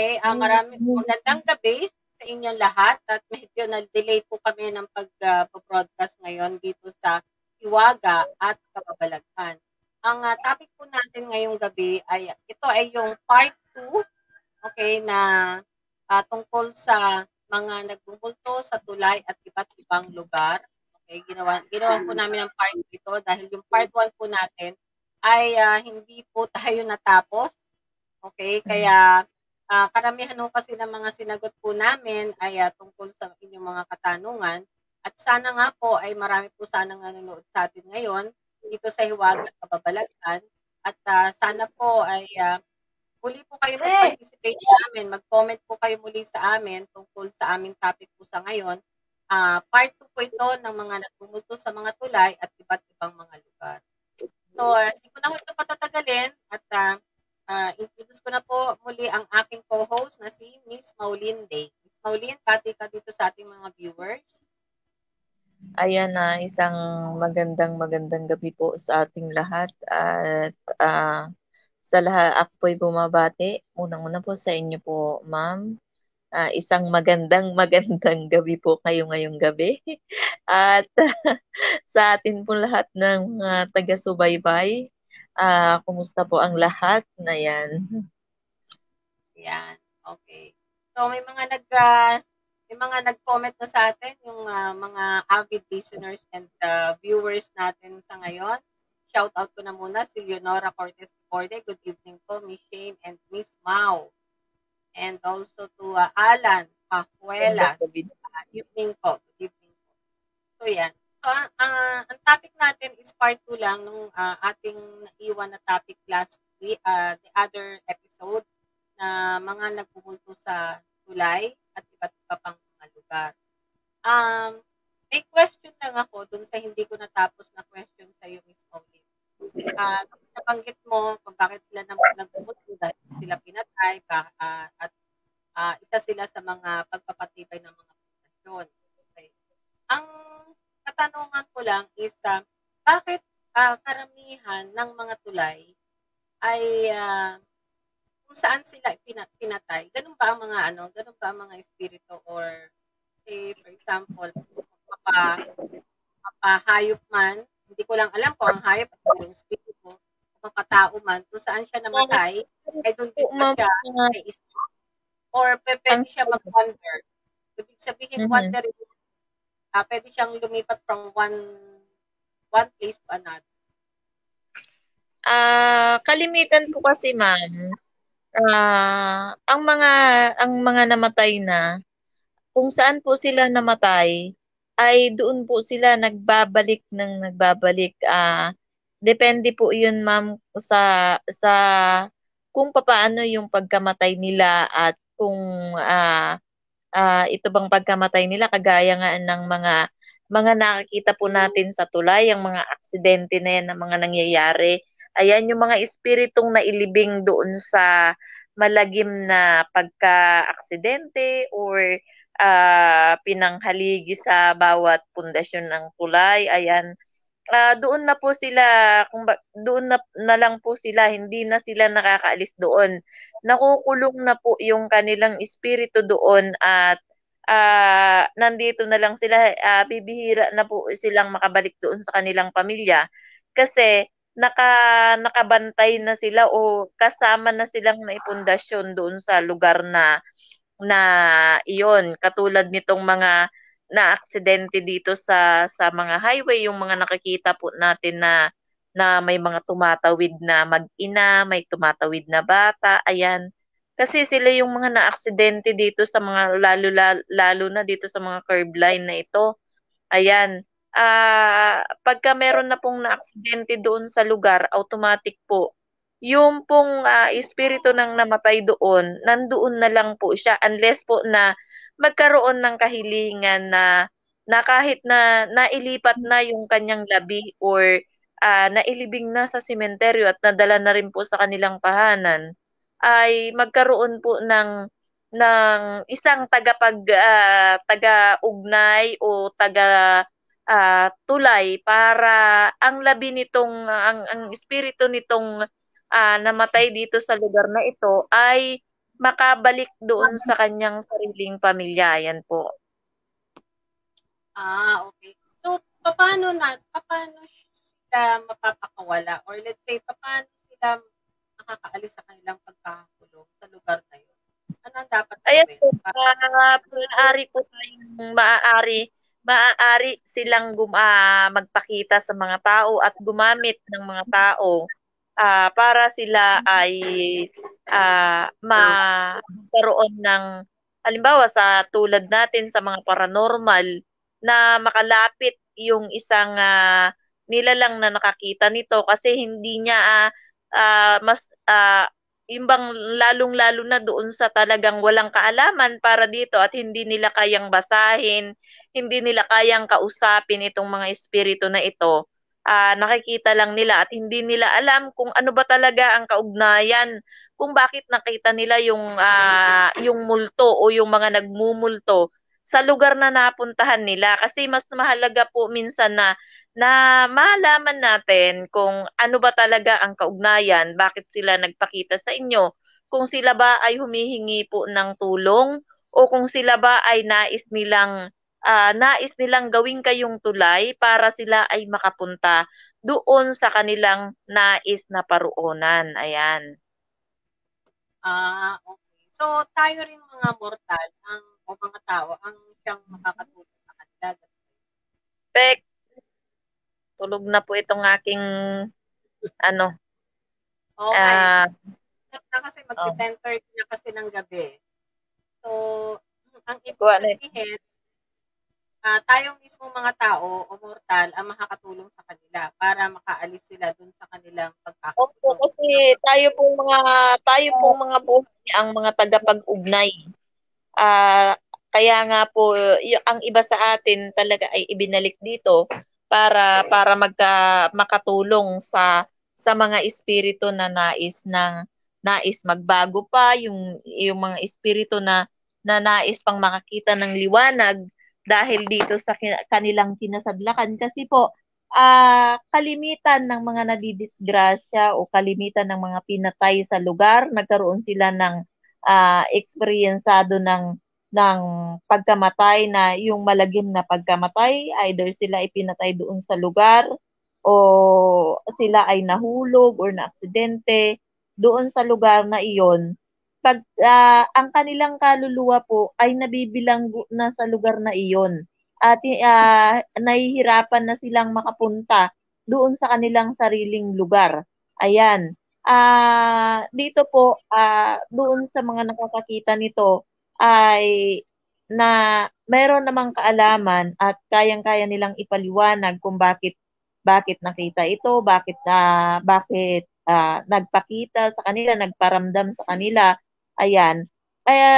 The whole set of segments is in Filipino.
Okay, ah, uh, maraming magandang gabi sa inyong lahat at medyo na-delay po kami ng pag-broadcast ngayon dito sa Iwaga at Kababalaghan. Ang uh, topic po natin ngayong gabi ay ito ay yung part 2 okay na uh, tungkol sa mga nagbubulto sa tulay at iba't ibang lugar. Okay, ginawa ginawa po namin ang part ito dahil yung part 1 po natin ay uh, hindi po tayo natapos. Okay, kaya Uh, karamihan ho kasi ng mga sinagot po namin ay uh, tungkol sa inyong mga katanungan. At sana nga po ay marami po sana nanonood sa atin ngayon dito sa Hiwagang Kababalagan. At uh, sana po ay uh, muli po kayo mag-participate sa amin. Mag-comment po kayo muli sa amin tungkol sa aming topic po sa ngayon. Uh, part 2 po ito ng mga nagmumulto sa mga tulay at iba't ibang mga lugar. So, hindi uh, ko na ito patatagalin at uh, Uh, introduce ko na po muli ang aking co-host na si Miss Maulin Day. Miss Maulin, pati ka dito sa ating mga viewers. Ayan na, uh, isang magandang magandang gabi po sa ating lahat at uh, sa lahat ako po'y bumabati. Unang-una po sa inyo po, ma'am. Uh, isang magandang magandang gabi po kayo ngayong gabi. at uh, sa atin po lahat ng mga uh, taga-subaybay, Uh, kumusta po ang lahat na yan? Yan. Okay. So may mga nag uh, may mga nag-comment na sa atin yung uh, mga avid listeners and uh, viewers natin sa ngayon. Shout out ko na muna si Leonora Cortez Corde. Good evening po, Miss Shane and Miss Mau. And also to uh, Alan Pajuelas. Good evening po. Good evening po. So yan. So, uh, ang topic natin is part 2 lang nung uh, ating iwan na topic last week, uh, the other episode na mga nagpupulto sa tulay at iba't iba pang mga lugar. Um, may question lang ako dun sa hindi ko natapos na question sa iyo, Miss Olive. Uh, nabanggit mo kung bakit sila nagpupulto dahil sila pinatay ba, uh, at uh, isa sila sa mga pagpapatibay ng mga pundasyon. Okay. Ang katanungan ko lang is, uh, bakit uh, karamihan ng mga tulay ay uh, kung saan sila pinatay? Ganun ba ang mga ano, ganun ba ang mga espiritu or say, for example, papa, papahayop man, hindi ko lang alam kung ang hayop at yung espiritu, kung katao man, kung saan siya namatay, ay doon din ba siya ay isa? Or pwede siya mag-wander? Ibig sabihin, mhm. wandering uh, pwede siyang lumipat from one one place to another? Ah, uh, kalimitan po kasi ma'am, uh, ang mga ang mga namatay na kung saan po sila namatay ay doon po sila nagbabalik ng nagbabalik ah uh, depende po 'yun ma'am sa sa kung papaano yung pagkamatay nila at kung uh, uh, ito bang pagkamatay nila kagaya nga ng mga mga nakakita po natin sa tulay, ang mga aksidente na yan, ang mga nangyayari. Ayan yung mga espiritong nailibing doon sa malagim na pagka-aksidente or uh, ah, pinanghaligi sa bawat pundasyon ng tulay. Ayan, uh, doon na po sila kung ba, doon na, na lang po sila hindi na sila nakakaalis doon nakukulong na po yung kanilang espiritu doon at uh, nandito na lang sila uh, bibihira na po silang makabalik doon sa kanilang pamilya kasi naka nakabantay na sila o kasama na silang naipundasyon doon sa lugar na na iyon katulad nitong mga na aksidente dito sa sa mga highway yung mga nakikita po natin na na may mga tumatawid na mag-ina, may tumatawid na bata, ayan. Kasi sila yung mga naaksidente dito sa mga lalo lalo na dito sa mga curb line na ito. Ayan. Uh, pagka meron na pong naaksidente doon sa lugar, automatic po yung pong uh, espiritu ng namatay doon, nandoon na lang po siya unless po na magkaroon ng kahilingan na na kahit na nailipat na yung kanyang labi or uh, nailibing na sa sementeryo at nadala na rin po sa kanilang tahanan ay magkaroon po ng ng isang tagapag uh, taga-ugnay o taga uh, tulay para ang labi nitong ang ang espiritu nitong uh, namatay dito sa lugar na ito ay makabalik doon ah. sa kanyang sariling pamilya. Yan po. Ah, okay. So, paano na, paano sila mapapakawala? Or let's say, paano sila makakaalis sa kanilang pagkakakulong sa lugar na yun? Ano ang dapat Ayan gawin? po, uh, maaari po tayong maaari maaari silang gum- uh, magpakita sa mga tao at gumamit ng mga tao uh, para sila ay uh, ah, magkaroon ng halimbawa sa tulad natin sa mga paranormal na makalapit yung isang uh, nilalang na nakakita nito kasi hindi niya uh, mas uh, yung lalong-lalo na doon sa talagang walang kaalaman para dito at hindi nila kayang basahin, hindi nila kayang kausapin itong mga espiritu na ito uh, nakikita lang nila at hindi nila alam kung ano ba talaga ang kaugnayan kung bakit nakita nila yung uh, yung multo o yung mga nagmumulto sa lugar na napuntahan nila kasi mas mahalaga po minsan na na malaman natin kung ano ba talaga ang kaugnayan, bakit sila nagpakita sa inyo, kung sila ba ay humihingi po ng tulong o kung sila ba ay nais nilang uh, nais nilang gawin kayong tulay para sila ay makapunta doon sa kanilang nais na paruonan. Ayan. Ah, uh, okay. So tayo rin mga mortal ang o mga tao ang siyang makakatulong sa kanila. Pek, tulog na po itong aking ano. Okay. Uh, na kasi mag 1030 oh. na kasi ng gabi. So, ang ibig sabihin, uh, tayo mismo mga tao o mortal ang makakatulong sa kanila para makaalis sila dun sa kanilang pagkakulong. Opo, kasi tayo pong mga tayo pong mga buhay ang mga tagapag-ugnay. Uh, kaya nga po y- ang iba sa atin talaga ay ibinalik dito para para magka makatulong sa sa mga espiritu na nais ng nais magbago pa yung yung mga espiritu na na nais pang makakita ng liwanag dahil dito sa kanilang kinasadlakan kasi po uh, kalimitan ng mga nadidisgrasya o kalimitan ng mga pinatay sa lugar nagkaroon sila ng uh, ah, experienceado ng ng pagkamatay na yung malagim na pagkamatay either sila ay pinatay doon sa lugar o sila ay nahulog or na aksidente doon sa lugar na iyon pag uh, ang kanilang kaluluwa po ay nabibilang na sa lugar na iyon at uh, nahihirapan na silang makapunta doon sa kanilang sariling lugar. Ayan. Uh, dito po, uh, doon sa mga nakakakita nito ay na meron namang kaalaman at kayang-kaya nilang ipaliwanag kung bakit bakit nakita ito, bakit uh, bakit uh, nagpakita sa kanila, nagparamdam sa kanila Ayan. Kaya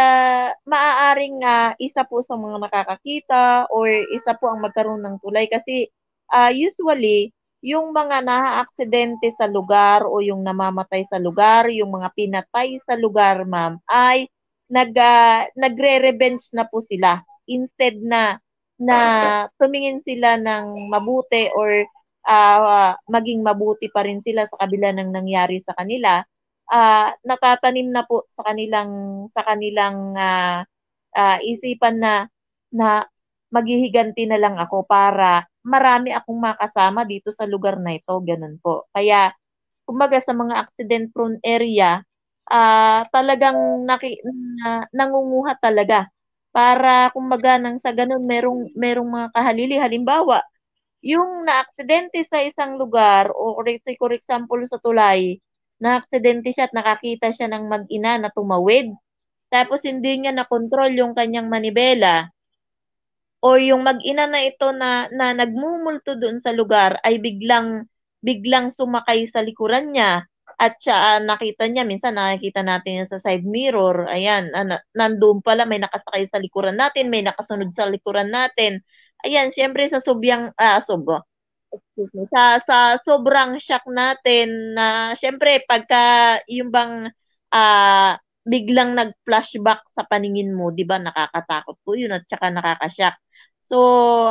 maaaring uh, isa po sa mga makakakita or isa po ang magkaroon ng tulay kasi uh, usually yung mga naaaksidente sa lugar o yung namamatay sa lugar, yung mga pinatay sa lugar, ma'am, ay nag uh, nagre-revenge na po sila instead na na tumingin sila ng mabuti or uh, maging mabuti pa rin sila sa kabila ng nangyari sa kanila uh, natatanim na po sa kanilang sa kanilang uh, uh, isipan na na maghihiganti na lang ako para marami akong makasama dito sa lugar na ito, ganun po. Kaya kumbaga sa mga accident prone area, uh, talagang naki, na, nangunguha talaga para kumbaga nang sa ganun merong merong mga kahalili halimbawa yung na-aksidente sa isang lugar o for example sa tulay na naaksidente siya at nakakita siya ng mag-ina na tumawid. Tapos hindi niya na nakontrol yung kanyang manibela. O yung mag-ina na ito na, na nagmumulto doon sa lugar ay biglang biglang sumakay sa likuran niya at siya uh, nakita niya minsan nakikita natin yan sa side mirror ayan uh, ah, nandoon pala may nakasakay sa likuran natin may nakasunod sa likuran natin ayan siyempre sa subyang uh, subo excuse me, sa, sa sobrang shock natin na syempre pagka yung bang uh, biglang nag-flashback sa paningin mo, 'di ba? Nakakatakot po 'yun at saka nakakashock. So,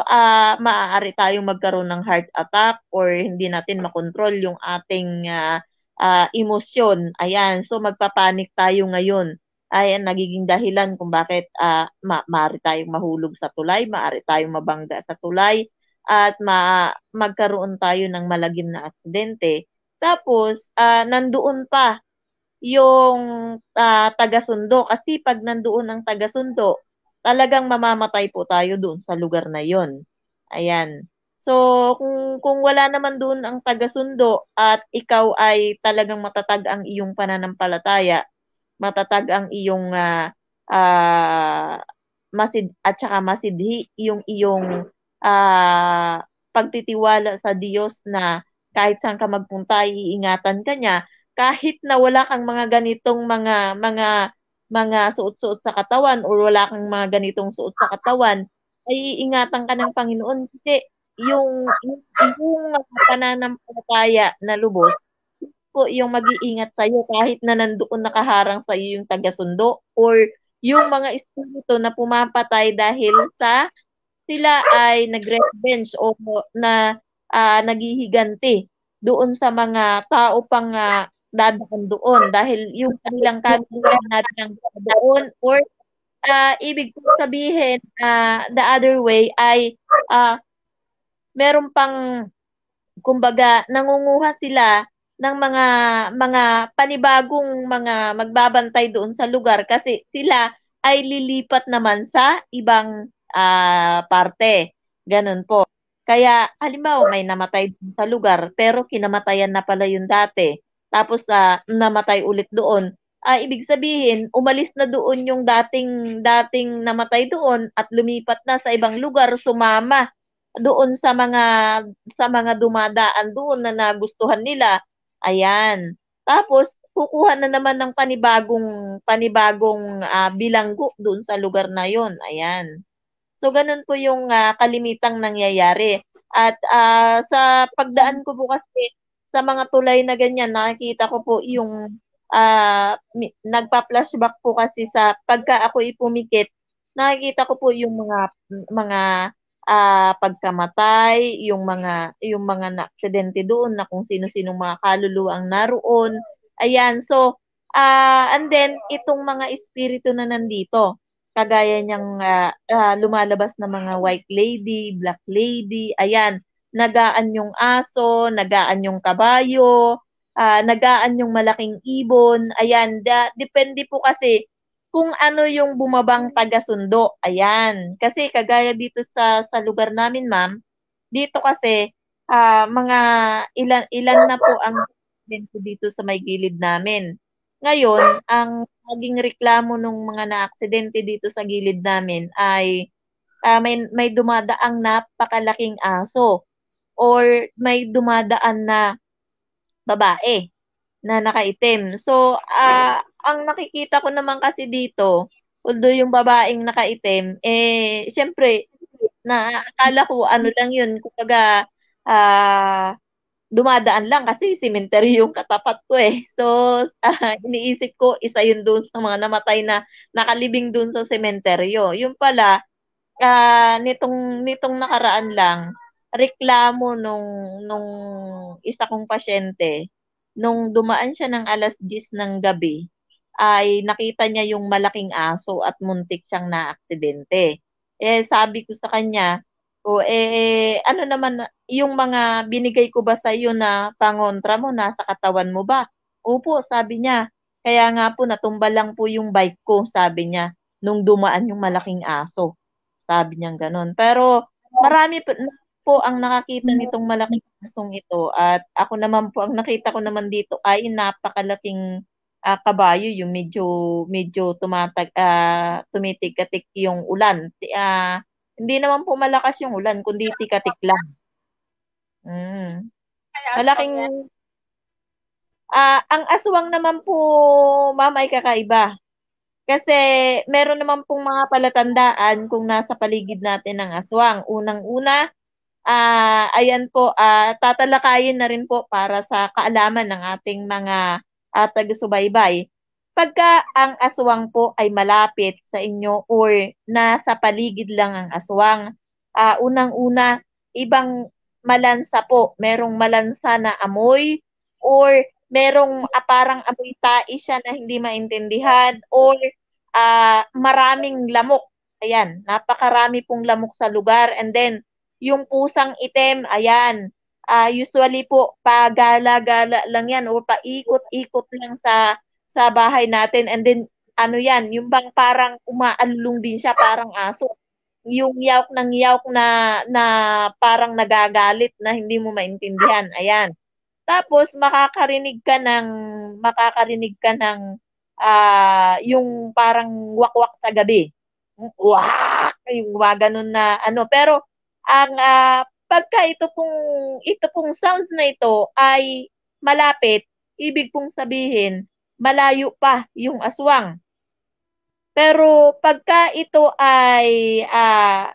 uh, maaari tayong magkaroon ng heart attack or hindi natin makontrol yung ating uh, uh, emosyon. Ayan, so magpapanik tayo ngayon. Ayan, nagiging dahilan kung bakit uh, ma- maaari tayong mahulog sa tulay, maaari tayong mabangga sa tulay, at ma- magkaroon tayo ng malagim na aksidente. Tapos, uh, nandoon pa yung uh, tagasundo kasi pag nandoon ang tagasundo, talagang mamamatay po tayo doon sa lugar na yon. Ayan. So, kung, kung wala naman doon ang tagasundo at ikaw ay talagang matatag ang iyong pananampalataya, matatag ang iyong uh, uh, masid at saka masidhi yung iyong uh, pagtitiwala sa Diyos na kahit saan ka magpunta, iingatan ka niya. Kahit na wala kang mga ganitong mga mga mga suot-suot sa katawan or wala kang mga ganitong suot sa katawan, ay iingatan ka ng Panginoon kasi yung yung, yung pananampalataya na lubos po yung mag-iingat sa'yo kahit na nandoon nakaharang sa'yo yung taga-sundo or yung mga espiritu na pumapatay dahil sa sila ay nagre-revenge o na uh, naghihiganti doon sa mga tao pang uh, dadaan doon dahil yung kanilang kanilang natin ang doon or uh, ibig kong sabihin uh, the other way ay uh, meron pang kumbaga nangunguha sila ng mga mga panibagong mga magbabantay doon sa lugar kasi sila ay lilipat naman sa ibang uh, parte. Ganun po. Kaya, halimbawa, may namatay sa lugar, pero kinamatayan na pala yung dati. Tapos, uh, namatay ulit doon. Uh, ibig sabihin, umalis na doon yung dating, dating namatay doon at lumipat na sa ibang lugar, sumama doon sa mga sa mga dumadaan doon na nagustuhan nila. Ayan. Tapos kukuha na naman ng panibagong panibagong uh, bilanggo doon sa lugar na 'yon. Ayan. So ganun po yung uh, kalimitang nangyayari. At uh, sa pagdaan ko po kasi sa mga tulay na ganyan, nakikita ko po yung uh, nagpa-flashback po kasi sa pagka ako ipumikit, nakikita ko po yung mga mga uh, pagkamatay, yung mga yung mga aksidente doon na kung sino sino mga kaluluwa ang naroon. Ayan, so uh, and then itong mga espiritu na nandito kagaya niyang uh, uh, lumalabas na mga white lady, black lady, ayan, nagaan yung aso, nagaan yung kabayo, uh, nagaan yung malaking ibon, ayan, da, depende po kasi kung ano yung bumabang taga-sundo, ayan. Kasi kagaya dito sa, sa lugar namin, ma'am, dito kasi uh, mga ilan, ilan na po ang dito sa may gilid namin. Ngayon, ang naging reklamo ng mga naaksidente dito sa gilid namin ay uh, may, may dumadaang napakalaking aso or may dumadaan na babae na nakaitim. So, uh, ang nakikita ko naman kasi dito, although yung babaeng nakaitim, eh, siyempre, na akala ko ano lang yun, kumbaga, uh, dumadaan lang kasi cemetery yung katapat ko eh. So, uh, iniisip ko, isa yun doon sa mga namatay na nakalibing doon sa sementeryo. Oh, yung pala, uh, nitong, nitong nakaraan lang, reklamo nung, nung isa kong pasyente, nung dumaan siya ng alas 10 ng gabi, ay nakita niya yung malaking aso at muntik siyang naaksidente. Eh, sabi ko sa kanya, o eh, ano naman, yung mga binigay ko ba sa iyo na pangontra mo, nasa katawan mo ba? Opo, sabi niya. Kaya nga po, natumba lang po yung bike ko, sabi niya, nung dumaan yung malaking aso. Sabi niya ganun. Pero marami po, ang nakakita nitong malaking asong ito at ako naman po ang nakita ko naman dito ay napakalaking uh, kabayo yung medyo medyo tumatag uh, ah, tumitig-katik yung ulan. Uh, hindi naman po malakas yung ulan, kundi tikatik lang. Mm. Malaking... Uh, ang aswang naman po, ma'am, ay kakaiba. Kasi meron naman pong mga palatandaan kung nasa paligid natin ang aswang. Unang-una, uh, ayan po, uh, tatalakayin na rin po para sa kaalaman ng ating mga uh, taga-subaybay Pagka ang aswang po ay malapit sa inyo or nasa paligid lang ang aswang, uh, unang-una, ibang malansa po. Merong malansa na amoy or merong uh, parang amoy tae siya na hindi maintindihan or uh, maraming lamok. Ayan, napakarami pong lamok sa lugar. And then, yung pusang itim, ayan, uh, usually po pagala-gala lang yan o paikot-ikot lang sa sa bahay natin and then ano yan, yung bang parang umaalulong din siya parang aso. Yung yawk ng yawk na na parang nagagalit na hindi mo maintindihan. Ayan. Tapos makakarinig ka ng makakarinig ka ng uh, yung parang wakwak sa gabi. Wak! Yung ganun na ano. Pero ang uh, pagka ito pong ito pong sounds na ito ay malapit, ibig pong sabihin malayo pa yung aswang. Pero pagka ito ay uh,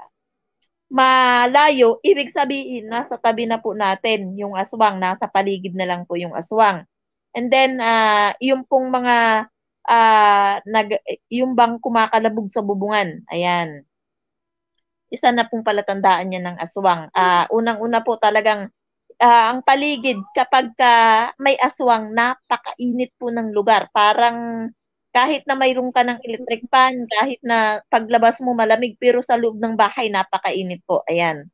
malayo, ibig sabihin nasa tabi na po natin yung aswang, nasa paligid na lang po yung aswang. And then uh, yung pong mga uh, nag yung bang kumakalabog sa bubungan. Ayan. Isa na pong palatandaan niya ng aswang. Uh, unang-una po talagang uh, ang paligid kapag ka may aswang, napakainit po ng lugar. Parang kahit na mayroon ka ng electric fan, kahit na paglabas mo malamig, pero sa loob ng bahay napakainit po. Ayan.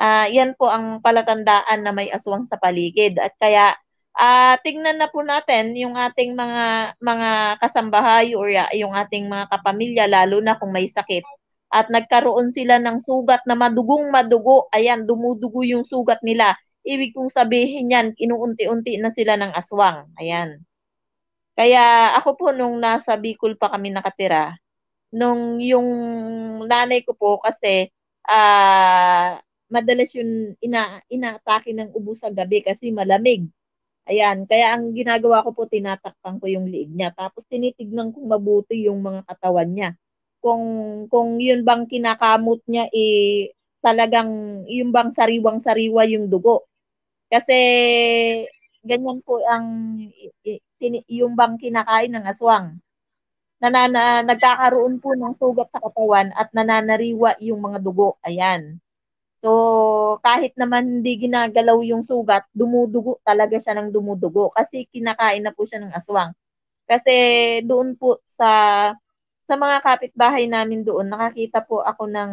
Uh, yan po ang palatandaan na may aswang sa paligid. At kaya uh, tingnan na po natin yung ating mga mga kasambahay or yung ating mga kapamilya lalo na kung may sakit at nagkaroon sila ng sugat na madugong madugo. Ayan, dumudugo yung sugat nila Ibig kong sabihin yan, inuunti-unti na sila ng aswang. Ayan. Kaya ako po nung nasa Bicol pa kami nakatira, nung yung nanay ko po kasi uh, madalas yung ina inaatake ng ubo sa gabi kasi malamig. Ayan, kaya ang ginagawa ko po tinatakpan ko yung liig niya tapos tinitignan kong mabuti yung mga katawan niya. Kung kung yun bang kinakamot niya eh talagang yung bang sariwang-sariwa yung dugo. Kasi ganyan po ang yung bang kinakain ng aswang. Nanana, nagkakaroon po ng sugat sa katawan at nananariwa yung mga dugo. Ayan. So, kahit naman hindi ginagalaw yung sugat, dumudugo talaga siya ng dumudugo kasi kinakain na po siya ng aswang. Kasi doon po sa sa mga kapitbahay namin doon, nakakita po ako ng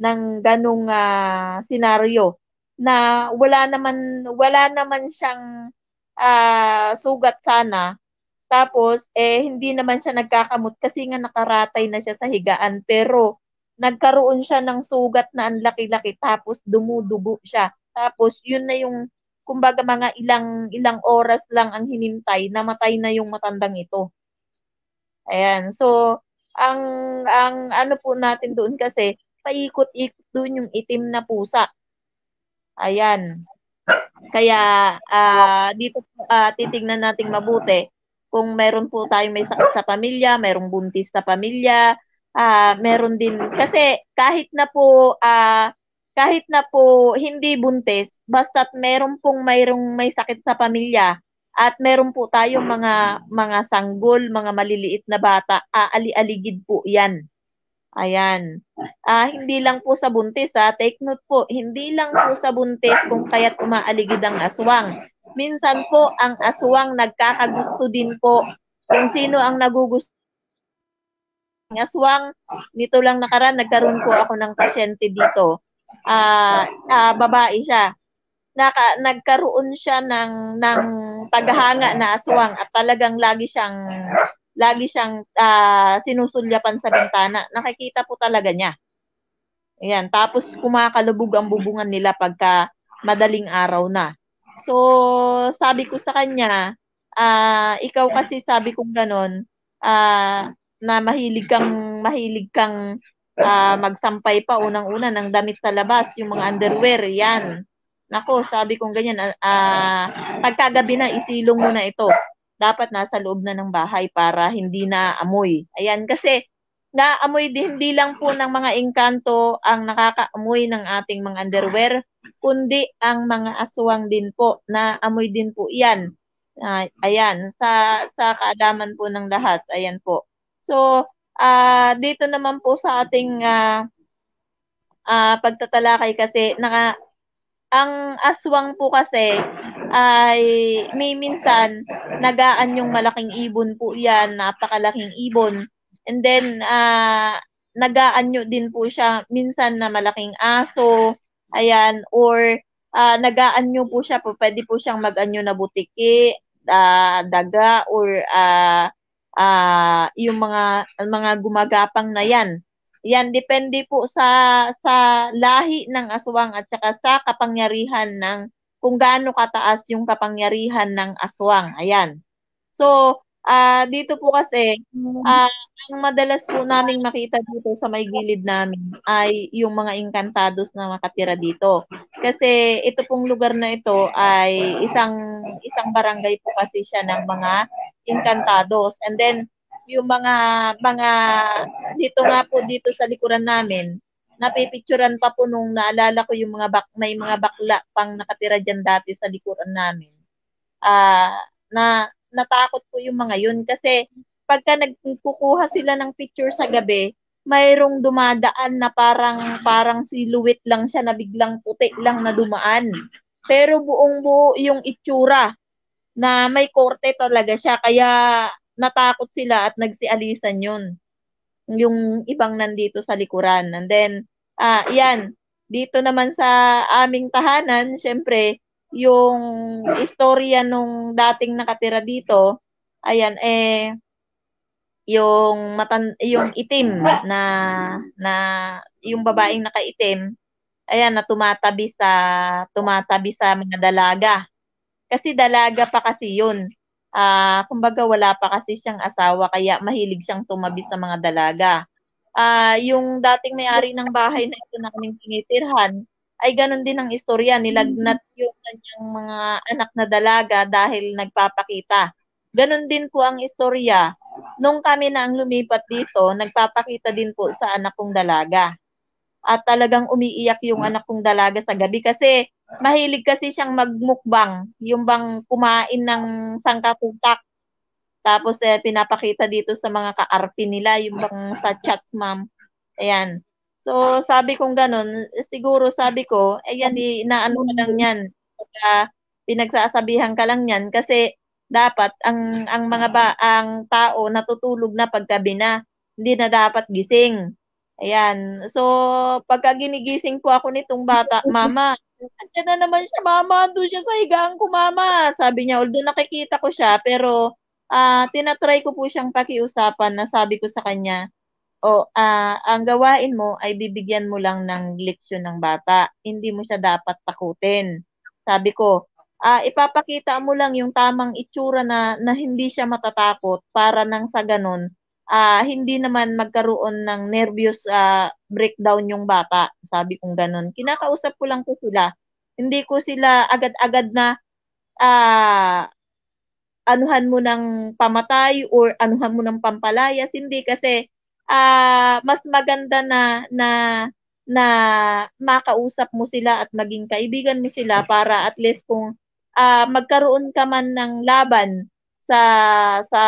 ng ganong uh, senaryo na wala naman wala naman siyang uh, sugat sana tapos eh hindi naman siya nagkakamot kasi nga nakaratay na siya sa higaan pero nagkaroon siya ng sugat na ang laki-laki tapos dumudugo siya tapos yun na yung kumbaga mga ilang ilang oras lang ang hinintay namatay na yung matandang ito ayan so ang ang ano po natin doon kasi paikot-ikot doon yung itim na pusa Ayan. Kaya uh, dito uh, titignan natin mabuti kung meron po tayong may sakit sa pamilya, merong buntis sa pamilya, uh, meron din kasi kahit na po uh, kahit na po hindi buntis, basta't meron pong mayroong may sakit sa pamilya at meron po tayong mga mga sanggol, mga maliliit na bata, aali-aligid po 'yan Ayan. Ah, hindi lang po sa buntis, ha? Ah. take note po, hindi lang po sa buntis kung kaya't umaaligid ang aswang. Minsan po, ang aswang nagkakagusto din po kung sino ang nagugusto ng aswang. Nito lang nakaraan, nagkaroon po ako ng pasyente dito. Ah, ah babae siya. Naka, nagkaroon siya ng, ng paghanga na aswang at talagang lagi siyang lagi siyang uh, sinusulyapan sa bintana. Nakikita po talaga niya. Ayan, tapos kumakalubog ang bubungan nila pagka madaling araw na. So, sabi ko sa kanya, uh, ikaw kasi sabi kong ganon, uh, ah, na mahilig kang, mahilig kang uh, magsampay pa unang-una ng damit sa labas, yung mga underwear, yan. Nako, sabi kong ganyan, uh, pagkagabi na, isilong mo na ito dapat nasa loob na ng bahay para hindi na amoy. Ayan, kasi naamoy din, hindi lang po ng mga engkanto ang nakakaamoy ng ating mga underwear, kundi ang mga aswang din po, naamoy din po yan. Uh, ayan, sa, sa kaalaman po ng lahat, ayan po. So, uh, dito naman po sa ating uh, uh, pagtatalakay kasi, naka, ang aswang po kasi, ay may minsan nagaan yung malaking ibon po yan, napakalaking ibon. And then uh, nagaan nyo din po siya minsan na malaking aso, ayan, or uh, nagaan nyo po siya, pwede po siyang mag-anyo na butiki, uh, daga, or uh, uh, yung mga mga gumagapang na yan. Yan depende po sa sa lahi ng aswang at saka sa kapangyarihan ng kung gaano kataas yung kapangyarihan ng aswang. Ayan. So, uh, dito po kasi, uh, ang madalas po naming makita dito sa may gilid namin ay yung mga inkantados na makatira dito. Kasi ito pong lugar na ito ay isang isang barangay po kasi siya ng mga inkantados. And then, yung mga mga dito nga po dito sa likuran namin, napipicturan pa po nung naalala ko yung mga bak may mga bakla pang nakatira diyan dati sa likuran namin. Ah, uh, na natakot po yung mga yun kasi pagka nagkukuha sila ng picture sa gabi, mayroong dumadaan na parang parang silhouette lang siya na biglang puti lang na dumaan. Pero buong buo yung itsura na may korte talaga siya kaya natakot sila at nagsialisan yun yung ibang nandito sa likuran. And then, Ah, yan. Dito naman sa aming tahanan, syempre, yung istorya nung dating nakatira dito, ayan, eh, yung matan yung itim na na yung babaeng nakaitim ayan na tumatabi sa tumatabi sa mga dalaga kasi dalaga pa kasi yun ah uh, kumbaga wala pa kasi siyang asawa kaya mahilig siyang tumabi sa mga dalaga uh, yung dating may-ari ng bahay na ito na aming tinitirhan, ay ganun din ang istorya. Nilagnat mm. yung kanyang mga anak na dalaga dahil nagpapakita. Ganun din po ang istorya. Nung kami na ang lumipat dito, nagpapakita din po sa anak kong dalaga. At talagang umiiyak yung anak kong dalaga sa gabi kasi mahilig kasi siyang magmukbang, yung bang kumain ng sangkatutak tapos eh, pinapakita dito sa mga ka-RP nila, yung bang sa chats, ma'am. Ayan. So, sabi kong ganun, siguro sabi ko, ayan, eh, inaano ka lang yan. Pagka pinagsasabihan ka lang yan kasi dapat ang ang mga ba, ang tao natutulog na paggabi na, hindi na dapat gising. Ayan. So, pagka ginigising po ako nitong bata, mama, Andiyan na naman siya, mama, doon siya sa higaan ko, mama. Sabi niya, although nakikita ko siya, pero uh, tinatry ko po siyang pakiusapan na sabi ko sa kanya, o oh, uh, ang gawain mo ay bibigyan mo lang ng leksyon ng bata. Hindi mo siya dapat takutin. Sabi ko, uh, ipapakita mo lang yung tamang itsura na, na hindi siya matatakot para nang sa ganun, uh, hindi naman magkaroon ng nervous uh, breakdown yung bata. Sabi kong ganun. Kinakausap ko lang po sila. Hindi ko sila agad-agad na uh, anuhan mo ng pamatay or anuhan mo ng pampalayas hindi kasi uh, mas maganda na na na makausap mo sila at maging kaibigan mo sila para at least kung uh, magkaroon ka man ng laban sa sa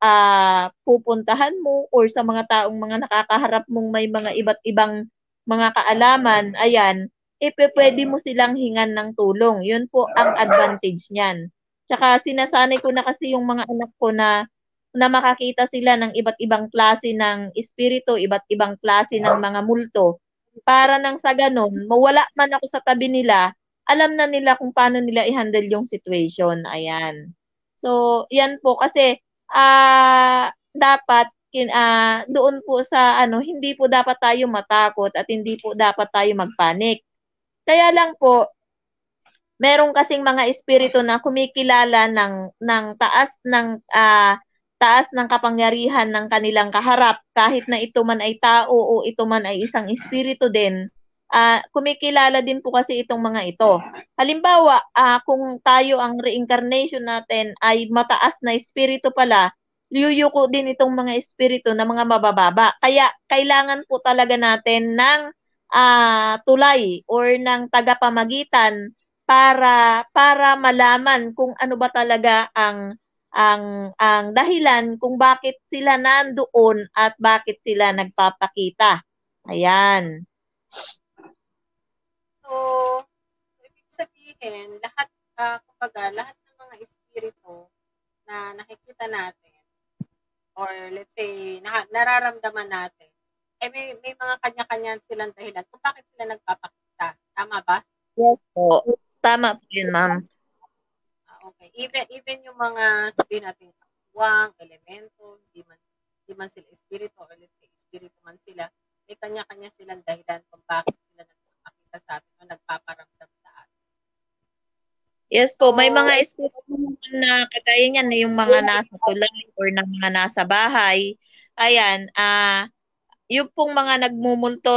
uh, pupuntahan mo or sa mga taong mga nakakaharap mong may mga iba't ibang mga kaalaman, ayan, ipepwede mo silang hingan ng tulong. Yun po ang advantage niyan. Tsaka sinasanay ko na kasi yung mga anak ko na na makakita sila ng iba't ibang klase ng espiritu, iba't ibang klase ng mga multo. Para nang sa ganun, mawala man ako sa tabi nila, alam na nila kung paano nila i-handle yung situation. Ayan. So, yan po kasi uh, dapat kin uh, doon po sa ano, hindi po dapat tayo matakot at hindi po dapat tayo magpanik. Kaya lang po, meron kasing mga espiritu na kumikilala ng ng taas ng uh, taas ng kapangyarihan ng kanilang kaharap kahit na ito man ay tao o ito man ay isang espiritu din uh, kumikilala din po kasi itong mga ito halimbawa uh, kung tayo ang reincarnation natin ay mataas na espiritu pala yuyuko din itong mga espiritu na mga mabababa kaya kailangan po talaga natin ng uh, tulay or ng tagapamagitan para para malaman kung ano ba talaga ang ang ang dahilan kung bakit sila nandoon at bakit sila nagpapakita. Ayan. So, ibig sabihin, lahat uh, kumbaga, lahat ng mga espiritu na nakikita natin or let's say na, nararamdaman natin, eh may, may mga kanya-kanya silang dahilan kung bakit sila nagpapakita. Tama ba? Yes po. So, Tama po yun, ma'am. Ah, okay. Even, even yung mga sabihin natin, wang, elemento, di man, di man sila espiritu, or let's say, espiritu man sila, may kanya-kanya silang dahilan kung bakit sila nagpapakita sa atin o nagpaparamdam sa atin. Yes po, may mga espiritu naman na kagaya niyan na yung mga nasa tulay or na mga nasa bahay. Ayan, ah, uh, yung pong mga nagmumunto,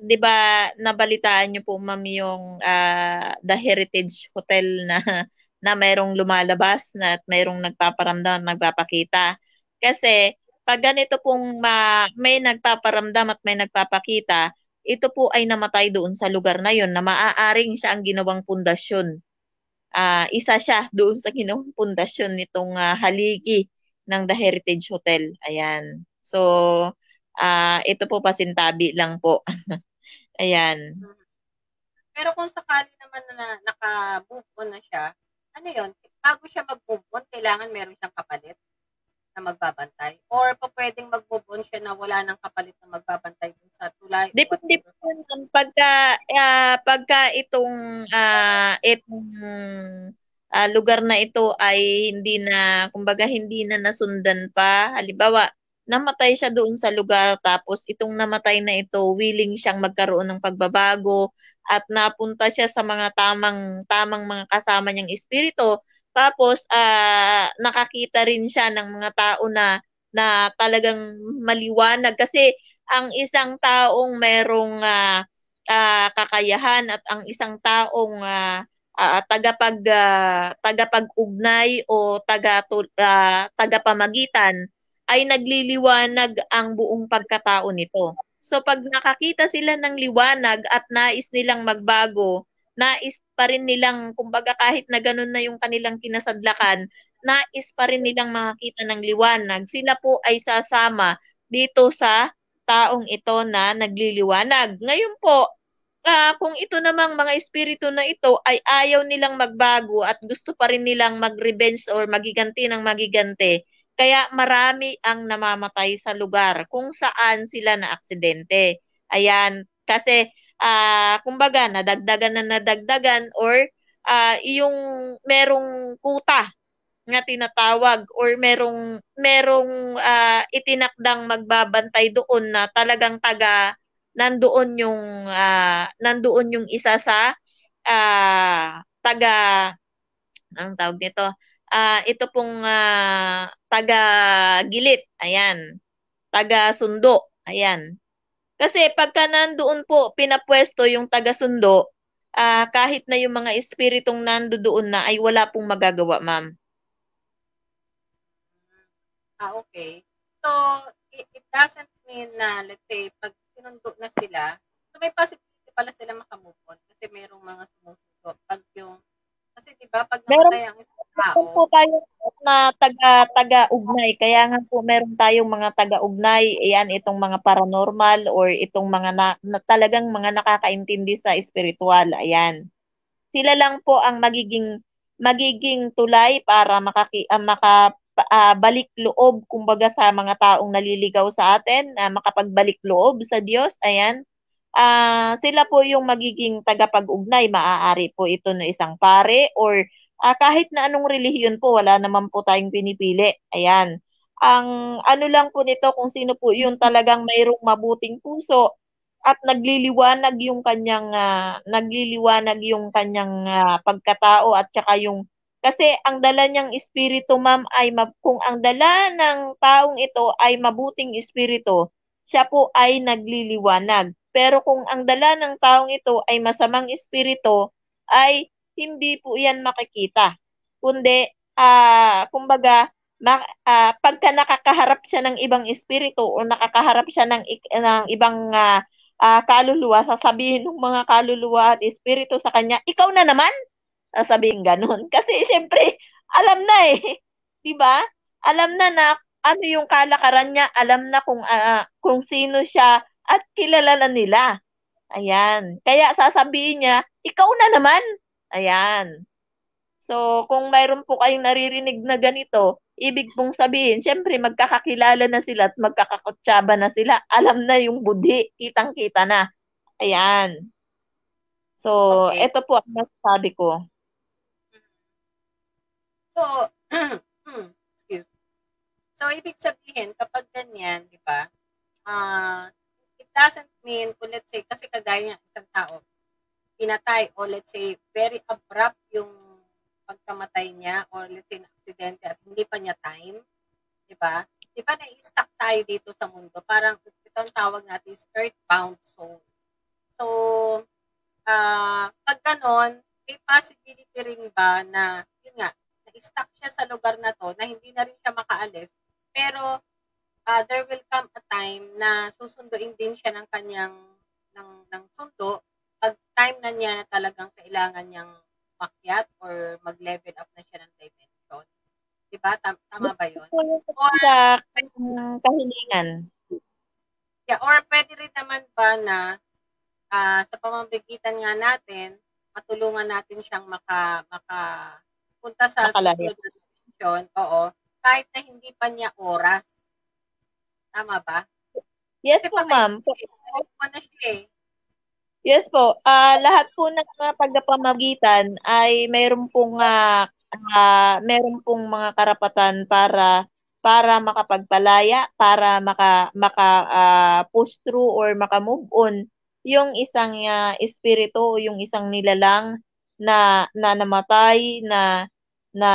'di ba, nabalitaan niyo po ma'am yung uh, The Heritage Hotel na na mayroong lumalabas na at mayroong nagpaparamdam at nagpapakita. Kasi pag ganito pong ma, may nagpaparamdam at may nagpapakita, ito po ay namatay doon sa lugar na yon na maaaring siya ang ginawang pundasyon. Uh, isa siya doon sa ginawang pundasyon nitong uh, haligi ng The Heritage Hotel. Ayan. So, Uh, ito po pasintabi lang po. Ayan. Pero kung sakali naman na naka-move on na siya, ano yon bago siya mag-move on, kailangan meron siyang kapalit na magbabantay? Or pa pwedeng mag-move on siya na wala nang kapalit na magbabantay dun sa tulay? Depende po nun. Pagka, uh, pagka itong, uh, itong uh, lugar na ito ay hindi na, kumbaga hindi na nasundan pa. Halimbawa, namatay siya doon sa lugar tapos itong namatay na ito willing siyang magkaroon ng pagbabago at napunta siya sa mga tamang tamang mga kasama niyang espiritu tapos uh, nakakita rin siya ng mga tao na na talagang maliwanag kasi ang isang taong merong uh, uh, kakayahan at ang isang taong uh, uh, tagapag uh, tagapag-ugnay o taga uh, tagapamagitan ay nagliliwanag ang buong pagkatao nito. So pag nakakita sila ng liwanag at nais nilang magbago, nais pa rin nilang, kumbaga kahit na ganun na yung kanilang kinasadlakan, nais pa rin nilang makakita ng liwanag, sila po ay sasama dito sa taong ito na nagliliwanag. Ngayon po, uh, kung ito namang mga espiritu na ito ay ayaw nilang magbago at gusto pa rin nilang mag-revenge or magiganti ng magiganti, kaya marami ang namamatay sa lugar kung saan sila na aksidente. Ayan, kasi uh, kumbaga nadagdagan na nadagdagan or uh, yung merong kuta na tinatawag or merong merong uh, itinakdang magbabantay doon na talagang taga nandoon yung uh, nandoon yung isa sa uh, taga ang tawag nito uh, ito pong uh, ah, taga Gilit, ayan, taga Sundo, ayan. Kasi pagka nandoon po pinapwesto yung taga Sundo, uh, ah, kahit na yung mga espiritong nandoon na ay wala pong magagawa, ma'am. Ah, okay. So, it, doesn't mean na, let's say, pag sinundo na sila, so may possibility pala sila makamove on kasi merong mga sumusundo. Pag yung, kasi di ba, pag namatay ang Meron po tayo na taga taga ugnay kaya nga po meron tayong mga taga ugnay ayan itong mga paranormal or itong mga na, na talagang mga nakakaintindi sa spiritual ayan sila lang po ang magiging magiging tulay para makaki uh, maka uh, loob kumbaga sa mga taong naliligaw sa atin uh, makapagbalik loob sa Diyos ayan uh, sila po yung magiging tagapag-ugnay maaari po ito ng isang pare or Uh, kahit na anong relihiyon po, wala naman po tayong pinipili. Ayan. Ang ano lang po nito kung sino po yung mm-hmm. talagang mayroong mabuting puso at nagliliwanag yung kanyang uh, nagliliwanag yung kanyang uh, pagkatao at saka yung kasi ang dala niyang espiritu ma'am ay mab- kung ang dala ng taong ito ay mabuting espiritu siya po ay nagliliwanag pero kung ang dala ng taong ito ay masamang espiritu ay hindi po yan makikita. Kundi, uh, kumbaga, ma, uh, ah, pagka nakakaharap siya ng ibang espiritu o nakakaharap siya ng, ng ibang uh, uh, kaluluwa, sasabihin ng mga kaluluwa at espiritu sa kanya, ikaw na naman? Sasabihin ganun. Kasi siyempre, alam na eh. 'Di ba? Alam na na ano yung kalakaran niya, alam na kung uh, kung sino siya at kilala na nila. Ayan. Kaya sasabihin niya, ikaw na naman. Ayan. So, kung mayroon po kayong naririnig na ganito, ibig pong sabihin, syempre magkakakilala na sila at magkakakutsaba na sila. Alam na yung budi, kitang-kita na. Ayan. So, okay. ito po ang masasabi ko. So, hmm, excuse. So, ibig sabihin, kapag ganyan, di ba, uh, it doesn't mean, kung let's say, kasi kagaya niya, isang tao, pinatay o let's say very abrupt yung pagkamatay niya or let's say na aksidente at hindi pa niya time, di ba? Di ba na-stuck tayo dito sa mundo? Parang ito ang tawag natin is earthbound soul. So, uh, pag ganon, may possibility rin ba na, yun nga, na-stuck siya sa lugar na to, na hindi na rin siya makaalis, pero uh, there will come a time na susunduin din siya ng kanyang ng, ng sundo pag time na niya na talagang kailangan niyang makyat or mag-level up na siya ng dimension. Diba? Tam- tama ba yun? Or, sa kahilingan. Yeah, or pwede rin naman ba na uh, sa pamamagitan nga natin, matulungan natin siyang maka, maka punta sa Makalayo. susunod na dimension. Oo. Kahit na hindi pa niya oras. Tama ba? Yes Kasi po, ma'am. Kasi na siya eh. Yes po. Uh, lahat po ng mga pagpapamagitan ay mayroon pong uh, uh, mayroon pong mga karapatan para para makapagpalaya, para maka maka uh, push through or maka move on yung isang uh, espiritu o yung isang nilalang na na namatay na na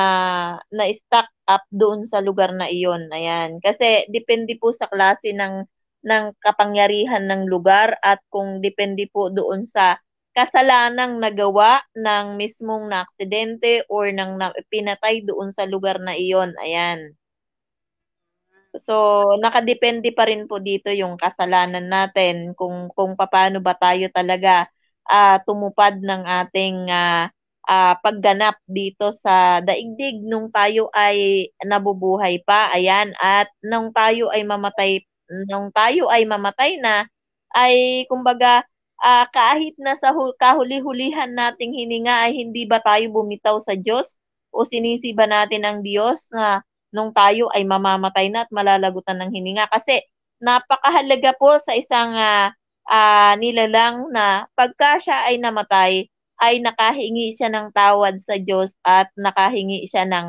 na stuck up doon sa lugar na iyon. Ayan. Kasi depende po sa klase ng ng kapangyarihan ng lugar at kung depende po doon sa kasalanang nagawa ng mismong na aksidente or ng na, pinatay doon sa lugar na iyon. Ayan. So, nakadepende pa rin po dito yung kasalanan natin kung kung paano ba tayo talaga uh, tumupad ng ating uh, uh, pagganap dito sa daigdig nung tayo ay nabubuhay pa. Ayan, at nung tayo ay mamatay nung tayo ay mamatay na, ay kumbaga uh, kahit na sa kahuli-hulihan nating hininga ay hindi ba tayo bumitaw sa Diyos o sinisiba natin ang Diyos na nung tayo ay mamamatay na at malalagutan ng hininga kasi napakahalaga po sa isang uh, uh, nilalang na pagka siya ay namatay ay nakahingi siya ng tawad sa Diyos at nakahingi siya ng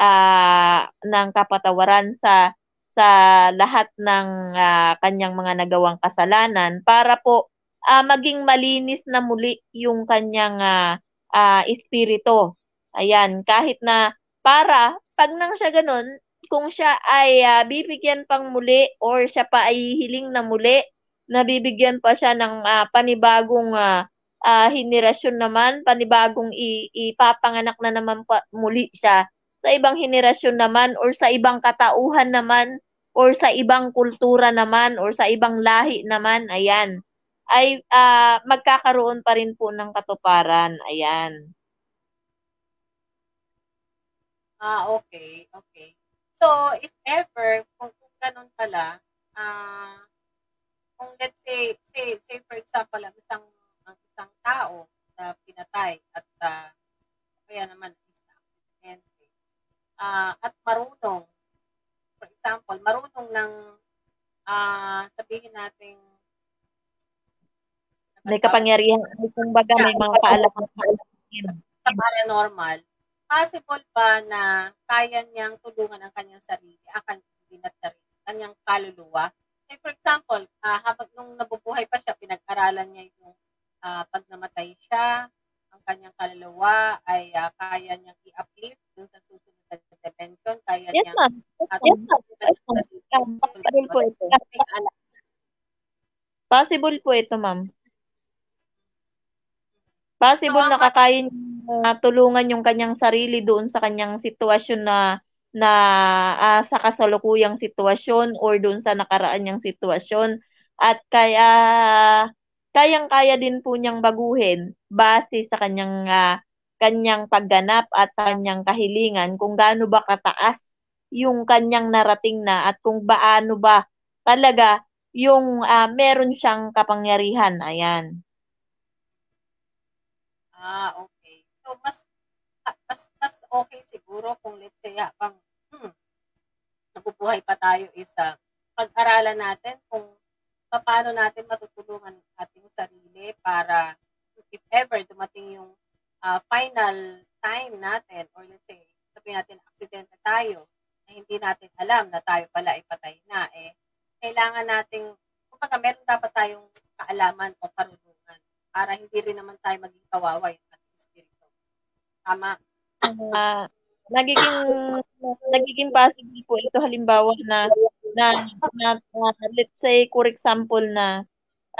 uh, ng kapatawaran sa sa lahat ng uh, kanyang mga nagawang kasalanan para po uh, maging malinis na muli yung kanyang uh, uh, espiritu. Ayan, kahit na para pag nang siya ganun, kung siya ay uh, bibigyan pang muli or siya pa ay hiling na muli, nabibigyan pa siya ng uh, panibagong uh, uh, henerasyon naman, panibagong ipapanganak na naman pa, muli siya sa ibang henerasyon naman or sa ibang katauhan naman or sa ibang kultura naman or sa ibang lahi naman, ayan, ay uh, magkakaroon pa rin po ng katuparan. Ayan. Ah, okay, okay. So, if ever, kung, kung ganun pala, ah, uh, kung let's say, say, say for example, ang isang, ang isang tao na pinatay at uh, kaya naman is and uh, at marunong, for example, marunong ng uh, sabihin natin may kapangyarihan, kumbaga may mga paalam sa paranormal, possible ba na kaya niyang tulungan ang kanyang sarili, ang kanyang sarili, kanyang kaluluwa? Eh, for example, uh, habang nung nabubuhay pa siya, pinag-aralan niya yung uh, pag namatay siya, ang kanyang kaluluwa ay uh, kaya niyang i-uplift dun sa susunod intervention, kaya yes, niya. Yes, ma'am. Yes, ma'am. Possible po ito. Possible po ito, ma'am. Possible so, na ah, tulungan yung kanyang sarili doon sa kanyang sitwasyon na na uh, sa kasalukuyang sitwasyon or doon sa nakaraan niyang sitwasyon at kaya kayang-kaya din po niyang baguhin base sa kanyang uh, kanyang pagganap at kanyang kahilingan kung gaano ba kataas yung kanyang narating na at kung baano ba talaga yung uh, meron siyang kapangyarihan. Ayan. Ah, okay. So mas mas mas okay siguro kung let's say habang hmm, nabubuhay pa tayo is pag-aralan natin kung paano natin matutulungan ating sarili para if ever dumating yung uh, final time natin or let's say, sabihin natin aksidente tayo na hindi natin alam na tayo pala ay patay na, eh, kailangan nating, kumbaga meron dapat tayong kaalaman o karunungan para hindi rin naman tayo maging kawawa yung ating espiritu. Tama? Uh, nagiging nagiging possible po ito halimbawa na na, na, na let's say for example na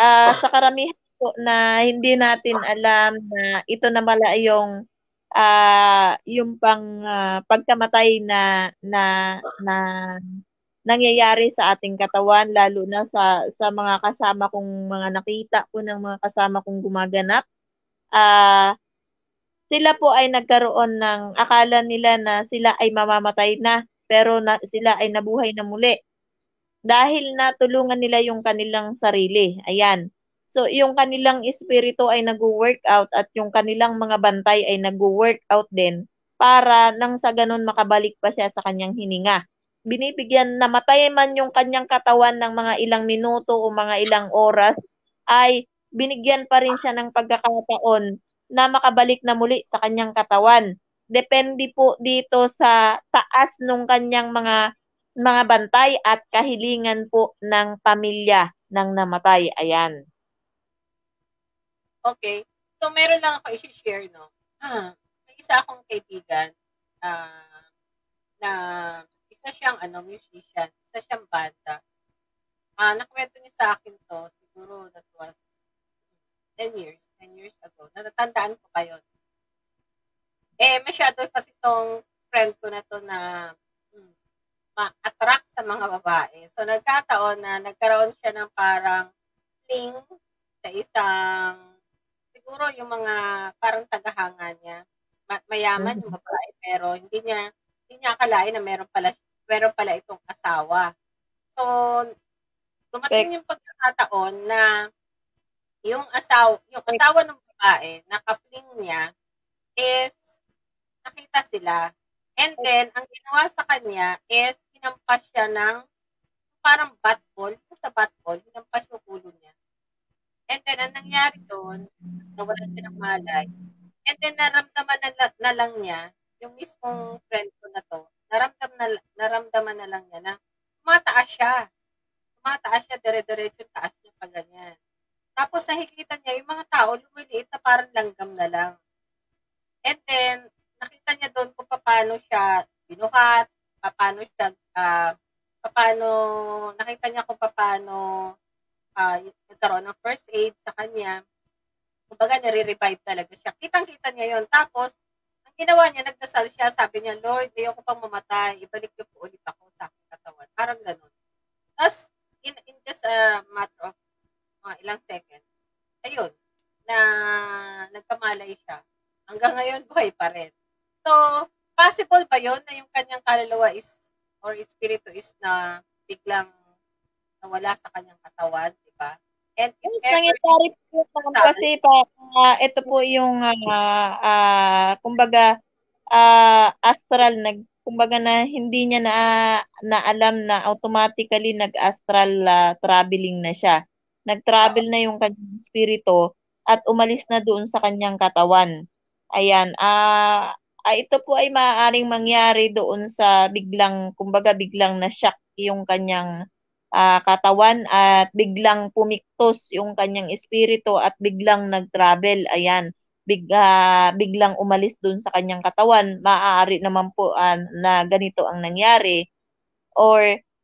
uh, sa karamihan po na hindi natin alam na ito na pala yung uh, yung pang uh, pagkamatay na na na nangyayari sa ating katawan lalo na sa sa mga kasama kong mga nakita ko ng mga kasama kong gumaganap uh, sila po ay nagkaroon ng akala nila na sila ay mamamatay na pero na, sila ay nabuhay na muli dahil natulungan nila yung kanilang sarili ayan So, yung kanilang espiritu ay nag-workout at yung kanilang mga bantay ay nag-workout din para nang sa ganun makabalik pa siya sa kanyang hininga. Binibigyan na matay man yung kanyang katawan ng mga ilang minuto o mga ilang oras, ay binigyan pa rin siya ng pagkakataon na makabalik na muli sa kanyang katawan. Depende po dito sa taas ng kanyang mga mga bantay at kahilingan po ng pamilya ng namatay. Ayan. Okay. So, meron lang ako i-share, no? Ah, may isa akong kaibigan uh, na isa siyang ano, musician, isa siyang banda. Ah, uh, nakwento niya sa akin to, siguro that was 10 years, 10 years ago. Natatandaan ko pa yun. Eh, masyado kasi tong friend ko na to na hmm, ma-attract sa mga babae. So, nagkataon na nagkaroon siya ng parang fling sa isang siguro yung mga parang tagahanga niya, mayaman yung mm-hmm. babae pero hindi niya hindi niya akalain na meron pala meron pala itong asawa. So dumating yung pagkakataon na yung asawa yung asawa ng babae na niya is nakita sila. And then ang ginawa sa kanya is hinampas siya ng parang bat ball, sa bat ball, hinampas yung ulo niya. And then, ang nangyari doon, nawalan siya ng malay. And then, naramdaman na, na lang niya, yung mismong friend ko na to, naramdaman na, naramdaman na lang niya na mataas siya. Tumataas siya, dire-diretso taas niya pa ganyan. Tapos nakikita niya yung mga tao lumiliit na parang langgam na lang. And then, nakita niya doon kung paano siya binuhat, paano siya, uh, paano, nakita niya kung paano uh, nagkaroon ng first aid sa kanya. Kumbaga, nare-revive talaga siya. Kitang-kita niya yon Tapos, ang ginawa niya, nagdasal siya. Sabi niya, Lord, ayoko pang mamatay. Ibalik niyo po ulit ako sa aking katawan. Parang ganun. Tapos, in, in just a matter of mga ilang seconds, ayun, na nagkamalay siya. Hanggang ngayon, buhay pa rin. So, possible ba yon na yung kanyang kaluluwa is or espiritu is na biglang wala sa kanyang katawan, di ba? And if yes, nangyari po ma'am, kasi pa, uh, ito po yung, uh, uh, kumbaga, uh, astral, nag, kumbaga na hindi niya na, na alam na automatically nag-astral uh, traveling na siya. Nag-travel na yung kanyang spirito at umalis na doon sa kanyang katawan. Ayan, ah, uh, uh, ito po ay maaaring mangyari doon sa biglang, kumbaga biglang na-shock yung kanyang uh, katawan at biglang pumiktos yung kanyang espiritu at biglang nag-travel. Ayan, big, uh, biglang umalis dun sa kanyang katawan. Maaari naman po uh, na ganito ang nangyari. Or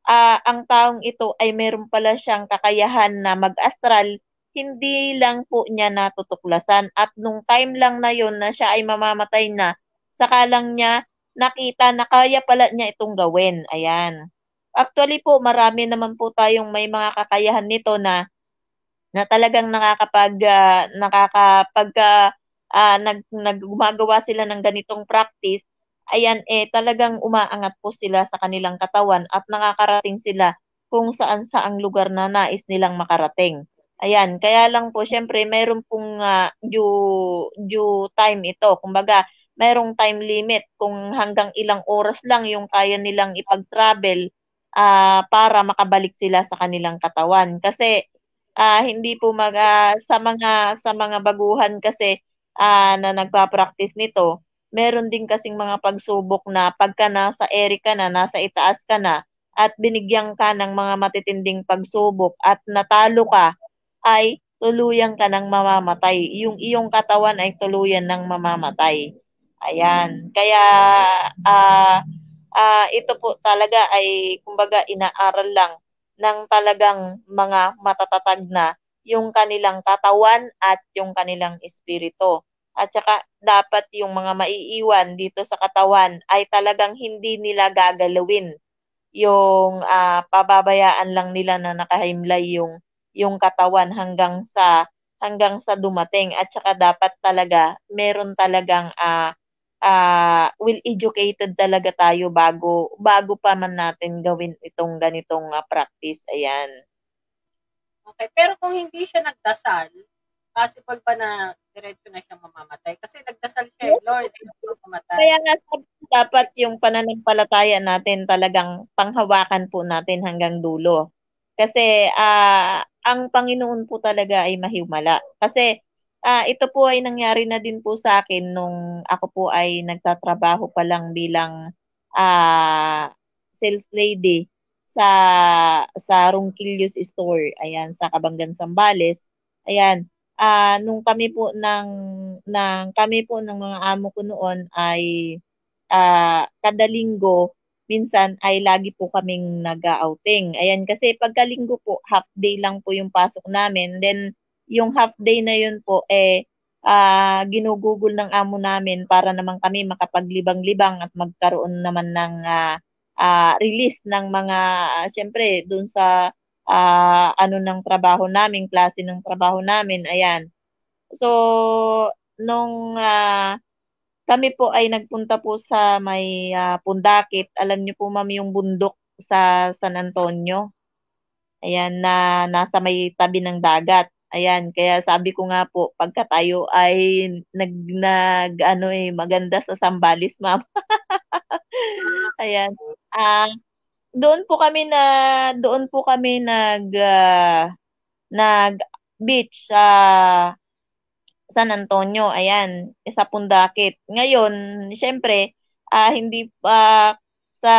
uh, ang taong ito ay meron pala siyang kakayahan na mag-astral hindi lang po niya natutuklasan at nung time lang na yon na siya ay mamamatay na, saka lang niya nakita na kaya pala niya itong gawin. Ayan. Actually po, marami naman po tayong may mga kakayahan nito na na talagang nakakapag uh, nakakapag uh, uh, nag, nag gumagawa sila ng ganitong practice, ayan eh talagang umaangat po sila sa kanilang katawan at nakakarating sila kung saan ang lugar na nais nilang makarating. Ayan, kaya lang po syempre mayroon pong uh, due due time ito. Kumbaga, mayroong time limit kung hanggang ilang oras lang yung kaya nilang ipag-travel uh, para makabalik sila sa kanilang katawan kasi uh, hindi po mag uh, sa mga sa mga baguhan kasi uh, na nagpa-practice nito meron din kasing mga pagsubok na pagka nasa ere ka na nasa itaas ka na at binigyan ka ng mga matitinding pagsubok at natalo ka ay tuluyan ka ng mamamatay yung iyong katawan ay tuluyan ng mamamatay ayan kaya uh, uh, ito po talaga ay kumbaga inaaral lang ng talagang mga matatatag na yung kanilang katawan at yung kanilang espiritu. At saka dapat yung mga maiiwan dito sa katawan ay talagang hindi nila gagalawin yung uh, pababayaan lang nila na nakahimlay yung yung katawan hanggang sa hanggang sa dumating at saka dapat talaga meron talagang uh, uh, ah, will educated talaga tayo bago bago pa man natin gawin itong ganitong uh, practice. Ayan. Okay, pero kung hindi siya nagdasal, possible pa na diretso na siya mamamatay? Kasi nagdasal siya, yes. Eh, Lord, eh, mamamatay Kaya nga dapat yung pananampalataya natin talagang panghawakan po natin hanggang dulo. Kasi uh, ang Panginoon po talaga ay mahiwala. Kasi Ah, ito po ay nangyari na din po sa akin nung ako po ay nagtatrabaho pa lang bilang ah sales lady sa sa Ronquillos store, ayan sa Kabanggan Sambales. Ayan, ah nung kami po ng ng kami po ng mga amo ko noon ay ah kada linggo minsan ay lagi po kaming nag-outing. Ayan kasi pagkalinggo po half day lang po yung pasok namin. Then yung half day na yun po, eh, uh, ginugugol ng amo namin para naman kami makapaglibang-libang at magkaroon naman ng uh, uh, release ng mga, uh, siyempre, dun sa uh, ano ng trabaho namin, klase ng trabaho namin, ayan. So, nung uh, kami po ay nagpunta po sa may uh, Pundakit, alam niyo po ma'am yung bundok sa San Antonio. Ayan na nasa may tabi ng dagat. Ayan, kaya sabi ko nga po, pagka tayo ay nag, nag ano eh, maganda sa Sambalis, ma'am. Ayan. Ah, uh, doon po kami na doon po kami nag uh, nag beach sa uh, San Antonio. Ayan, eh, sa Pundakit. Ngayon, syempre, uh, hindi pa sa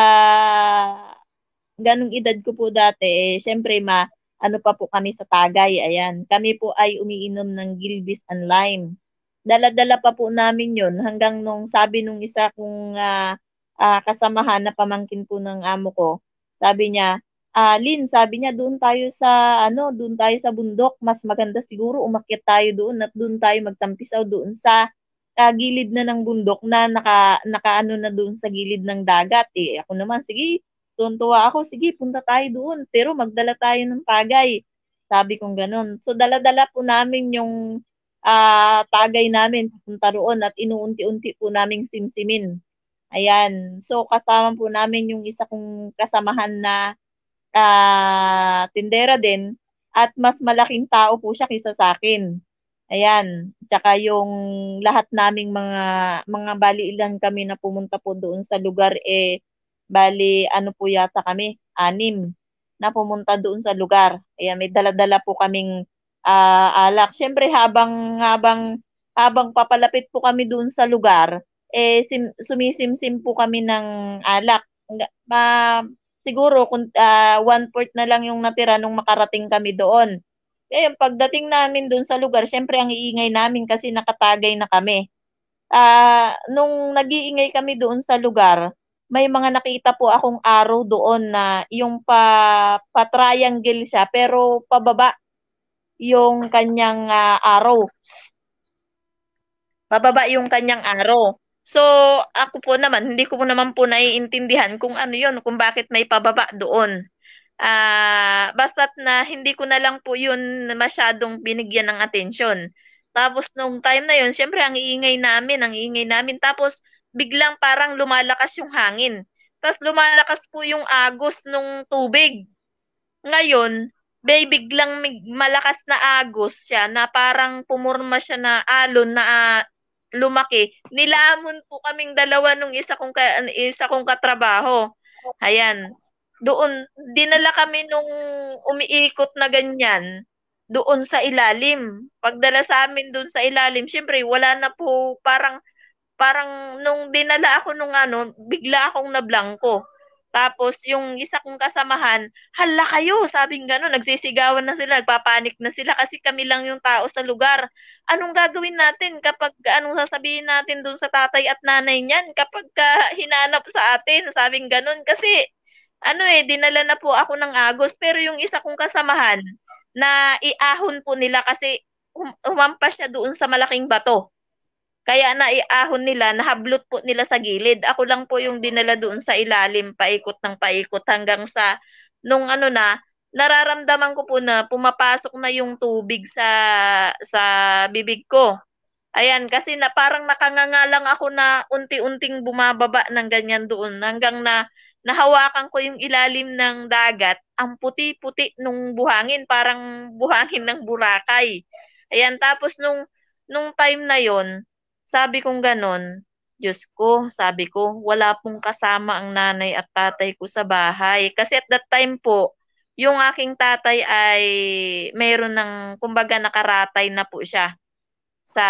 ganung edad ko po dati, eh, syempre ma ano pa po kami sa Tagay, ayan. Kami po ay umiinom ng Gilbis and Lime. Daladala pa po namin yon hanggang nung sabi nung isa kong uh, uh, kasamahan na pamangkin po ng amo ko, sabi niya, uh, ah, Lin, sabi niya, doon tayo sa, ano, doon tayo sa bundok, mas maganda siguro umakyat tayo doon at doon tayo magtampisaw doon sa uh, gilid na ng bundok na naka, naka ano na doon sa gilid ng dagat. Eh, ako naman, sige, Tuntua ako, sige, punta tayo doon, pero magdala tayo ng tagay. Sabi kong ganun. So, dala-dala po namin yung uh, tagay namin papunta roon at inuunti-unti po naming simsimin. Ayan. So, kasama po namin yung isa kong kasamahan na uh, tindera din at mas malaking tao po siya kaysa sa akin. Ayan, tsaka yung lahat naming mga mga bali ilan kami na pumunta po doon sa lugar eh Bali, ano po yata kami, anim na pumunta doon sa lugar. Ayan, may dala-dala po kaming uh, alak. Siyempre, habang, habang, habang papalapit po kami doon sa lugar, eh, sim, sumisimsim po kami ng alak. Ma, siguro, kung, uh, one-fourth na lang yung natira nung makarating kami doon. Kaya eh, pagdating namin doon sa lugar, siyempre ang iingay namin kasi nakatagay na kami. Uh, nung nag-iingay kami doon sa lugar, may mga nakita po akong arrow doon na yung pa, pa-triangle siya pero pababa yung kanyang uh, arrow. Pababa yung kanyang arrow. So, ako po naman, hindi ko po naman po naiintindihan kung ano yon kung bakit may pababa doon. Uh, basta't na hindi ko na lang po yun masyadong binigyan ng atensyon. Tapos nung time na yun, syempre ang iingay namin, ang iingay namin. Tapos biglang parang lumalakas yung hangin. Tapos lumalakas po yung agos nung tubig. Ngayon, may biglang malakas na agos siya na parang pumurma siya na alon na uh, lumaki. Nilamon po kaming dalawa nung isa kong ka, isa kong katrabaho. Ayan. Doon dinala kami nung umiikot na ganyan doon sa ilalim. Pagdala sa amin doon sa ilalim, syempre wala na po parang parang nung dinala ako nung ano, bigla akong nablangko. Tapos yung isa kong kasamahan, hala kayo, sabing gano'n, nagsisigawan na sila, nagpapanik na sila kasi kami lang yung tao sa lugar. Anong gagawin natin kapag anong sasabihin natin doon sa tatay at nanay niyan kapag uh, hinanap sa atin, sabing gano'n. Kasi ano eh, dinala na po ako ng Agos, pero yung isa kong kasamahan, na iahon po nila kasi hum- humampas siya doon sa malaking bato. Kaya naiahon nila, nahablot po nila sa gilid. Ako lang po yung dinala doon sa ilalim, paikot ng paikot hanggang sa nung ano na, nararamdaman ko po na pumapasok na yung tubig sa sa bibig ko. Ayan, kasi na parang nakanganga lang ako na unti-unting bumababa ng ganyan doon hanggang na nahawakan ko yung ilalim ng dagat. Ang puti-puti nung buhangin, parang buhangin ng Burakay. Ayan, tapos nung nung time na yon sabi kong ganon, Diyos ko, sabi ko, wala pong kasama ang nanay at tatay ko sa bahay. Kasi at that time po, yung aking tatay ay mayroon ng, kumbaga nakaratay na po siya sa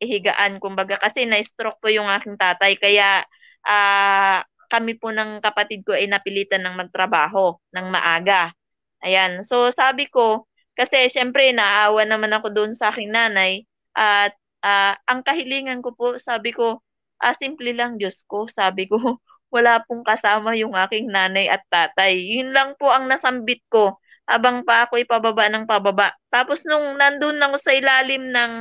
higaan, kumbaga. Kasi na-stroke po yung aking tatay. Kaya uh, kami po ng kapatid ko ay napilitan ng magtrabaho ng maaga. Ayan. So sabi ko, kasi syempre naawa naman ako doon sa aking nanay at uh, ang kahilingan ko po, sabi ko, ah, simple lang Diyos ko, sabi ko, wala pong kasama yung aking nanay at tatay. Yun lang po ang nasambit ko habang pa ako'y pababa ng pababa. Tapos nung nandun ako sa ilalim ng,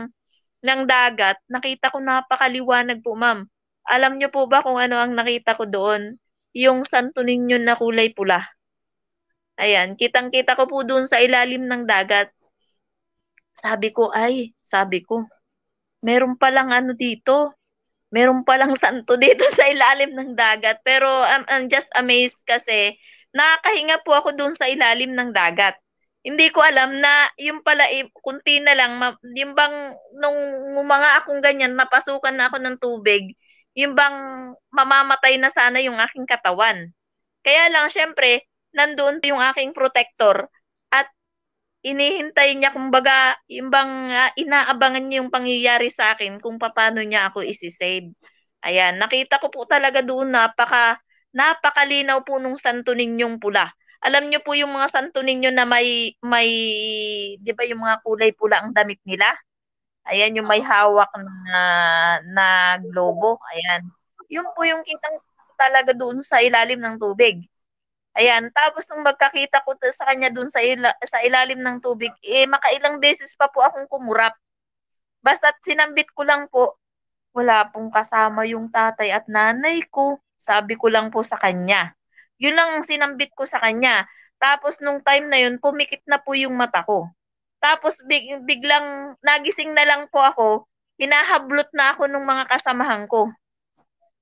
ng dagat, nakita ko napakaliwanag po, ma'am. Alam niyo po ba kung ano ang nakita ko doon? Yung santo ninyo na kulay pula. Ayan, kitang-kita ko po doon sa ilalim ng dagat. Sabi ko, ay, sabi ko, meron palang ano dito, meron palang santo dito sa ilalim ng dagat. Pero I'm, I'm just amazed kasi nakakahinga po ako doon sa ilalim ng dagat. Hindi ko alam na yung pala, eh, kunti na lang, yung bang nung mga akong ganyan, napasukan na ako ng tubig, yung bang mamamatay na sana yung aking katawan. Kaya lang, syempre, nandoon yung aking protector inihintay niya kumbaga imbang uh, ah, inaabangan niya yung pangyayari sa akin kung paano niya ako isi-save. Ayan, nakita ko po talaga doon napaka napakalinaw po nung santo ninyong pula. Alam niyo po yung mga santo ninyo na may may 'di ba yung mga kulay pula ang damit nila? Ayan yung may hawak na na globo. Ayan. Yung po yung kitang talaga doon sa ilalim ng tubig. Ayan, tapos nung magkakita ko sa kanya dun sa, ila- sa ilalim ng tubig, eh makailang beses pa po akong kumurap. Basta sinambit ko lang po, wala pong kasama yung tatay at nanay ko. Sabi ko lang po sa kanya. Yun lang ang sinambit ko sa kanya. Tapos nung time na yun, pumikit na po yung mata ko. Tapos big, biglang nagising na lang po ako, hinahablot na ako ng mga kasamahan ko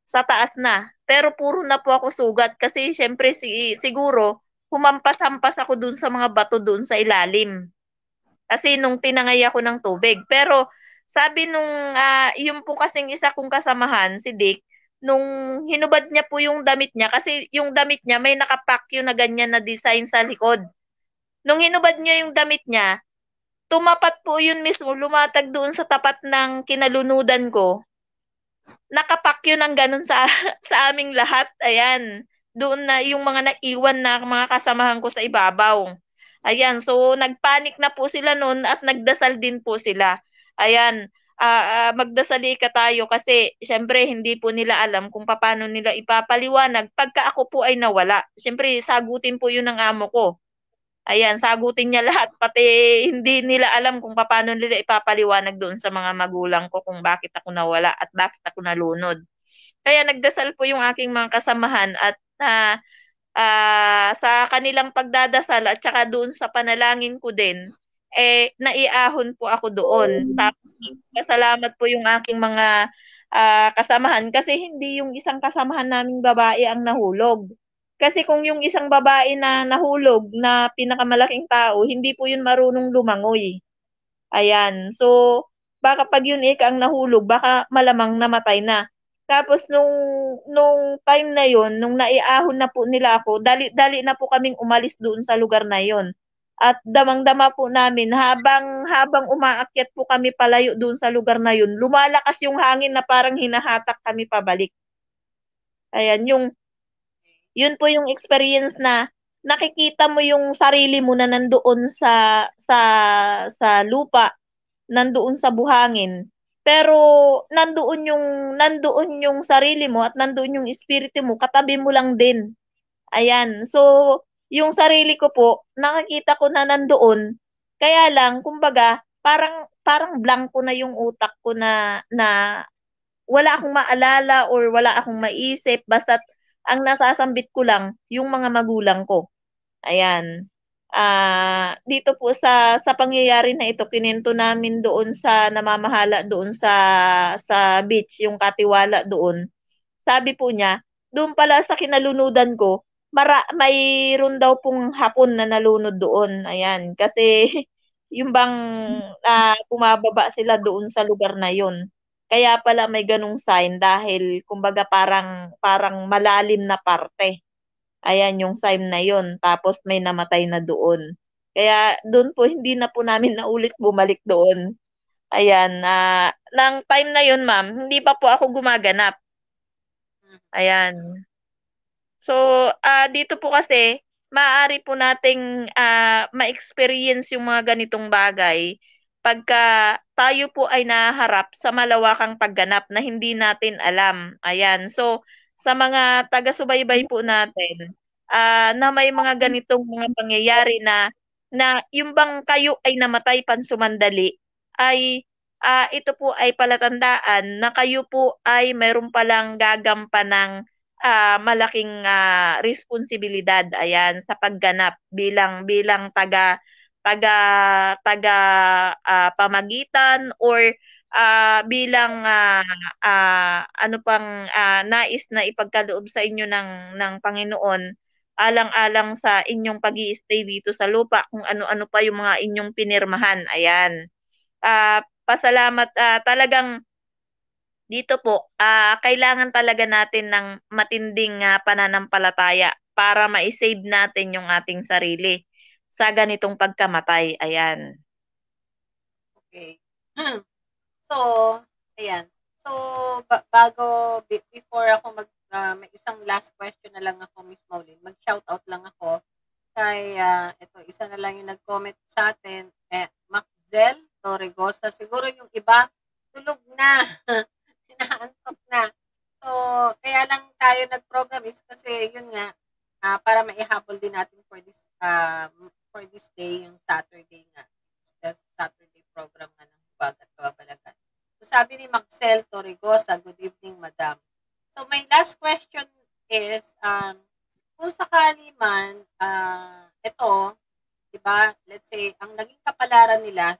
sa taas na. Pero puro na po ako sugat kasi siyempre si, siguro humampas-hampas ako dun sa mga bato dun sa ilalim. Kasi nung tinangay ako ng tubig. Pero sabi nung uh, ah, yung po kasing isa kong kasamahan, si Dick, nung hinubad niya po yung damit niya, kasi yung damit niya may nakapack yung na ganyan na design sa likod. Nung hinubad niya yung damit niya, tumapat po yun mismo, lumatag doon sa tapat ng kinalunudan ko nakapakyo ng ganun sa sa aming lahat. Ayan. Doon na yung mga naiwan na mga kasamahan ko sa ibabaw. Ayan, so nagpanik na po sila noon at nagdasal din po sila. Ayan, uh, magdasali ka tayo kasi siyempre hindi po nila alam kung paano nila ipapaliwanag pagka ako po ay nawala. Siyempre sagutin po yun ng amo ko. Ayan, sagutin niya lahat. Pati hindi nila alam kung paano nila ipapaliwanag doon sa mga magulang ko kung bakit ako nawala at bakit ako nalunod. Kaya nagdasal po yung aking mga kasamahan at uh, uh, sa kanilang pagdadasal at saka doon sa panalangin ko din, eh, naiahon po ako doon. Mm. Tapos, kasalamat po yung aking mga uh, kasamahan kasi hindi yung isang kasamahan naming babae ang nahulog. Kasi kung yung isang babae na nahulog na pinakamalaking tao, hindi po yun marunong lumangoy. Ayan. So, baka pag yun ika ang nahulog, baka malamang namatay na. Tapos nung nung time na yon, nung naiahon na po nila ako, dali-dali na po kaming umalis doon sa lugar na yon. At damang-dama po namin habang habang umaakyat po kami palayo doon sa lugar na yon, lumalakas yung hangin na parang hinahatak kami pabalik. Ayan, yung yun po yung experience na nakikita mo yung sarili mo na nandoon sa sa sa lupa, nandoon sa buhangin. Pero nandoon yung nandoon yung sarili mo at nandoon yung espiritu mo, katabi mo lang din. Ayan. So, yung sarili ko po, nakikita ko na nandoon. Kaya lang, kumbaga, parang parang blanko na yung utak ko na na wala akong maalala or wala akong maiisip basta ang nasasambit ko lang, yung mga magulang ko. Ayan. Uh, dito po sa sa pangyayari na ito kinento namin doon sa namamahala doon sa sa beach yung katiwala doon sabi po niya doon pala sa kinalunudan ko mara, mayroon daw pong hapon na nalunod doon ayan kasi yung bang uh, bumababa sila doon sa lugar na yon kaya pala may ganung sign dahil kumbaga parang parang malalim na parte. Ayan yung sign na yon tapos may namatay na doon. Kaya doon po hindi na po namin naulit bumalik doon. Ayan, uh, ng time na yon ma'am, hindi pa po ako gumaganap. Ayan. So, uh, dito po kasi, maari po nating uh, ma-experience yung mga ganitong bagay pagka tayo po ay naharap sa malawakang pagganap na hindi natin alam. Ayan. So, sa mga taga-subaybay po natin, uh, na may mga ganitong mga pangyayari na na yung bang kayo ay namatay pansumandali ay uh, ito po ay palatandaan na kayo po ay mayroon palang gagampanang uh, malaking uh, responsibilidad ayan sa pagganap bilang bilang taga taga taga uh, pamagitan or uh, bilang uh, uh, ano pang uh, nais na ipagkaloob sa inyo ng ng Panginoon alang-alang sa inyong pag stay dito sa lupa kung ano-ano pa yung mga inyong pinirmahan. Ayan. Uh, pasalamat uh, talagang dito po, uh, kailangan talaga natin ng matinding uh, pananampalataya para ma-save natin yung ating sarili sa ganitong pagkamatay. Ayan. Okay. So, ayan. So, bago, before ako mag, uh, may isang last question na lang ako, Miss Maulin. Mag-shoutout lang ako kay, uh, ah, ito, isa na lang yung nag-comment sa atin, eh, Maxel Torregosa. Siguro yung iba, tulog na. Inaantok na. So, kaya lang tayo nag-program is kasi yun nga, uh, para maihabol din natin for this uh, for this day, yung Saturday nga. The Saturday program nga ng Hubag at Kababalagan. So, sabi ni Maxel Torregosa, good evening, madam. So, my last question is, um, kung sakali man, uh, ito, di ba, let's say, ang naging kapalaran nila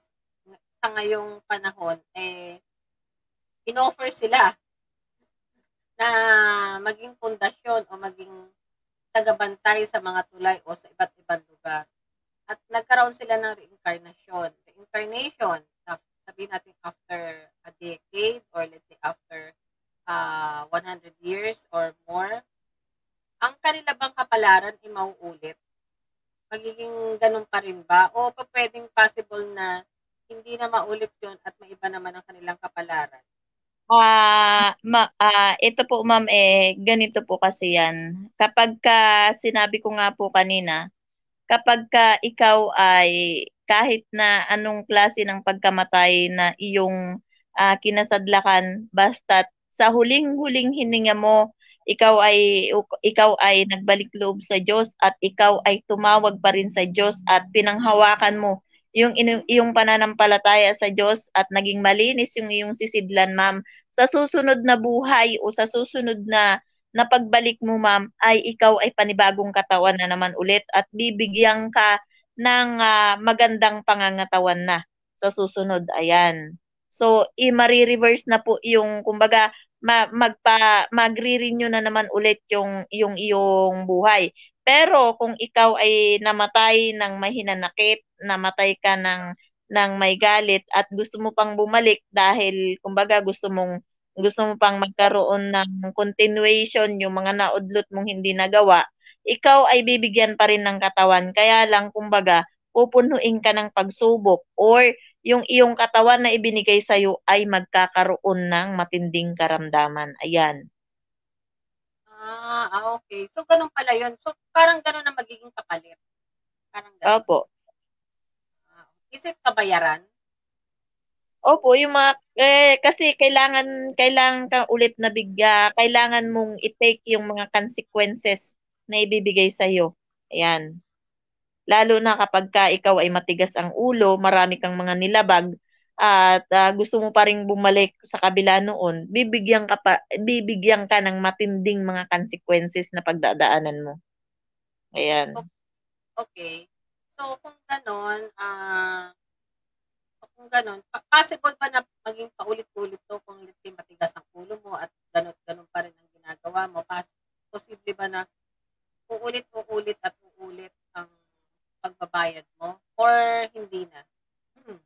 sa ngayong panahon, eh, inoffer sila na maging pundasyon o maging tagabantay sa mga tulay o sa iba't ibang lugar at nagkaroon sila ng reincarnation. Reincarnation, sabihin natin after a decade or let's say after uh, ah, 100 years or more, ang kanila bang kapalaran ay mauulit? Magiging ganun pa rin ba? O pa pwedeng possible na hindi na maulit yun at maiba naman ang kanilang kapalaran? Ah, uh, ma, uh, ito po ma'am eh ganito po kasi 'yan. Kapag ka sinabi ko nga po kanina, kapag ka ikaw ay kahit na anong klase ng pagkamatay na iyong uh, kinasadlakan basta't sa huling-huling hininga mo ikaw ay ikaw ay nagbalik loob sa Diyos at ikaw ay tumawag pa rin sa Diyos at pinanghawakan mo yung iyong pananampalataya sa Diyos at naging malinis yung iyong sisidlan ma'am sa susunod na buhay o sa susunod na na pagbalik mo ma'am ay ikaw ay panibagong katawan na naman ulit at bibigyan ka ng uh, magandang pangangatawan na sa susunod. Ayan. So, i-reverse na po yung, kumbaga, ma- magpa, magre-renew na naman ulit yung, yung iyong buhay. Pero kung ikaw ay namatay ng mahinanakit, namatay ka ng ng may galit at gusto mo pang bumalik dahil kumbaga gusto mong gusto mo pang magkaroon ng continuation yung mga naudlot mong hindi nagawa, ikaw ay bibigyan pa rin ng katawan. Kaya lang, kumbaga, pupunuin ka ng pagsubok or yung iyong katawan na ibinigay sa iyo ay magkakaroon ng matinding karamdaman. Ayan. Ah, ah, okay. So, ganun pala yun. So, parang ganun na magiging kapalit. Parang ganun. Opo. Ah, is it kabayaran? Opo, yung mga, eh, kasi kailangan, kailangan kang ulit na bigya, kailangan mong i-take yung mga consequences na ibibigay sa'yo. Ayan. Lalo na kapag ka ikaw ay matigas ang ulo, marami kang mga nilabag, at uh, gusto mo pa rin bumalik sa kabila noon, bibigyan ka, pa, bibigyan ka ng matinding mga consequences na pagdadaanan mo. Ayan. Okay. So, kung ganon, ah, uh kung ganun, possible ba na maging paulit-ulit to kung let's matigas ang ulo mo at ganun, ganun pa rin ang ginagawa mo? Posible ba na uulit-uulit at uulit ang pagbabayad mo? Or hindi na? Hmm.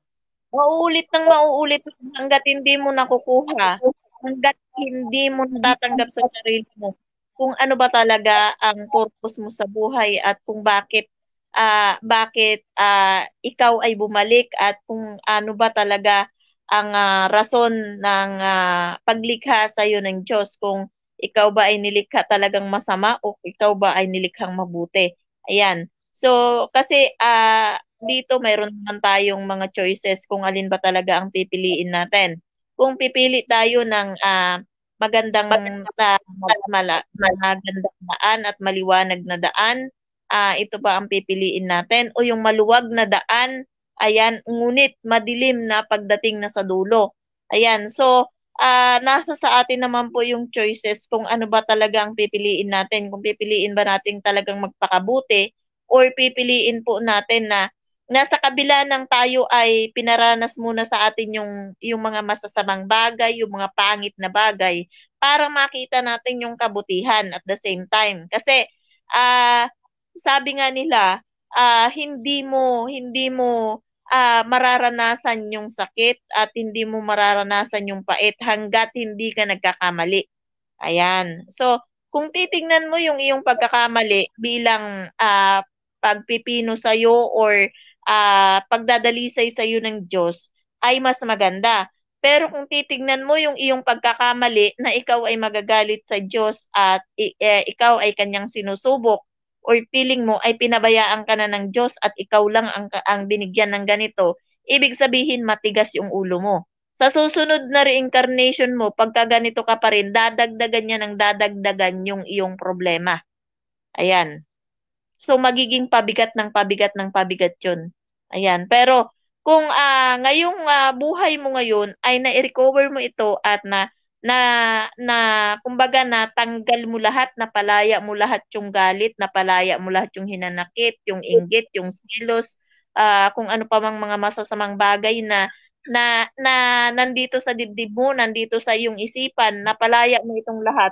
Mauulit nang mauulit hanggat hindi mo nakukuha. Hanggat hindi mo natatanggap sa sarili mo kung ano ba talaga ang purpose mo sa buhay at kung bakit uh, bakit uh, ikaw ay bumalik at kung ano ba talaga ang uh, rason ng uh, paglikha sa iyo ng Diyos kung ikaw ba ay nilikha talagang masama o ikaw ba ay nilikhang mabuti. Ayan. So kasi uh, dito mayroon naman tayong mga choices kung alin ba talaga ang pipiliin natin. Kung pipili tayo ng uh, magandang, magandang uh, magandang daan at maliwanag na daan, uh, ito ba ang pipiliin natin o yung maluwag na daan ayan ngunit madilim na pagdating na sa dulo ayan so uh, nasa sa atin naman po yung choices kung ano ba talaga ang pipiliin natin kung pipiliin ba natin talagang magpakabuti or pipiliin po natin na nasa kabila ng tayo ay pinaranas muna sa atin yung yung mga masasamang bagay, yung mga pangit na bagay para makita natin yung kabutihan at the same time. Kasi ah uh, sabi nga nila, uh, hindi mo hindi mo uh, mararanasan yung sakit at hindi mo mararanasan yung pait hanggat hindi ka nagkakamali. Ayan. So, kung titingnan mo yung iyong pagkakamali bilang uh, pagpipino sa iyo or uh, pagdadalisay sa iyo ng Diyos ay mas maganda. Pero kung titignan mo yung iyong pagkakamali na ikaw ay magagalit sa Diyos at e, e, ikaw ay kanyang sinusubok or feeling mo ay pinabayaan ka na ng Diyos at ikaw lang ang, ang binigyan ng ganito, ibig sabihin matigas yung ulo mo. Sa susunod na reincarnation mo, pagka ganito ka pa rin, dadagdagan niya ng dadagdagan yung iyong problema. Ayan. So, magiging pabigat ng pabigat ng pabigat yun. Ayan. Pero, kung uh, ngayong uh, buhay mo ngayon ay na-recover mo ito at na na na kumbaga na tanggal mo lahat, napalaya mo lahat yung galit, napalaya mo lahat yung hinanakit, yung inggit, yung silos, uh, kung ano pa mang mga masasamang bagay na na na nandito sa dibdib mo, nandito sa iyong isipan, napalaya mo itong lahat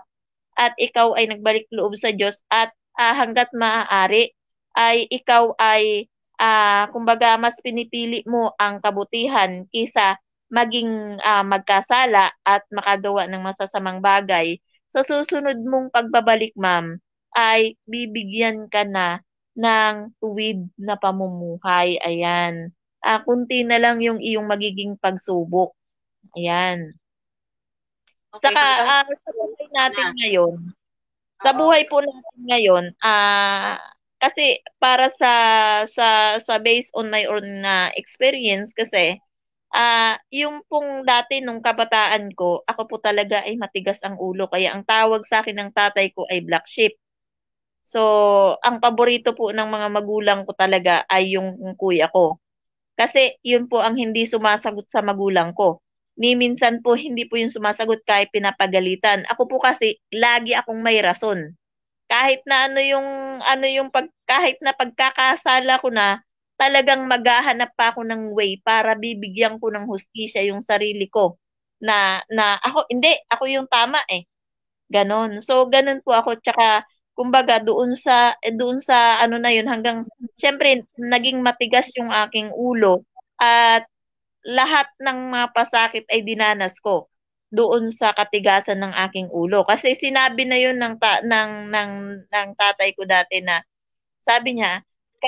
at ikaw ay nagbalik loob sa Diyos at uh, hanggat maaari ay ikaw ay uh, kumbaga mas pinipili mo ang kabutihan kisa maging uh, magkasala at makagawa ng masasamang bagay, sa susunod mong pagbabalik, ma'am, ay bibigyan ka na ng tuwid na pamumuhay. Ayan. Uh, kunti na lang yung iyong magiging pagsubok. Ayan. Okay, Saka, uh, ah, sa buhay natin na. ngayon, Uh-oh. sa buhay po natin ngayon, ah, uh, kasi para sa sa sa based on my own na experience kasi uh, yung pong dati nung kabataan ko, ako po talaga ay matigas ang ulo. Kaya ang tawag sa akin ng tatay ko ay black sheep. So, ang paborito po ng mga magulang ko talaga ay yung kuya ko. Kasi yun po ang hindi sumasagot sa magulang ko. Ni minsan po hindi po yung sumasagot kahit pinapagalitan. Ako po kasi lagi akong may rason. Kahit na ano yung ano yung pag, kahit na pagkakasala ko na, talagang maghahanap pa ako ng way para bibigyan ko ng hustisya yung sarili ko na na ako hindi ako yung tama eh ganon so ganon po ako tsaka kumbaga doon sa eh, doon sa ano na yun hanggang syempre naging matigas yung aking ulo at lahat ng mga pasakit ay dinanas ko doon sa katigasan ng aking ulo kasi sinabi na yun ng ta- ng ng ng tatay ko dati na sabi niya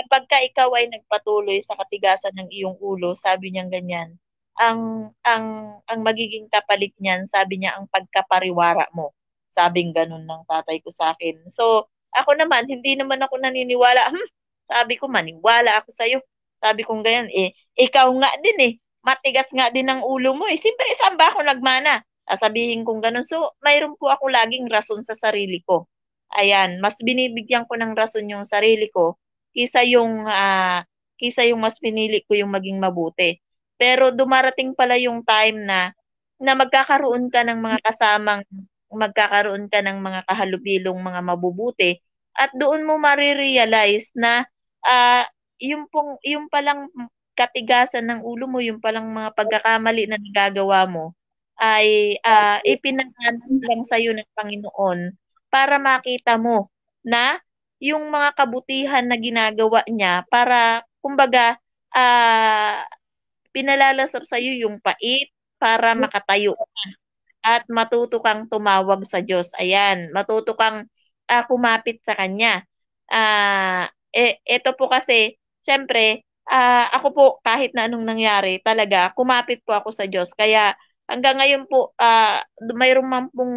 kapag ka ikaw ay nagpatuloy sa katigasan ng iyong ulo, sabi niyang ganyan, ang ang ang magiging kapalit niyan, sabi niya ang pagkapariwara mo. Sabing ganun ng tatay ko sa akin. So, ako naman hindi naman ako naniniwala. Hmm, sabi ko maniwala ako sa iyo. Sabi kong ganyan eh ikaw nga din eh. Matigas nga din ang ulo mo eh. Siyempre saan ba ako nagmana? Sabihin kong ganun. So, mayroon po ako laging rason sa sarili ko. Ayan, mas binibigyan ko ng rason yung sarili ko kisa yung uh, ah, kisa yung mas pinili ko yung maging mabuti. Pero dumarating pala yung time na na magkakaroon ka ng mga kasamang magkakaroon ka ng mga kahalubilong mga mabubuti at doon mo marirealize na uh, yung pong yung palang katigasan ng ulo mo, yung palang mga pagkakamali na nagagawa mo ay uh, ah, ipinanganas lang sa iyo ng Panginoon para makita mo na yung mga kabutihan na ginagawa niya para, kumbaga, uh, ah, pinalalasap sa iyo yung pait para hmm. makatayo ka at matuto kang tumawag sa Diyos. Ayan, matuto kang uh, kumapit sa Kanya. Uh, e, ito po kasi, syempre, uh, ako po kahit na anong nangyari, talaga kumapit po ako sa Diyos. Kaya hanggang ngayon po uh, mayroon man pong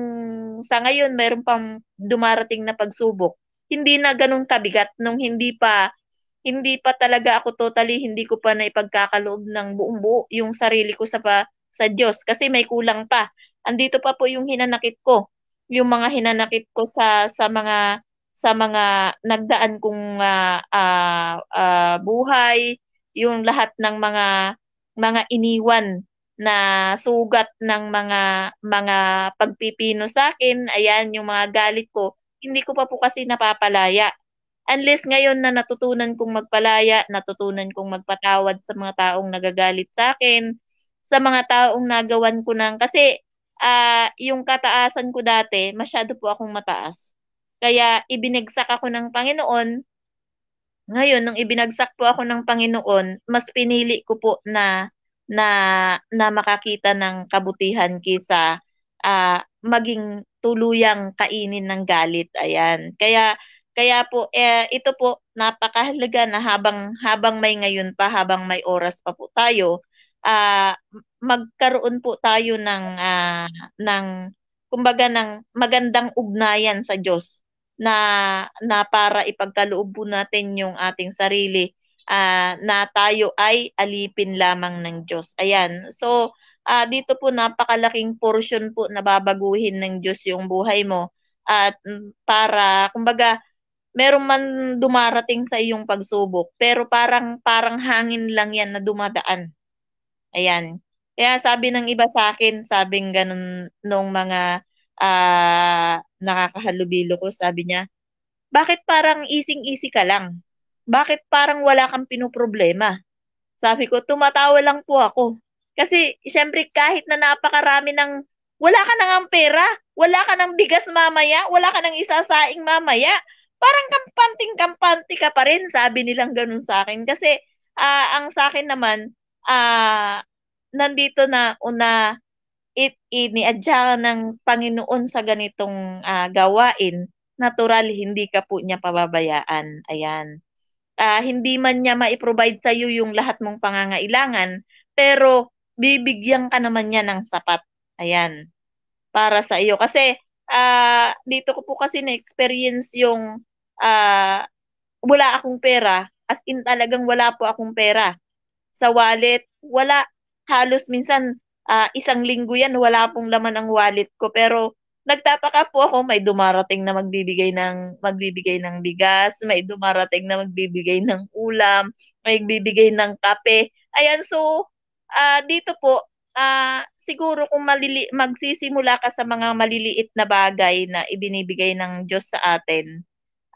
sa ngayon mayroon pang dumarating na pagsubok hindi na ganun kabigat nung hindi pa hindi pa talaga ako totally hindi ko pa naipagkakaloob ng buong buo yung sarili ko sa pa, sa Diyos kasi may kulang pa. Andito pa po yung hinanakit ko, yung mga hinanakit ko sa sa mga sa mga nagdaan kong uh, uh, uh, buhay, yung lahat ng mga mga iniwan na sugat ng mga mga pagpipino sa akin, ayan yung mga galit ko hindi ko pa po kasi napapalaya. Unless ngayon na natutunan kong magpalaya, natutunan kong magpatawad sa mga taong nagagalit sa akin, sa mga taong nagawan ko nang kasi uh, yung kataasan ko dati, masyado po akong mataas. Kaya ibinagsak ako ng Panginoon. Ngayon, nung ibinagsak po ako ng Panginoon, mas pinili ko po na na na makakita ng kabutihan kaysa uh, maging tuluyang kainin ng galit. Ayan. Kaya kaya po eh, ito po napakahalaga na habang habang may ngayon pa, habang may oras pa po tayo, uh, magkaroon po tayo ng uh, ng kumbaga ng magandang ugnayan sa Diyos na na para ipagkaloob po natin yung ating sarili uh, na tayo ay alipin lamang ng Diyos. Ayan. So uh, dito po napakalaking portion po na babaguhin ng Diyos yung buhay mo at mm, para kumbaga meron man dumarating sa iyong pagsubok pero parang parang hangin lang yan na dumadaan. Ayan. Kaya sabi ng iba sa akin, sabing ganun nung mga uh, nakakahalubilo ko, sabi niya, bakit parang easing isi ka lang? Bakit parang wala kang pinoproblema? Sabi ko, tumatawa lang po ako. Kasi, siyempre, kahit na napakarami ng, wala ka nang pera, wala ka ng bigas mamaya, wala ka ng isasaing mamaya, parang kampanting-kampanti ka pa rin, sabi nilang ganun sa akin. Kasi, uh, ang sa akin naman, uh, nandito na una, it, iniadya ng Panginoon sa ganitong uh, gawain, natural, hindi ka po niya pababayaan. Ayan. Uh, hindi man niya maiprovide sa iyo yung lahat mong pangangailangan, pero bibigyan ka naman niya ng sapat. Ayan. Para sa iyo. Kasi, uh, dito ko po kasi na-experience yung uh, wala akong pera. As in talagang wala po akong pera. Sa wallet, wala. Halos minsan, uh, isang linggo yan, wala pong laman ang wallet ko. Pero, nagtataka po ako, may dumarating na magbibigay ng magbibigay ng bigas, may dumarating na magbibigay ng ulam, may bibigay ng kape. Ayan, so uh, dito po, uh, siguro kung malili magsisimula ka sa mga maliliit na bagay na ibinibigay ng Diyos sa atin,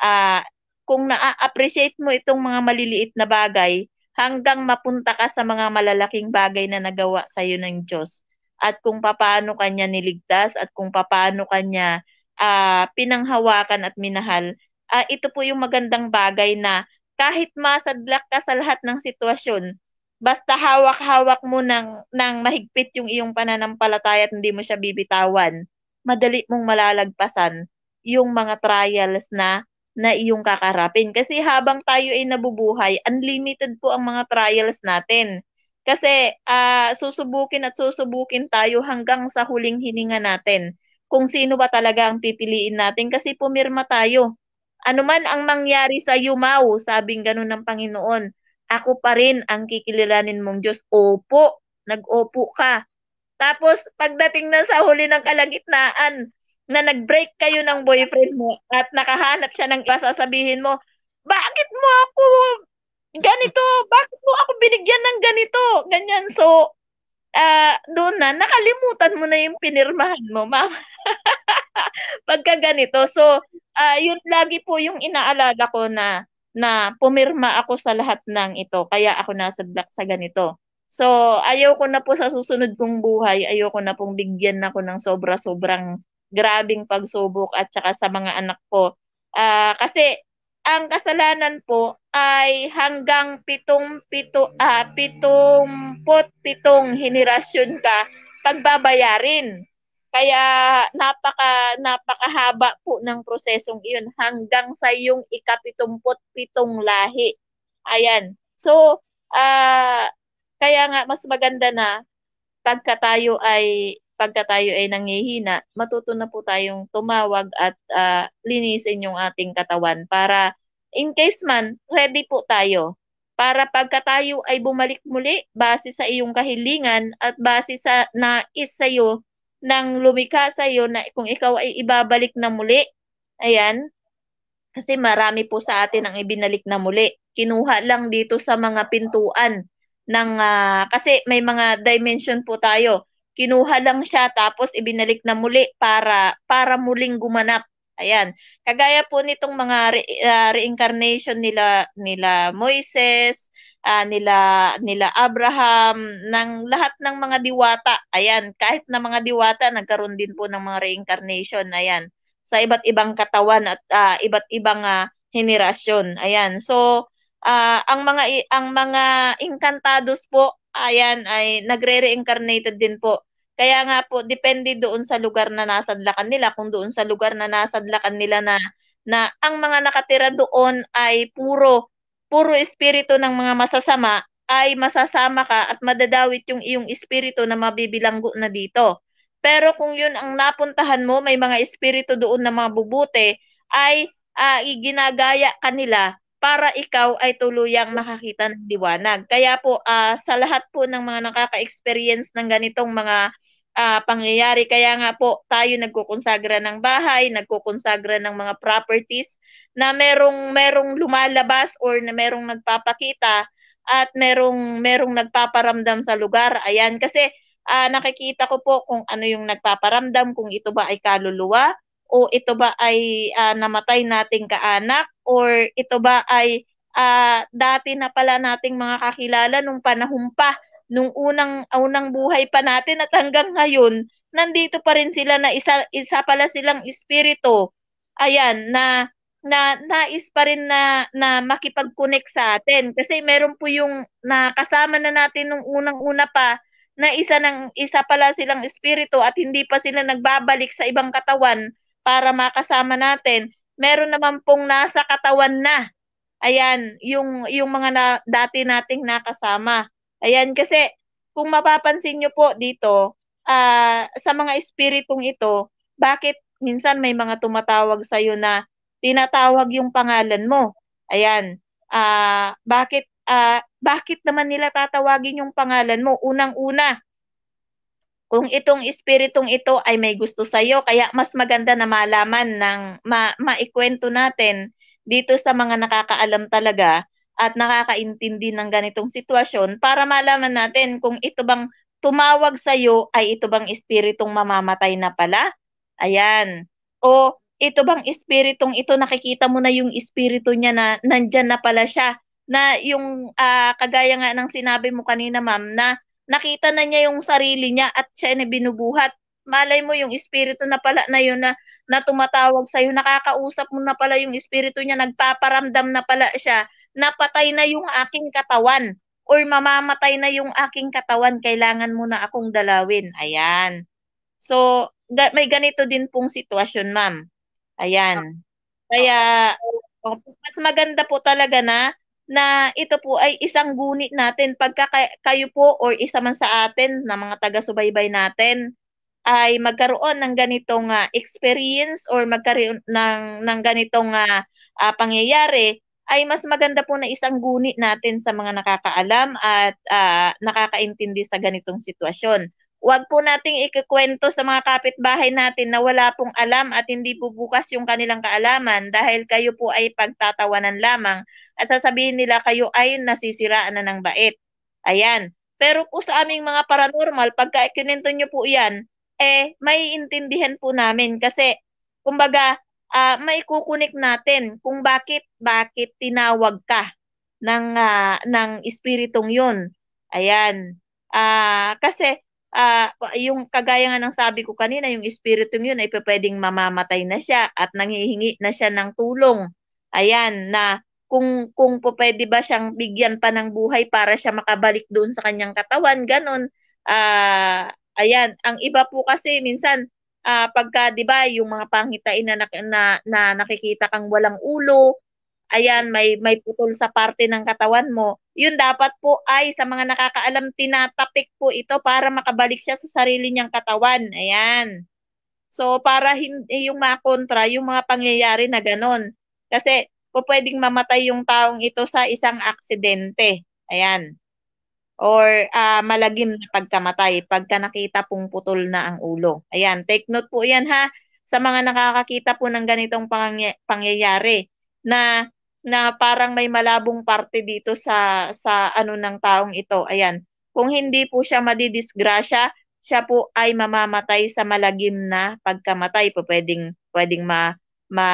uh, kung na-appreciate mo itong mga maliliit na bagay, hanggang mapunta ka sa mga malalaking bagay na nagawa sa iyo ng Diyos at kung paano kanya niligtas at kung paano kanya uh, pinanghawakan at minahal. Uh, ito po yung magandang bagay na kahit masadlak ka sa lahat ng sitwasyon, basta hawak-hawak mo ng, ng mahigpit yung iyong pananampalataya at hindi mo siya bibitawan, madali mong malalagpasan yung mga trials na na iyong kakarapin. Kasi habang tayo ay nabubuhay, unlimited po ang mga trials natin. Kasi uh, susubukin at susubukin tayo hanggang sa huling hininga natin kung sino ba talaga ang pipiliin natin kasi pumirma tayo. Ano man ang mangyari sa yumaw, sabing ganun ng Panginoon, ako pa rin ang kikilalanin mong Diyos. Opo, nag-opo ka. Tapos pagdating na sa huli ng kalagitnaan, na nag-break kayo ng boyfriend mo at nakahanap siya ng iba, sasabihin mo, bakit mo ako ganito? Bakit mo ako binigyan ng ganito? Ganyan. So, uh, doon na, nakalimutan mo na yung pinirmahan mo, ma'am. Pagka ganito. So, uh, yun lagi po yung inaalala ko na na pumirma ako sa lahat ng ito, kaya ako nasadlak sa ganito. So, ayaw ko na po sa susunod kong buhay, ayaw ko na pong bigyan ako ng sobra-sobrang grabing pagsubok at saka sa mga anak ko. Uh, kasi ang kasalanan po ay hanggang pitong pito ah, pitong pot pitong henerasyon ka pagbabayarin kaya napaka napakahaba po ng prosesong iyon hanggang sa yung ikapitumput pitong lahi. Ayan. So, uh, kaya nga mas maganda na pagka tayo ay pagka tayo ay nangihina, matuto na po tayong tumawag at uh, linisin yung ating katawan para in case man, ready po tayo. Para pagka tayo ay bumalik muli, base sa iyong kahilingan at base sa nais sa iyo ng lumika sa iyo na kung ikaw ay ibabalik na muli. Ayan. Kasi marami po sa atin ang ibinalik na muli. Kinuha lang dito sa mga pintuan ng uh, kasi may mga dimension po tayo. Kinuha lang siya tapos ibinalik na muli para para muling gumanap. Ayan. Kagaya po nitong mga re, uh, reincarnation nila nila Moises, uh, nila nila Abraham ng lahat ng mga diwata. Ayan, kahit na mga diwata nagkaroon din po ng mga reincarnation. Ayan, sa iba't ibang katawan at uh, iba't ibang uh, henerasyon. Ayan. So, uh, ang mga ang mga encantados po, ayan ay nagre-reincarnated din po. Kaya nga po, depende doon sa lugar na nasadlakan nila. Kung doon sa lugar na nasadlakan nila na na ang mga nakatira doon ay puro puro espiritu ng mga masasama, ay masasama ka at madadawit yung iyong espiritu na mabibilanggo na dito. Pero kung yun ang napuntahan mo, may mga espiritu doon na mabubuti, ay uh, ah, ginagaya kanila para ikaw ay tuluyang makakita ng diwanag. Kaya po, uh, sa lahat po ng mga nakaka-experience ng ganitong mga uh, pangyayari. Kaya nga po tayo nagkukonsagra ng bahay, nagkukonsagra ng mga properties na merong merong lumalabas or na merong nagpapakita at merong merong nagpaparamdam sa lugar. Ayan kasi uh, nakikita ko po kung ano yung nagpaparamdam, kung ito ba ay kaluluwa o ito ba ay uh, namatay nating kaanak or ito ba ay uh, dati na pala nating mga kakilala nung panahon pa nung unang ah, unang buhay pa natin at hanggang ngayon, nandito pa rin sila na isa isa pala silang espiritu. Ayan, na na nais pa rin na na makipag-connect sa atin kasi meron po yung nakasama na natin nung unang-una pa na isa nang isa pala silang espiritu at hindi pa sila nagbabalik sa ibang katawan para makasama natin. Meron naman pong nasa katawan na. Ayan, yung yung mga na, dati nating nakasama. Ayan, kasi kung mapapansin nyo po dito, uh, sa mga espiritong ito, bakit minsan may mga tumatawag sa'yo na tinatawag yung pangalan mo? Ayan, uh, bakit, uh, bakit naman nila tatawagin yung pangalan mo? Unang-una, kung itong espiritong ito ay may gusto sa iyo kaya mas maganda na malaman ng ma, maikwento natin dito sa mga nakakaalam talaga at nakakaintindi ng ganitong sitwasyon para malaman natin kung ito bang tumawag sa iyo ay ito bang espiritong mamamatay na pala? Ayan. O ito bang espiritong ito nakikita mo na yung espiritu niya na nandyan na pala siya na yung uh, kagaya nga ng sinabi mo kanina ma'am na nakita na niya yung sarili niya at siya na binubuhat malay mo yung espiritu na pala na yun na, na tumatawag sa'yo, nakakausap mo na pala yung espiritu niya, nagpaparamdam na pala siya napatay na yung aking katawan or mamamatay na yung aking katawan, kailangan mo na akong dalawin. Ayan. So, ga- may ganito din pong sitwasyon, ma'am. Ayan. Kaya, mas maganda po talaga na na ito po ay isang gunit natin pagka kayo po or isa man sa atin na mga taga-subaybay natin ay magkaroon ng ganitong uh, experience or magkaroon ng ng ganitong uh, uh, pangyayari ay mas maganda po na isang guni natin sa mga nakakaalam at uh, nakakaintindi sa ganitong sitwasyon. Huwag po nating ikikwento sa mga kapitbahay natin na wala pong alam at hindi po bukas yung kanilang kaalaman dahil kayo po ay pagtatawanan lamang at sasabihin nila kayo ay nasisiraan na ng bait. Ayan. Pero po sa aming mga paranormal, pagka ikininto nyo po yan, eh, may intindihan po namin kasi, kumbaga, uh, maikukunik natin kung bakit bakit tinawag ka ng uh, ng espiritong 'yon. Ayan. Uh, kasi uh, yung kagaya nga ng sabi ko kanina, yung espiritong 'yon ay pwedeng mamamatay na siya at nanghihingi na siya ng tulong. Ayan na kung kung po pwede ba siyang bigyan pa ng buhay para siya makabalik doon sa kanyang katawan, ganun. Uh, ayan, ang iba po kasi minsan uh, pagka 'di ba yung mga pangitain na, na na nakikita kang walang ulo, ayan may may putol sa parte ng katawan mo. Yun dapat po ay sa mga nakakaalam tinatapik po ito para makabalik siya sa sarili niyang katawan. Ayan. So para hindi yung makontra yung mga pangyayari na ganun. Kasi po pwedeng mamatay yung taong ito sa isang aksidente. Ayan or uh, malagim na pagkamatay pagka nakita pong putol na ang ulo. Ayan, take note po yan ha sa mga nakakakita po ng ganitong pangy- pangyayari na na parang may malabong parte dito sa sa ano ng taong ito. Ayan, kung hindi po siya madidisgrasya, siya po ay mamamatay sa malagim na pagkamatay. Po pwedeng pwedeng ma ma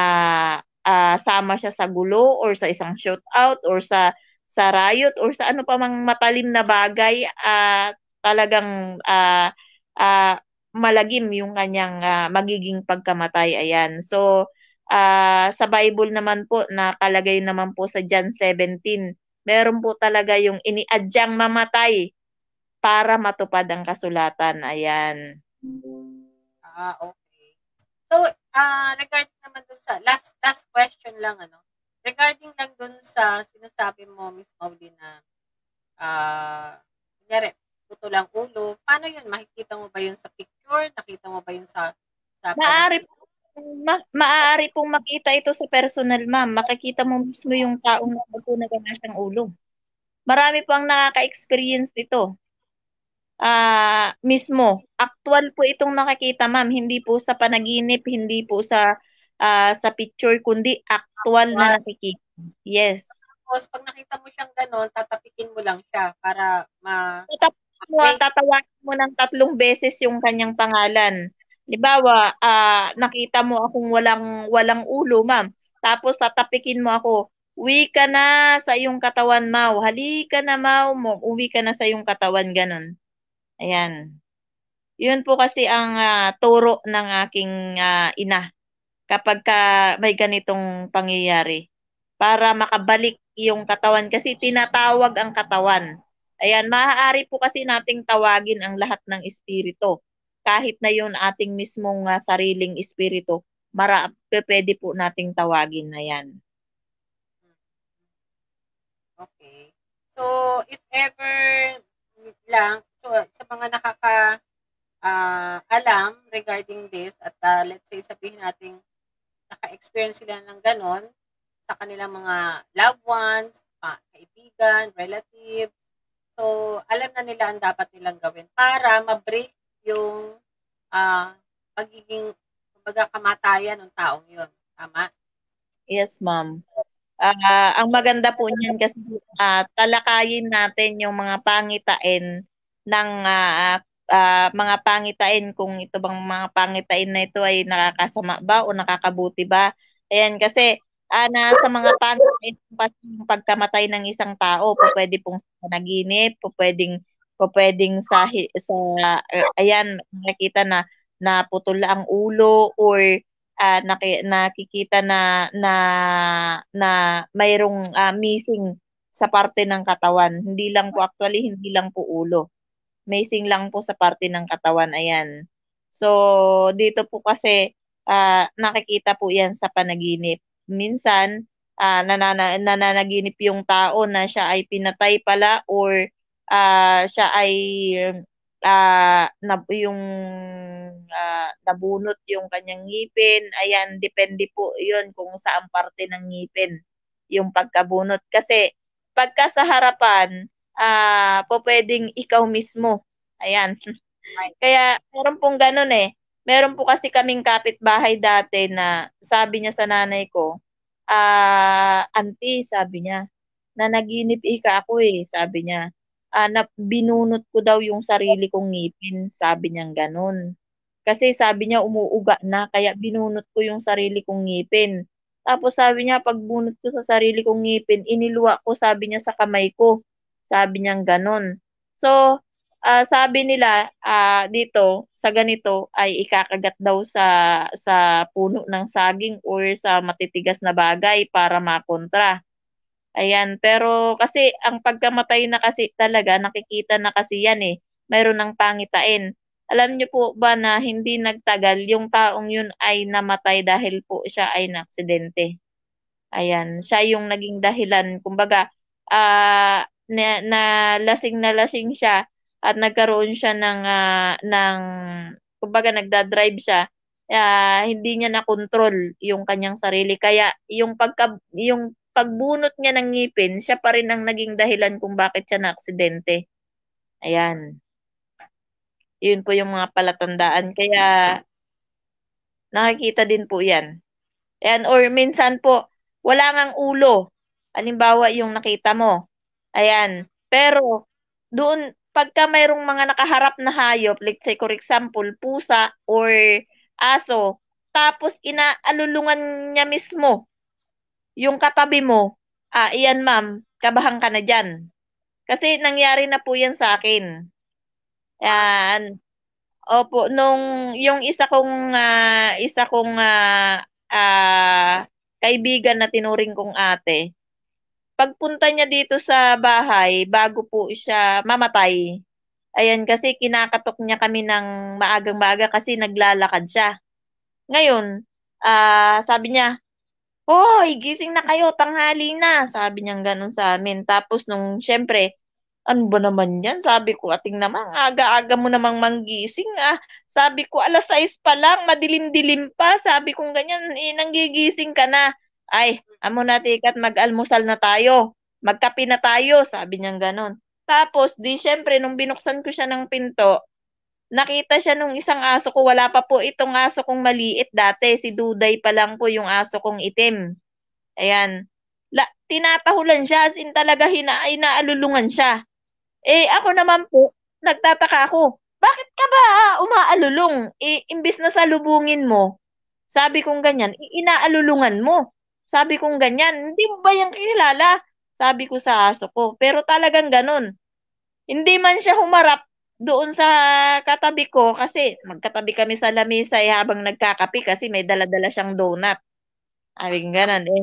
uh, sama siya sa gulo or sa isang shootout or sa sa riot or sa ano pa mang mapalim na bagay uh, talagang uh, uh, malagim yung kanyang uh, magiging pagkamatay ayan so uh, sa Bible naman po nakalagay naman po sa John 17 meron po talaga yung iniadyang mamatay para matupad ang kasulatan ayan ah okay so uh, regarding naman sa last last question lang ano regarding lang dun sa sinasabi mo, Miss Maudi, na uh, puto lang ulo, paano yun? Makikita mo ba yun sa picture? Nakita mo ba yun sa... sa maaari, ma- maaari pong makita ito sa personal, ma'am. Makikita mo mismo yung taong na po siyang ulo. Marami po ang nakaka-experience dito. Ah, uh, mismo. Actual po itong nakikita, ma'am. Hindi po sa panaginip, hindi po sa uh, sa picture, kundi actual na nakikita. Yes. Tapos, pag nakita mo siyang ganun, tatapikin mo lang siya para ma... Tatapikin mo, tatawagin mo ng tatlong beses yung kanyang pangalan. Halimbawa, uh, nakita mo akong walang, walang ulo, ma'am. Tapos, tatapikin mo ako, uwi ka na sa iyong katawan, Mau. Halika na, Mau. Uwi ka na sa iyong katawan, ganun. Ayan. Yun po kasi ang uh, turo ng aking uh, ina kapag ka may ganitong pangyayari para makabalik yung katawan kasi tinatawag ang katawan. Ayan, maaari po kasi nating tawagin ang lahat ng espiritu. Kahit na yun ating mismong uh, sariling espiritu, mara, pwede po nating tawagin na yan. Okay. So, if ever lang, so sa mga nakaka uh, alam regarding this at uh, let's say sabihin natin naka-experience sila ng ganon sa kanilang mga loved ones, kaibigan, relatives. So, alam na nila ang dapat nilang gawin para ma-break yung uh, pagiging kumbaga kamatayan ng taong yun. Tama? Yes, ma'am. Uh, ang maganda po niyan kasi uh, talakayin natin yung mga pangitain ng uh, uh, mga pangitain kung ito bang mga pangitain na ito ay nakakasama ba o nakakabuti ba. Ayan, kasi uh, ah, sa mga pangitain yung pagkamatay ng isang tao, po pwede pong sa naginip, pwedeng, po pwedeng sa, sa uh, ayan, nakita na naputol ang ulo or uh, naki, nakikita na na na mayroong uh, missing sa parte ng katawan. Hindi lang po actually hindi lang po ulo. Amazing lang po sa parte ng katawan. Ayan. So, dito po kasi uh, nakikita po yan sa panaginip. Minsan, uh, nanana- nananaginip yung tao na siya ay pinatay pala or uh, siya ay uh, na, yung uh, nabunot yung kanyang ngipin. Ayan, depende po yun kung saan parte ng ngipin yung pagkabunot. Kasi pagka sa harapan, uh, po pwedeng ikaw mismo. Ayan. Kaya meron pong ganun eh. Meron po kasi kaming kapitbahay dati na sabi niya sa nanay ko, ah, uh, auntie, sabi niya, na naginip ika ako eh, sabi niya. Uh, na binunot ko daw yung sarili kong ngipin, sabi niya ganun. Kasi sabi niya umuuga na, kaya binunot ko yung sarili kong ngipin. Tapos sabi niya, pagbunot ko sa sarili kong ngipin, iniluwa ko, sabi niya, sa kamay ko. Sabi niyang ganun. So, uh, sabi nila uh, dito sa ganito ay ikakagat daw sa sa puno ng saging or sa matitigas na bagay para makontra. Ayan, pero kasi ang pagkamatay na kasi talaga nakikita na kasi yan eh. Mayroon ng pangitain. Alam niyo po ba na hindi nagtagal yung taong yun ay namatay dahil po siya ay naaksidente. Ayan, siya yung naging dahilan. Kumbaga, uh, na, na lasing na lasing siya at nagkaroon siya ng uh, ng kumbaga nagda-drive siya uh, hindi niya na control yung kanyang sarili kaya yung pagka yung pagbunot niya ng ngipin siya pa rin ang naging dahilan kung bakit siya na aksidente ayan yun po yung mga palatandaan kaya nakikita din po yan and or minsan po wala ngang ulo halimbawa yung nakita mo Ayan. Pero, doon, pagka mayroong mga nakaharap na hayop, let's say, for example, pusa or aso, tapos inaalulungan niya mismo yung katabi mo, ah, iyan ma'am, kabahan ka na dyan. Kasi nangyari na po yan sa akin. Ayan. Opo, nung yung isa kong uh, isa kong uh, uh, kaibigan na tinuring kong ate, pagpunta niya dito sa bahay, bago po siya mamatay, ayan kasi kinakatok niya kami ng maagang-maaga kasi naglalakad siya. Ngayon, uh, sabi niya, Hoy, gising na kayo, tanghali na. Sabi niya ganun sa amin. Tapos nung, syempre, ano ba naman yan? Sabi ko, ating naman, aga-aga mo namang manggising ah. Sabi ko, alas 6 pa lang, madilim-dilim pa. Sabi ko, ganyan, eh, nanggigising ka na. Ay, amo na tikat, mag-almusal na tayo. Magkapi na tayo, sabi niya ganon. Tapos, di syempre, nung binuksan ko siya ng pinto, nakita siya nung isang aso ko, wala pa po itong aso kong maliit dati. Si Duday pa lang po yung aso kong itim. Ayan. La, tinatahulan siya, as in talaga hina, inaalulungan siya. Eh, ako naman po, nagtataka ako. Bakit ka ba umaalulong? Eh, imbis na salubungin mo, sabi kong ganyan, inaalulungan mo. Sabi kong ganyan, hindi mo ba yan kinilala? Sabi ko sa aso ko. Pero talagang ganun. Hindi man siya humarap doon sa katabi ko kasi magkatabi kami sa lamesa eh, habang nagkakapi kasi may daladala siyang donut. Ay, ganun eh.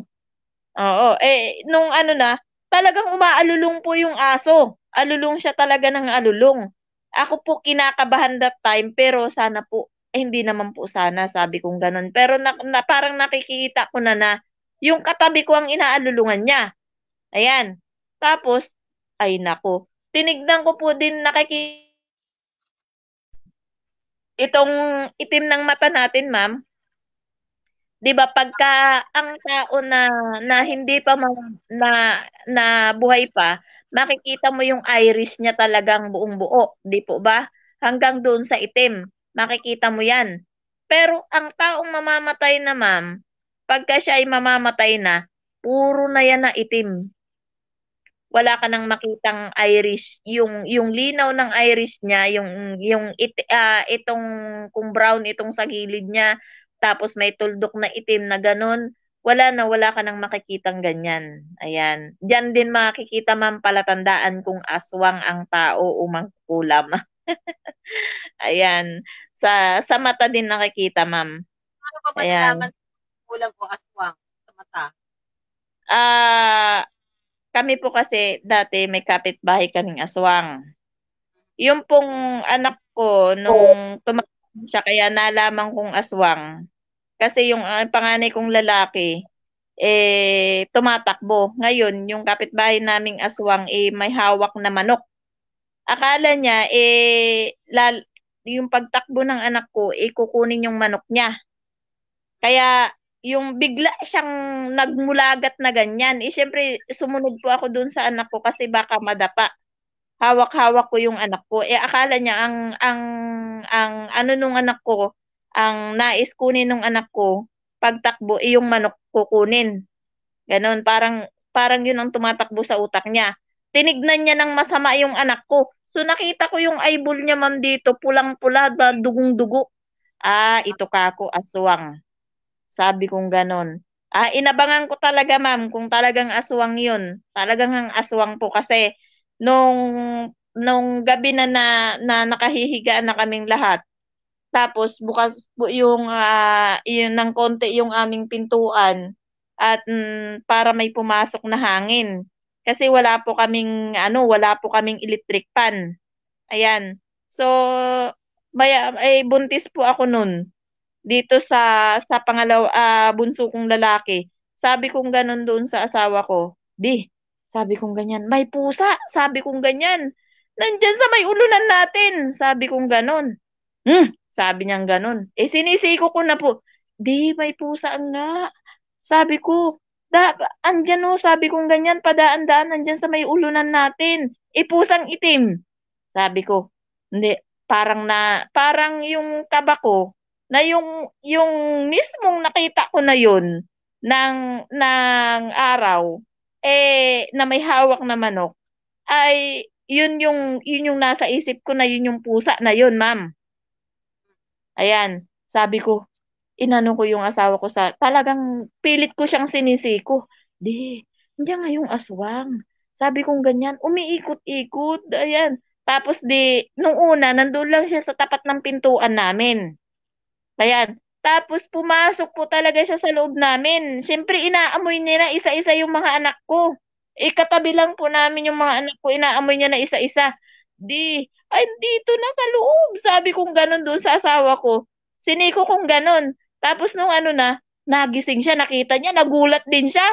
Oo. Eh, nung ano na, talagang umaalulong po yung aso. Alulong siya talaga ng alulong. Ako po kinakabahan that time pero sana po eh, hindi naman po sana sabi kong ganun. Pero na, na, parang nakikita ko na na yung katabi ko ang inaalulungan niya. Ayan. Tapos, ay nako. Tinignan ko po din nakikita itong itim ng mata natin, ma'am. 'Di ba pagka ang tao na na hindi pa ma, na na buhay pa, makikita mo yung iris niya talagang buong-buo, 'di po ba? Hanggang doon sa itim, makikita mo 'yan. Pero ang taong mamamatay na, ma'am, Pagka siya ay mamamatay na, puro na yan na itim. Wala ka nang makitang iris. Yung, yung linaw ng iris niya, yung, yung it, uh, itong, kung brown itong sa gilid niya, tapos may tuldok na itim na ganun, wala na, wala ka nang makikitang ganyan. Ayan. Diyan din makikita ma'am palatandaan kung aswang ang tao o mangkukulam. Ayan. Sa, sa mata din nakikita, ma'am. Paano ko malalaman kulam o aswang sa mata? Ah, uh, kami po kasi dati may kapitbahay kaming aswang. Yung pong anak ko nung tumakbo siya kaya nalaman kong aswang. Kasi yung uh, panganay kong lalaki eh tumatakbo. Ngayon, yung kapitbahay naming aswang eh may hawak na manok. Akala niya eh lal- yung pagtakbo ng anak ko eh kukunin yung manok niya. Kaya yung bigla siyang nagmulagat na ganyan. Eh, syempre, sumunod po ako dun sa anak ko kasi baka madapa. Hawak-hawak ko yung anak ko. Eh, akala niya ang, ang, ang ano nung anak ko, ang nais kunin ng anak ko, pagtakbo, eh, yung manok kukunin. Ganon, parang, parang yun ang tumatakbo sa utak niya. Tinignan niya ng masama yung anak ko. So, nakita ko yung eyeball niya, ma'am, dito, pulang-pula, dugong-dugo. Ah, ito ka ako, aswang sabi kong ganon. Ah, inabangan ko talaga ma'am kung talagang aswang yun. Talagang ang aswang po kasi nung nung gabi na, na, na nakahihigaan na kaming lahat. Tapos bukas po yung uh, yun ng konti yung aming pintuan at mm, para may pumasok na hangin. Kasi wala po kaming ano, wala po kaming electric fan. Ayan. So maya, ay eh, buntis po ako noon dito sa sa pangalawa uh, bunso kong lalaki. Sabi kong ganun doon sa asawa ko. Di, sabi kong ganyan. May pusa, sabi kong ganyan. Nandiyan sa may ulunan natin, sabi kong ganun. Hmm, sabi niyang ganun. Eh sinisiko ko na po. Di, may pusa nga. Sabi ko, da, andyan o, oh, sabi kong ganyan, padaan-daan, andyan sa may ulunan natin. Eh pusang itim. Sabi ko, hindi, parang na, parang yung kaba ko, na yung yung mismong nakita ko na yun ng ng araw eh na may hawak na manok ay yun yung yun yung nasa isip ko na yun yung pusa na yun ma'am ayan sabi ko inano ko yung asawa ko sa talagang pilit ko siyang sinisiko di hindi nga yung aswang sabi kong ganyan umiikot-ikot ayan tapos di nung una nandoon lang siya sa tapat ng pintuan namin Ayan. Tapos pumasok po talaga siya sa loob namin. Siyempre inaamoy nila isa-isa yung mga anak ko. Ikatabi eh, lang po namin yung mga anak ko, inaamoy niya na isa-isa. Di, ay dito na sa loob. Sabi kong ganun doon sa asawa ko. Siniko kong ganun. Tapos nung ano na, nagising siya, nakita niya, nagulat din siya.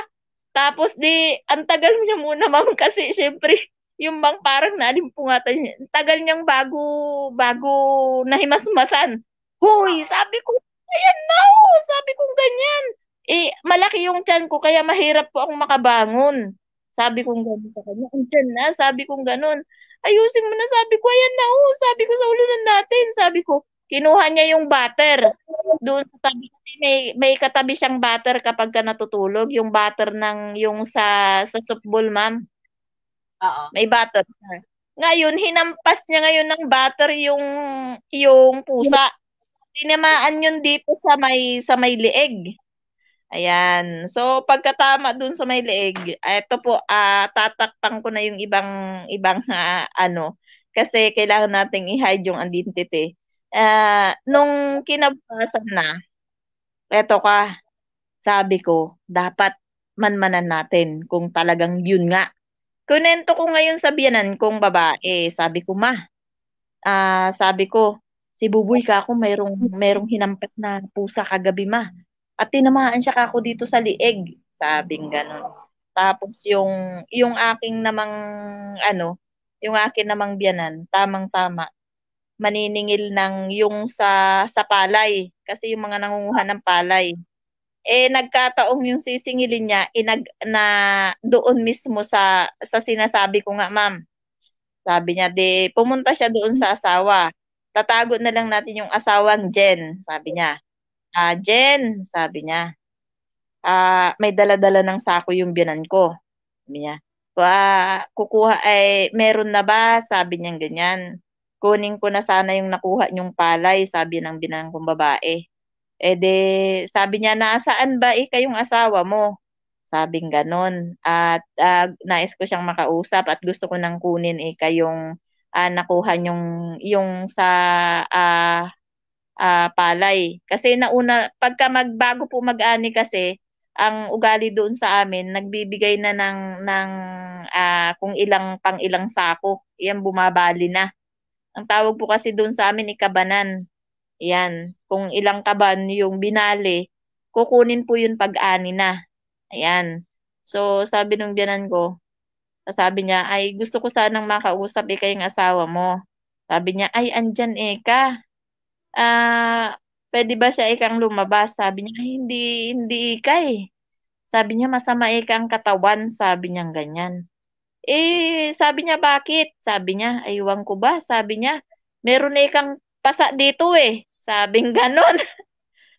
Tapos di, ang tagal niya muna ma'am kasi siyempre yung bang parang nalimpungatan niya. Tagal niyang bago, bago nahimasmasan. Hoy, ah. sabi ko, ayan na no! Oh, sabi ko ganyan. Eh, malaki yung tiyan ko, kaya mahirap po akong makabangon. Sabi kong gano'n sa kanya, ang tiyan na, sabi kong gano'n. Ayusin mo na, sabi ko, ayan na, oh, sabi ko sa ulunan natin, sabi ko, kinuha niya yung butter. Doon sa tabi kasi may, may katabi siyang butter kapag ka natutulog, yung butter ng, yung sa, sa softball, ma'am. Oo. May butter. Ngayon, hinampas niya ngayon ng butter yung, yung pusa. Tinamaan yun dito sa may sa may leeg. Ayan. So pagkatama dun sa may leeg, ito po uh, tatakpan ko na yung ibang ibang uh, ano kasi kailangan nating i-hide yung identity. Uh, nung kinabasan na, eto ka, sabi ko, dapat manmanan natin kung talagang yun nga. Kunento ko ngayon sa biyanan kung babae, sabi ko ma, uh, sabi ko, Si Buboy ka ako mayroong mayroong hinampas na pusa kagabi ma. At tinamaan siya ako dito sa lieg, sabing ganun. Tapos yung yung aking namang ano, yung akin namang biyanan, tamang-tama maniningil ng yung sa sa palay kasi yung mga nangunguha ng palay. Eh nagkataong yung sisingilin niya inag na doon mismo sa sa sinasabi ko nga ma'am. Sabi niya, de pumunta siya doon sa asawa tatago na lang natin yung asawang Jen, sabi niya. Ah, uh, Jen, sabi niya. Ah, uh, may dala-dala ng sako yung biyanan ko. Sabi niya. Pa, ah, kukuha ay meron na ba? Sabi niya ganyan. Kunin ko na sana yung nakuha niyong palay, sabi ng binan kong babae. Eh de, sabi niya, nasaan ba eh kayong asawa mo? Sabing ganon. At uh, nais ko siyang makausap at gusto ko nang kunin eh kayong uh, nakuha yung yung sa uh, uh, palay. Kasi nauna pagka magbago po mag-ani kasi ang ugali doon sa amin nagbibigay na ng ng uh, kung ilang pang ilang sako. Yan bumabali na. Ang tawag po kasi doon sa amin ikabanan. Yan. Kung ilang kaban yung binali, kukunin po yun pag-ani na. Ayan. So, sabi nung biyanan ko, sabi niya, ay gusto ko sanang makausap eh kayong asawa mo. Sabi niya, ay andyan eh ka. Ah, uh, pwede ba siya ikang lumabas? Sabi niya, ay, hindi, hindi ikay. Eh. Sabi niya, masama ikang katawan. Sabi niya, ganyan. Eh, sabi niya, bakit? Sabi niya, aywan ko ba? Sabi niya, meron na ikang pasa dito eh. Sabi Sabing ganon.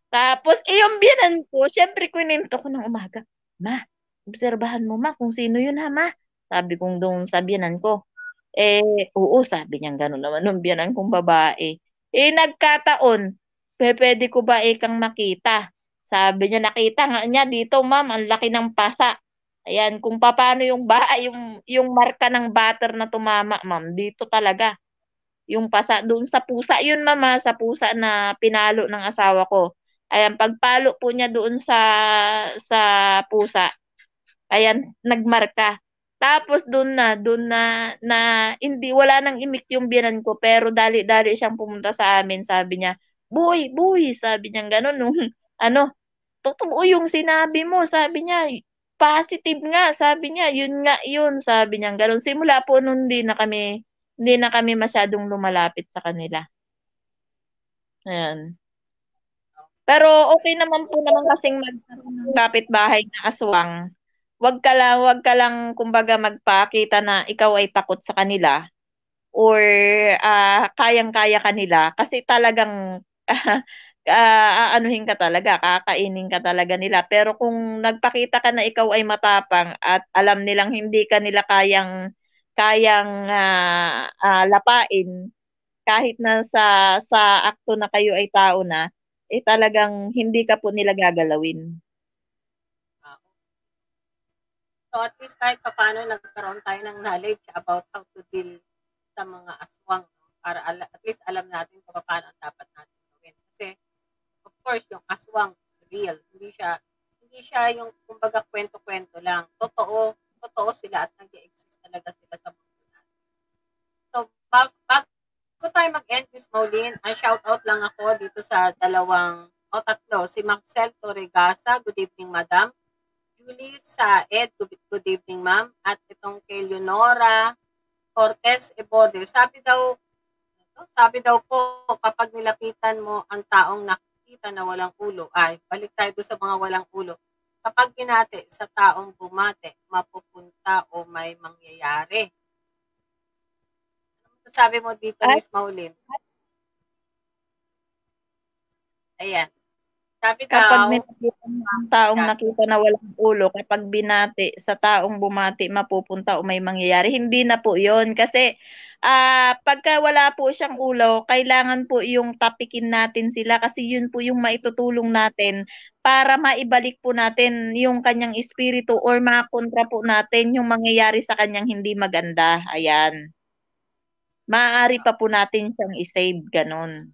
Tapos, eh, yung biyanan ko, syempre, kwininto ko ng umaga. Ma, obserbahan mo ma kung sino yun ha ma. Sabi kong doon sa biyanan ko, eh, oo, sabi niya gano'n naman nung biyanan kong babae. Eh, nagkataon, pwede ko ba ikang makita? Sabi niya, nakita nga niya dito, ma'am, ang laki ng pasa. Ayan, kung paano yung ba, yung, yung marka ng butter na tumama, ma'am, dito talaga. Yung pasa, doon sa pusa, yun mama, ah, sa pusa na pinalo ng asawa ko. Ayan, pagpalo po niya doon sa, sa pusa, ayan, nagmarka. Tapos doon na, doon na, na hindi, wala nang imik yung binan ko, pero dali-dali siyang pumunta sa amin, sabi niya, boy, boy, sabi niya ganun, nung, ano, totoo yung sinabi mo, sabi niya, positive nga, sabi niya, yun nga yun, sabi niya ganun. Simula po noon hindi na kami, hindi na kami masyadong lumalapit sa kanila. Ayan. Pero okay naman po naman kasing magkaroon ng kapitbahay na aswang wag ka lang, wag ka lang kumbaga magpakita na ikaw ay takot sa kanila or uh, kayang-kaya kanila kasi talagang uh, uh, aanuhin ka talaga, kakainin ka talaga nila. Pero kung nagpakita ka na ikaw ay matapang at alam nilang hindi ka nila kayang kayang uh, uh, lapain kahit na sa sa akto na kayo ay tao na, eh talagang hindi ka po nila gagalawin. So at least kahit paano nagkaroon tayo ng knowledge about how to deal sa mga aswang para ala, at least alam natin kung paano dapat natin gawin. Kasi of course, yung aswang is real. Hindi siya hindi siya yung kumbaga kwento-kwento lang. Totoo, totoo sila at nag-exist talaga sila sa mundo natin. So bago bag, tayo mag-end this Maulin, ang shout out lang ako dito sa dalawang o tatlo, si Maxel Torregasa. Good evening, madam. Julie sa Ed, good, evening ma'am. At itong kay Leonora Cortez Ebode, sabi daw, ano, sabi daw po, kapag nilapitan mo ang taong nakikita na walang ulo, ay, balik tayo sa mga walang ulo, kapag binate sa taong bumate, mapupunta o may mangyayari. Ano masasabi mo dito, Miss Maulin? Ayan. Sabi daw, kapag may ng taong yeah. nakita na walang ulo, kapag binati sa taong bumati, mapupunta o may mangyayari. Hindi na po yon Kasi uh, pagka wala po siyang ulo, kailangan po yung tapikin natin sila kasi yun po yung maitutulong natin para maibalik po natin yung kanyang espiritu or makontra po natin yung mangyayari sa kanyang hindi maganda. Ayan. Maaari pa po natin siyang isave, ganun.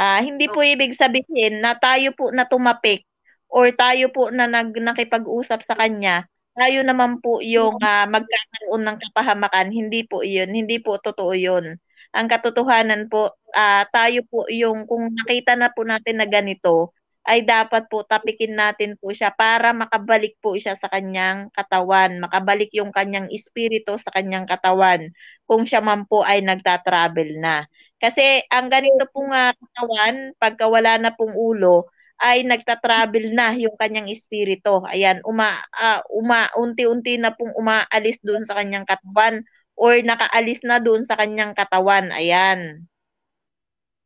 Uh, hindi po ibig sabihin na tayo po na tumapik or tayo po na nag, nakipag-usap sa kanya, tayo naman po yung uh, magkakaroon ng kapahamakan. Hindi po yun. Hindi po totoo yun. Ang katotohanan po, uh, tayo po yung kung nakita na po natin na ganito, ay dapat po tapikin natin po siya para makabalik po siya sa kanyang katawan, makabalik yung kanyang espiritu sa kanyang katawan kung siya man po ay nagta-travel na. Kasi ang ganito po uh, katawan, pagka wala na pong ulo, ay nagta-travel na yung kanyang espiritu. Ayan, uma, uh, uma, unti-unti na pong umaalis doon sa kanyang katawan or nakaalis na doon sa kanyang katawan. Ayan.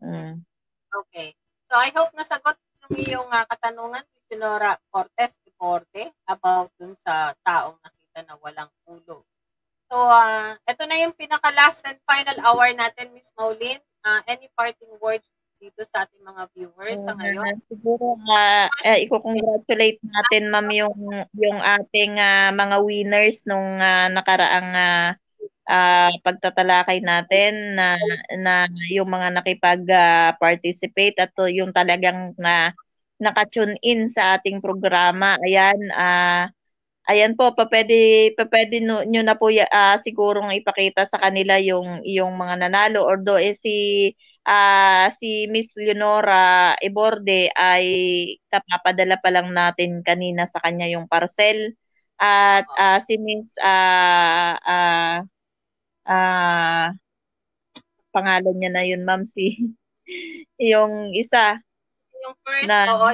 Mm. Okay. So I hope nasagot yung iyong uh, katanungan, ni Senora Cortez de Porte, about dun sa taong nakita na walang ulo. So, uh, ah, ito na yung pinaka-last and final hour natin, Miss Maulin. Uh, any parting words dito sa ating mga viewers sa ngayon. siguro uh, uh, i-congratulate natin ma'am yung yung ating uh, mga winners nung uh, nakaraang uh, uh, pagtatalakay natin na na yung mga nakipag-participate ah, at uh, yung talagang na naka-tune in sa ating programa. Ayan, uh, ayan po, papwede, papwede no, nyo na po uh, sigurong ipakita sa kanila yung, yung mga nanalo. Ordo, eh, si, uh, si Miss Leonora Eborde ay kapapadala pa lang natin kanina sa kanya yung parcel. At uh, si Miss uh, uh, ah uh, pangalan niya na yun, ma'am, si yung isa. Yung first, na, oo,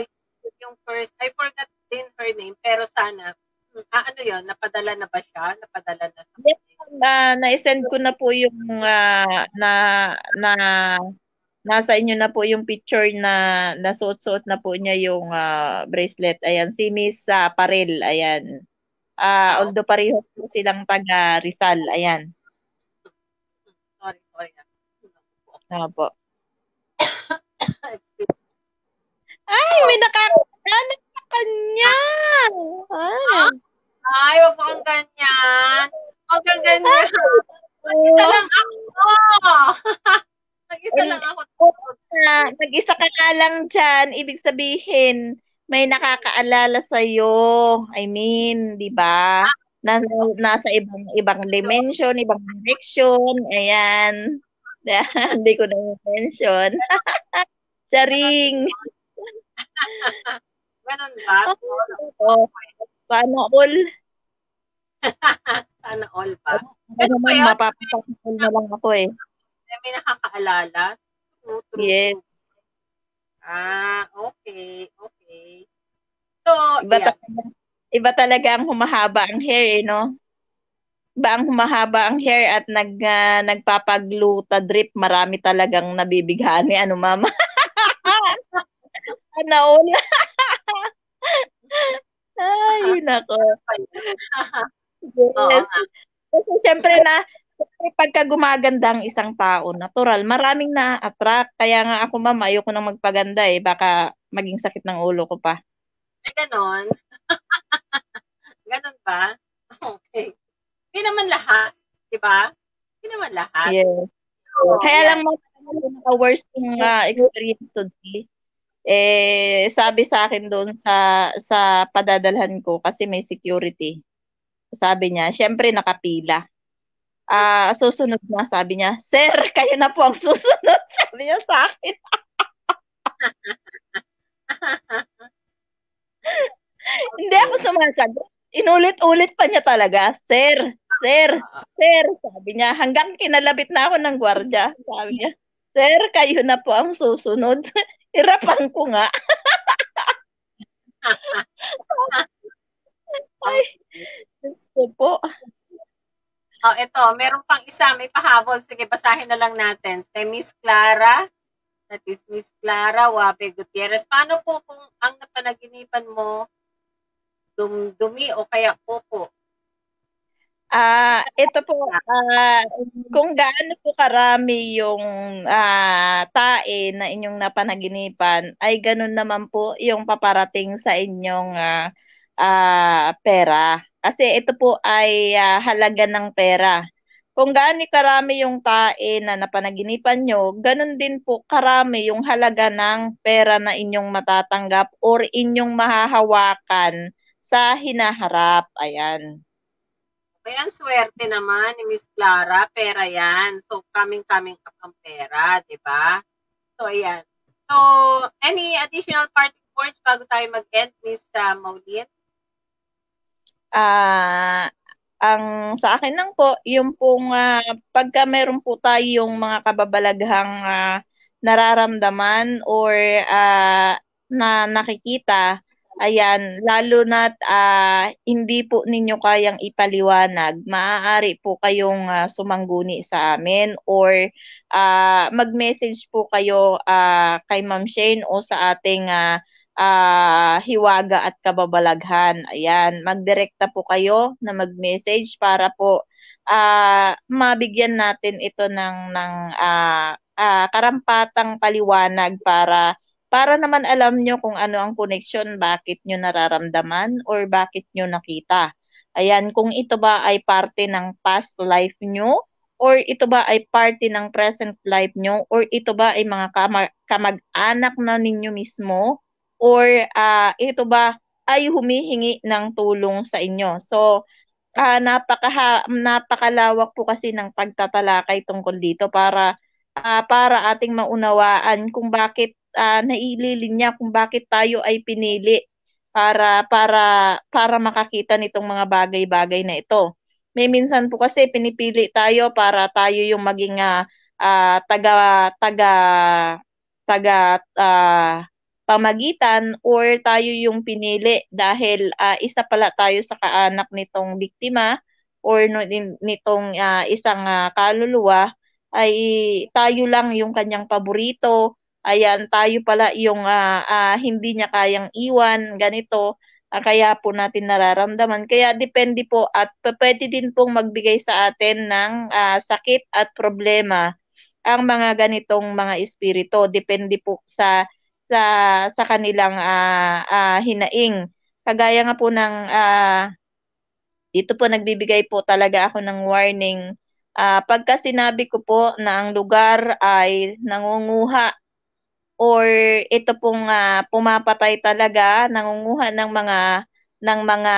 yung first. I forgot din her name, pero sana, ah, ano yun, napadala na ba siya? Napadala na? Yes, uh, na-send ko na po yung uh, na, na, nasa inyo na po yung picture na nasuot-suot na po niya yung uh, bracelet. Ayan, si Miss uh, Parel, ayan. Uh, although pareho po silang taga Rizal, ayan. Tama po. Ay, may nakakakala sa kanya. Ay. Ay, wag mo kang ganyan. Wag kang ganyan. Mag-isa lang ako. Mag-isa lang ako. Nag-isa ka na lang dyan. Ibig sabihin, may nakakaalala sa iyo. I mean, di ba? Na, nasa ibang ibang dimension, ibang direction. Ayan. Hindi ko na mention. Charing! Ganun ba? Oo. Oh, sana all. sana all pa. Ano ba yan? Mapapakasal na lang ako eh. May nakakaalala? True, Yes. Ah, okay. Okay. So, iba, yeah. talaga, iba talaga ang humahaba ang hair eh, no? ba ang humahaba ang hair at nag uh, nagpapagluta drip, marami talagang nabibighani ano mama. Sana all. Ay, nako. Yes. Kasi syempre na Siyempre, pagka gumaganda ang isang tao, natural, maraming na-attract. Kaya nga ako, mama, ayoko nang magpaganda eh. Baka maging sakit ng ulo ko pa. Ay, ganon. ganon ba? Okay. Hindi naman lahat, di ba? Hindi naman lahat. Yes. So, Kaya yeah. lang mo naka worst yung uh, experience today. Eh, sabi sa akin doon sa sa padadalhan ko kasi may security. Sabi niya, syempre nakapila. Ah, uh, susunod na sabi niya, "Sir, kayo na po ang susunod." Sabi niya sa akin. Hindi ako sumasagot. Inulit-ulit pa niya talaga, "Sir, Sir, sir, sabi niya, hanggang kinalabit na ako ng gwardiya. Sabi niya, sir, kayo na po ang susunod. Hirapan ko nga. Ay, Diyos ko po. Oh, ito, meron pang isa, may pahabol. Sige, basahin na lang natin. Kay Miss Clara, that is Miss Clara Wape Gutierrez. Paano po kung ang napanaginipan mo dumdumi o kaya po popo Ah, uh, ito po uh, kung gaano po karami yung uh, tae na inyong napanaginipan ay ganun naman po yung paparating sa inyong uh, uh, pera. Kasi ito po ay uh, halaga ng pera. Kung gaano karami yung tae na napanaginipan nyo, ganun din po karami yung halaga ng pera na inyong matatanggap or inyong mahahawakan sa hinaharap. Ayan. Ayan, swerte naman ni Miss Clara. Pera yan. So, coming-coming up ang pera, di ba? So, ayan. So, any additional parting words bago tayo mag-end, Miss uh, Maulin? Ah... Uh, ang sa akin lang po, yung pong uh, pagka meron po tayong mga kababalaghang uh, nararamdaman or uh, na nakikita, Ayan, lalo na't ah, hindi po ninyo kayang ipaliwanag, maaari po kayong ah, sumangguni sa amin or ah, mag-message po kayo ah, kay Ma'am Shane o sa ating ah, ah, hiwaga at kababalaghan. Ayan, magdirekta po kayo na mag-message para po ah, mabigyan natin ito ng ng ah, ah, karampatang paliwanag para para naman alam nyo kung ano ang connection, bakit nyo nararamdaman, or bakit nyo nakita. Ayan, kung ito ba ay parte ng past life nyo, or ito ba ay parte ng present life nyo, or ito ba ay mga kamag- anak na ninyo mismo, or uh, ito ba ay humihingi ng tulong sa inyo. So, uh, ah, napaka, napakalawak po kasi ng pagtatalakay tungkol dito para uh, para ating maunawaan kung bakit uh, naililinya kung bakit tayo ay pinili para para para makakita nitong mga bagay-bagay na ito. May minsan po kasi pinipili tayo para tayo yung maging uh, uh, taga taga taga uh, pamagitan or tayo yung pinili dahil uh, isa pala tayo sa kaanak nitong biktima or nitong uh, isang uh, kaluluwa ay tayo lang yung kanyang paborito. Ayan, tayo pala yung uh, uh, hindi niya kayang iwan, ganito. Uh, kaya po natin nararamdaman. Kaya depende po at pwede din pong magbigay sa atin ng uh, sakit at problema ang mga ganitong mga espirito. Depende po sa sa sa kanilang uh, uh, hinaing. Kagaya nga po ng uh, dito po nagbibigay po talaga ako ng warning Uh, pagka sinabi ko po na ang lugar ay nangunguha or ito pong uh, pumapatay talaga, nangunguha ng mga ng mga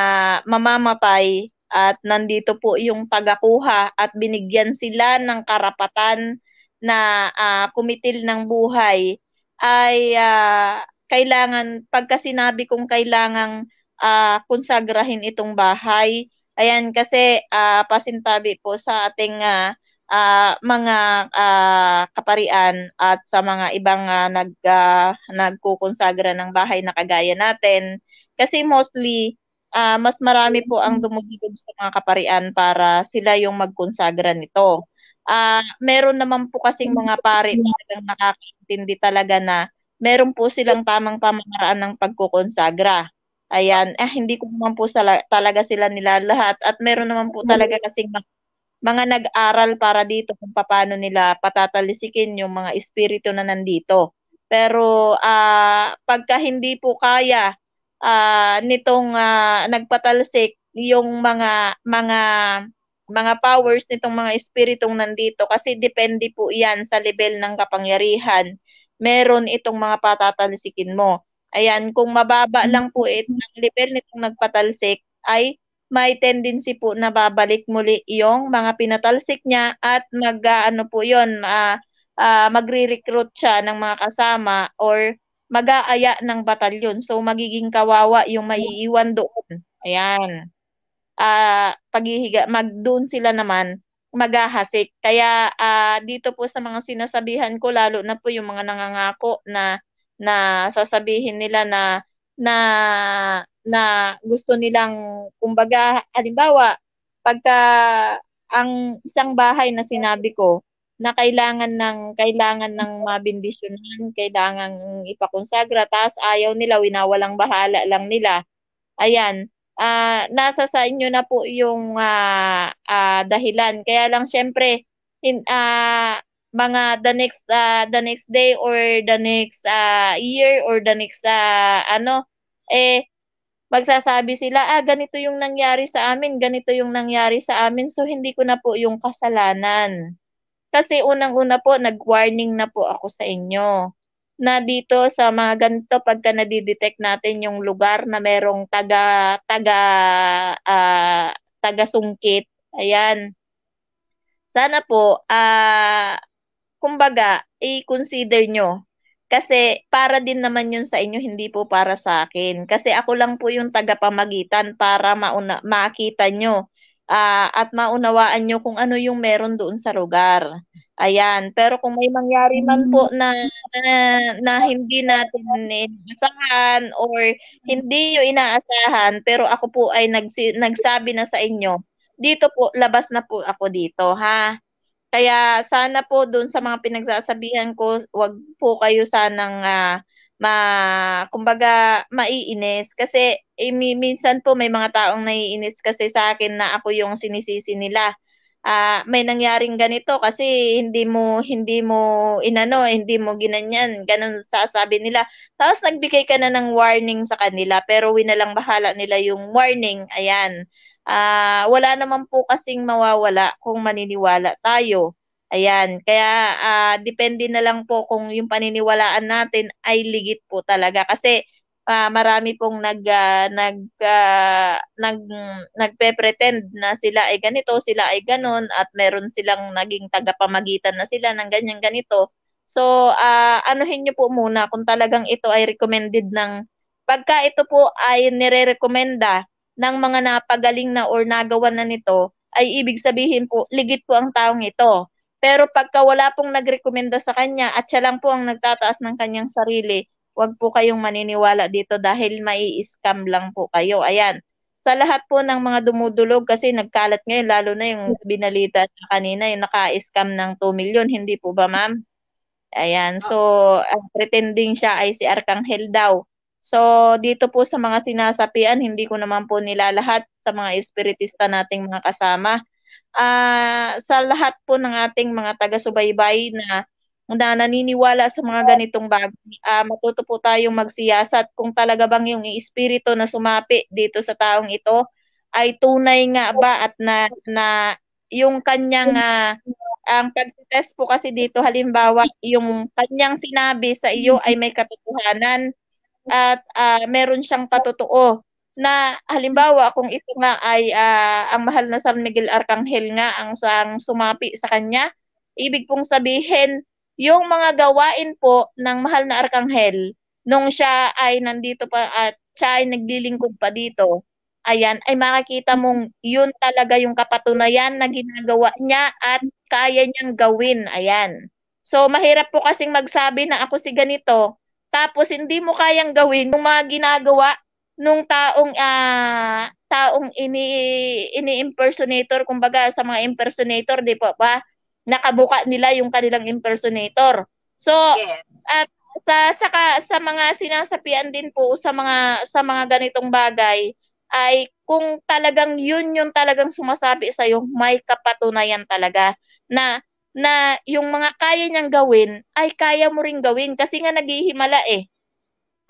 mamamatay at nandito po yung pagakuha at binigyan sila ng karapatan na uh, kumitil ng buhay ay uh, kailangan pagka sinabi kong kailangang uh, konsagrahin itong bahay Ayan, kasi uh, pasintabi po sa ating uh, uh, mga uh, kaparian at sa mga ibang uh, nag, uh, nagkukonsagra ng bahay na kagaya natin. Kasi mostly, uh, mas marami po ang dumubilog sa mga kaparian para sila yung magkonsagra nito. Uh, meron naman po kasing mga pare na nakakaintindi talaga na meron po silang tamang pamamaraan ng pagkukonsagra. Ayan, eh, hindi ko naman po sala- talaga sila lahat at meron naman po talaga mm-hmm. kasing mga, mga nag-aral para dito kung paano nila patatalisikin yung mga espiritu na nandito. Pero uh, pagka hindi po kaya uh, nitong uh, nagpatalsik yung mga mga mga powers nitong mga espiritong nandito kasi depende po 'yan sa level ng kapangyarihan meron itong mga patatalisikin mo. Ayan, kung mababa hmm. lang po it ng level nitong nagpatalsik ay may tendency po na babalik muli yung mga pinatalsik niya at mag ano po yon uh, ah, uh, ah, magre-recruit siya ng mga kasama or mag-aaya ng batalyon. So magiging kawawa yung hmm. maiiwan doon. Ayan. Uh, paghihiga mag doon sila naman maghahasik. Kaya uh, dito po sa mga sinasabihan ko lalo na po yung mga nangangako na na sasabihin nila na na na gusto nilang kumbaga halimbawa pagka ang isang bahay na sinabi ko na kailangan ng kailangan ng mabindisyonan, kailangan ipakonsagra, tas ayaw nila, winawalang bahala lang nila. Ayan, uh, nasa sa inyo na po yung uh, uh, dahilan. Kaya lang syempre, in, uh, mga the next uh, the next day or the next uh, year or the next uh, ano eh magsasabi sila ah ganito yung nangyari sa amin ganito yung nangyari sa amin so hindi ko na po yung kasalanan kasi unang-una po nag-warning na po ako sa inyo na dito sa mga ganito pagka nadidetect natin yung lugar na merong taga taga uh, taga sungkit ayan sana po ah uh, kumbaga, i-consider nyo. Kasi para din naman yun sa inyo, hindi po para sa akin. Kasi ako lang po yung tagapamagitan para mauna, makita nyo uh, at maunawaan nyo kung ano yung meron doon sa lugar. Ayan. Pero kung may mangyari man po hmm. na, na, na hindi natin inaasahan or hindi nyo inaasahan, pero ako po ay nagsi, nagsabi na sa inyo, dito po, labas na po ako dito, ha? Kaya sana po doon sa mga pinagsasabihan ko, wag po kayo sanang uh, ma kumbaga maiinis kasi eh, minsan po may mga taong naiinis kasi sa akin na ako yung sinisisi nila. Uh, may nangyaring ganito kasi hindi mo hindi mo inano, hindi mo ginanyan, ganun sasabi nila. Tapos nagbigay ka na ng warning sa kanila pero winalang bahala nila yung warning. Ayan uh, wala naman po kasing mawawala kung maniniwala tayo. Ayan, kaya uh, depende na lang po kung yung paniniwalaan natin ay ligit po talaga kasi uh, marami pong nag uh, nag uh, nag nagpe-pretend na sila ay ganito, sila ay ganon at meron silang naging tagapamagitan na sila ng ganyan ganito. So, uh, anuhin niyo po muna kung talagang ito ay recommended ng pagka ito po ay nirerekomenda ng mga napagaling na or nagawa na nito ay ibig sabihin po, ligit po ang taong ito. Pero pagka wala pong nagrekomenda sa kanya at siya lang po ang nagtataas ng kanyang sarili, wag po kayong maniniwala dito dahil mai-scam lang po kayo. Ayan. Sa lahat po ng mga dumudulog kasi nagkalat ngayon, lalo na yung binalita na kanina, yung naka-scam ng 2 million, hindi po ba ma'am? Ayan, so pretending siya ay si Arkanghel daw. So, dito po sa mga sinasapian, hindi ko naman po nilalahat sa mga espiritista nating mga kasama. Uh, sa lahat po ng ating mga taga-subaybay na, na naniniwala sa mga ganitong bagay, uh, matuto po tayong magsiyasat kung talaga bang yung espiritu na sumapi dito sa taong ito ay tunay nga ba at na, na yung kanyang uh, ang pag-test po kasi dito halimbawa yung kanyang sinabi sa iyo ay may katotohanan at uh, meron siyang patotoo na halimbawa kung ito nga ay uh, ang mahal na San Miguel Arcangel nga ang sang sumapi sa kanya, ibig pong sabihin yung mga gawain po ng mahal na Arkanghel nung siya ay nandito pa at siya ay naglilingkod pa dito. Ayan, ay makikita mong yun talaga yung kapatunayan na ginagawa niya at kaya niyang gawin. Ayan. So, mahirap po kasing magsabi na ako si ganito tapos hindi mo kayang gawin yung mga ginagawa nung taong uh, taong ini ini-impersonator kumbaga sa mga impersonator, 'di po ba? Nakabuka nila yung kanilang impersonator. So, yes. at sa sa sa mga sinasapian din po sa mga sa mga ganitong bagay ay kung talagang yun yung talagang sumasabi sa iyo, may kapatunayan talaga na na yung mga kaya niyang gawin ay kaya mo ring gawin kasi nga naghihimala eh.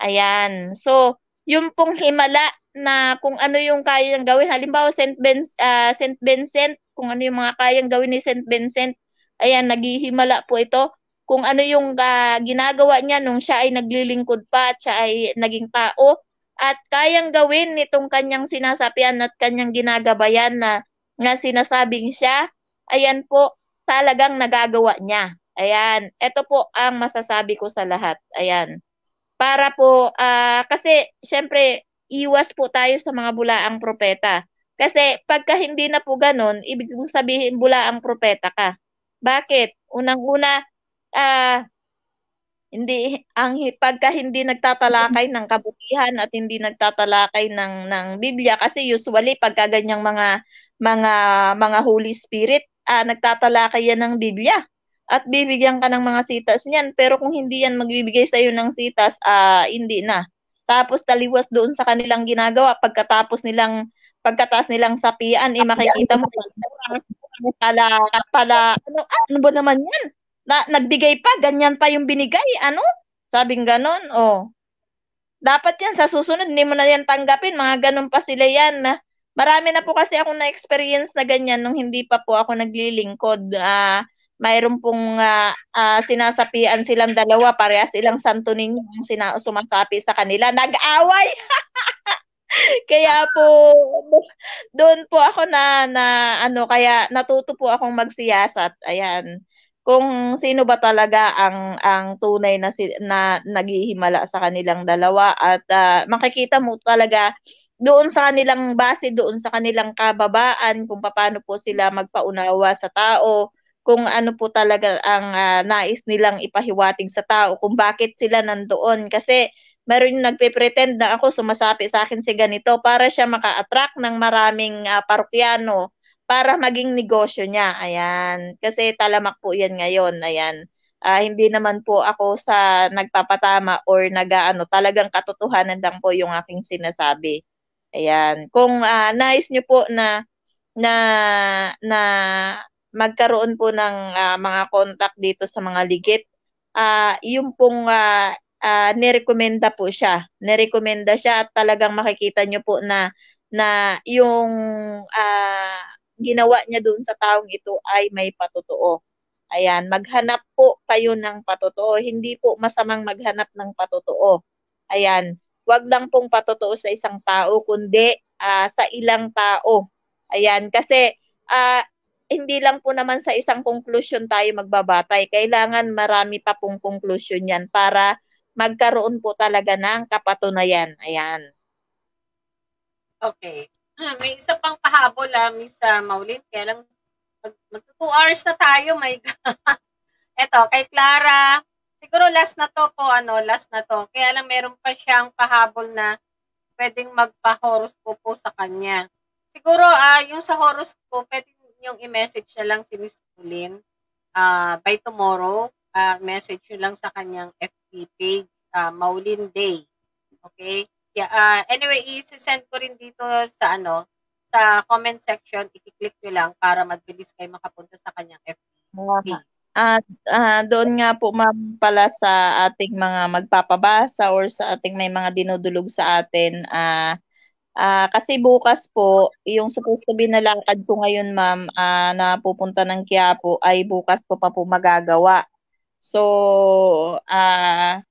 Ayan. So, yung pong himala na kung ano yung kaya niyang gawin. Halimbawa, St. Ben, uh, Vincent, kung ano yung mga kayang gawin ni St. Vincent. Ayan, naghihimala po ito. Kung ano yung uh, ginagawa niya nung siya ay naglilingkod pa at siya ay naging tao. At kayang gawin nitong kanyang sinasapian at kanyang ginagabayan na nga sinasabing siya. Ayan po, talagang nagagawa niya. Ayan, ito po ang masasabi ko sa lahat. Ayan. Para po, uh, kasi syempre, iwas po tayo sa mga bulaang propeta. Kasi pagka hindi na po ganun, ibig sabihin bulaang propeta ka. Bakit? Unang-una, uh, hindi ang pagka hindi nagtatalakay ng kabutihan at hindi nagtatalakay ng ng Biblia kasi usually pagka ganyang mga mga mga Holy Spirit uh, nagtatalakay yan ng Biblia at bibigyan ka ng mga sitas niyan. Pero kung hindi yan magbibigay sa iyo ng sitas, uh, hindi na. Tapos taliwas doon sa kanilang ginagawa pagkatapos nilang pagkatas nilang sapian, eh makikita mo pala pala ano, ah, ano ba naman 'yan? Na, nagbigay pa, ganyan pa yung binigay, ano? Sabing ganon, oh. Dapat yan, sa susunod, hindi mo na yan tanggapin, mga ganon pa sila yan, na Marami na po kasi akong na-experience na ganyan nung hindi pa po ako naglilingkod. Uh, mayroon pong uh, uh, sinasapian silang dalawa, parehas ilang santo ninyo ang sina- sumasapi sa kanila. Nag-away! kaya po doon po ako na na ano kaya natuto po akong magsiyasat ayan kung sino ba talaga ang ang tunay na si, na naghihimala sa kanilang dalawa at uh, makikita mo talaga doon sa kanilang base, doon sa kanilang kababaan, kung paano po sila magpaunawa sa tao, kung ano po talaga ang uh, nais nilang ipahiwating sa tao, kung bakit sila nandoon. Kasi meron yung nagpe-pretend na ako sumasapi sa akin si ganito para siya maka-attract ng maraming uh, parokyano para maging negosyo niya. Ayan. Kasi talamak po yan ngayon. Ayan. Uh, hindi naman po ako sa nagpapatama or nagaano. Talagang katotohanan lang po yung aking sinasabi. Ayan. Kung uh, nais nyo po na na na magkaroon po ng uh, mga contact dito sa mga ligit, uh, ah, yung pong uh, uh, nirekomenda po siya. Nirekomenda siya at talagang makikita nyo po na na yung uh, ginawa niya doon sa taong ito ay may patotoo. Ayan, maghanap po kayo ng patotoo. Hindi po masamang maghanap ng patotoo. Ayan, wag lang pong patotoo sa isang tao, kundi uh, sa ilang tao. Ayan, kasi uh, hindi lang po naman sa isang conclusion tayo magbabatay. Kailangan marami pa pong conclusion yan para magkaroon po talaga ng kapatunayan. Ayan. Okay. Ah, may isa pang pahabol ah, Miss ah, Maulin. Kaya lang mag, mag 2 hours na tayo, my God. Eto, kay Clara Siguro last na to po, ano, last na to. Kaya lang meron pa siyang pahabol na pwedeng magpa-horoscope po sa kanya. Siguro, uh, yung sa horoscope, pwede yung i-message na lang si Miss Pauline uh, by tomorrow. Uh, message nyo lang sa kanyang FB page, uh, Maulin Day. Okay? Yeah, uh, anyway, i-send ko rin dito sa ano, sa comment section, i-click nyo lang para mabilis kayo makapunta sa kanyang FB page. At uh, doon nga po ma'am pala sa ating mga magpapabasa or sa ating may mga dinudulog sa atin. Uh, uh, kasi bukas po, yung supposed to be na lakad ko ngayon ma'am uh, na pupunta ng Quiapo ay bukas ko pa po magagawa. So, uh,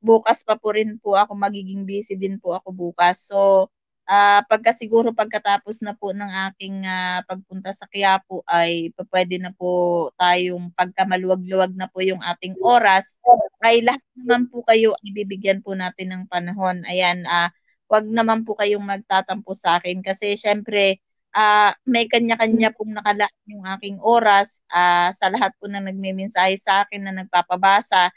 bukas pa po rin po ako magiging busy din po ako bukas. So, uh, pagka siguro pagkatapos na po ng aking uh, pagpunta sa Quiapo ay pwede na po tayong pagkamaluwag-luwag na po yung ating oras ay lahat naman po kayo ibibigyan po natin ng panahon. Ayan, uh, ah, wag naman po kayong magtatampo sa akin kasi syempre uh, may kanya-kanya pong nakala yung aking oras uh, sa lahat po na nagmimensahe sa akin na nagpapabasa.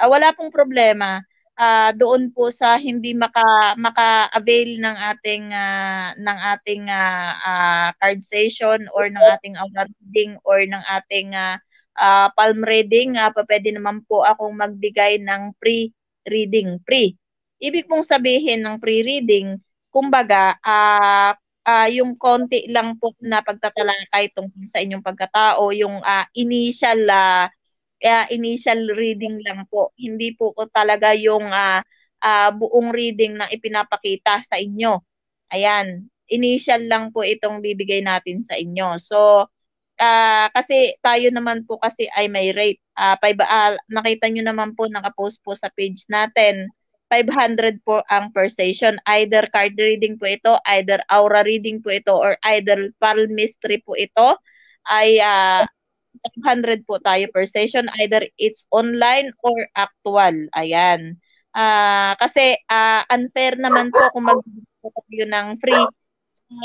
Uh, wala pong problema uh, doon po sa hindi maka maka-avail ng ating uh, ng ating uh, uh, card session or ng ating aura reading or ng ating uh, uh, palm reading, uh, pa pwede naman po akong magbigay ng pre-reading, pre. Ibig pong sabihin ng pre-reading, kumbaga uh, uh, yung konti lang po na pagtatalakay tungkol sa inyong pagkatao, yung uh, initial uh, uh, initial reading lang po. Hindi po ko talaga yung uh, uh, buong reading na ipinapakita sa inyo. Ayan, initial lang po itong bibigay natin sa inyo. So, uh, kasi tayo naman po kasi ay may rate. Uh, five, uh, nakita nyo naman po, nakapost po sa page natin. 500 po ang per session. Either card reading po ito, either aura reading po ito, or either palmistry po ito ay uh, 500 po tayo per session. Either it's online or actual. Ayan. Uh, kasi uh, unfair naman po kung mag tayo ng free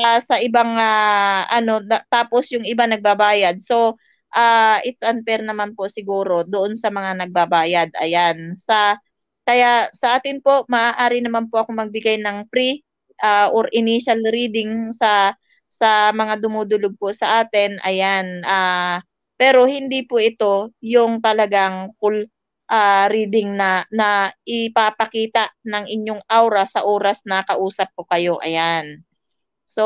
uh, sa ibang uh, ano na, tapos yung iba nagbabayad. So uh, it's unfair naman po siguro doon sa mga nagbabayad. Ayan. Sa kaya sa atin po maaari naman po ako magbigay ng free uh, or initial reading sa sa mga dumudulog po sa atin. Ayan. Uh, pero hindi po ito yung talagang full uh, ah, reading na, na ipapakita ng inyong aura sa oras na kausap ko kayo. Ayan. So,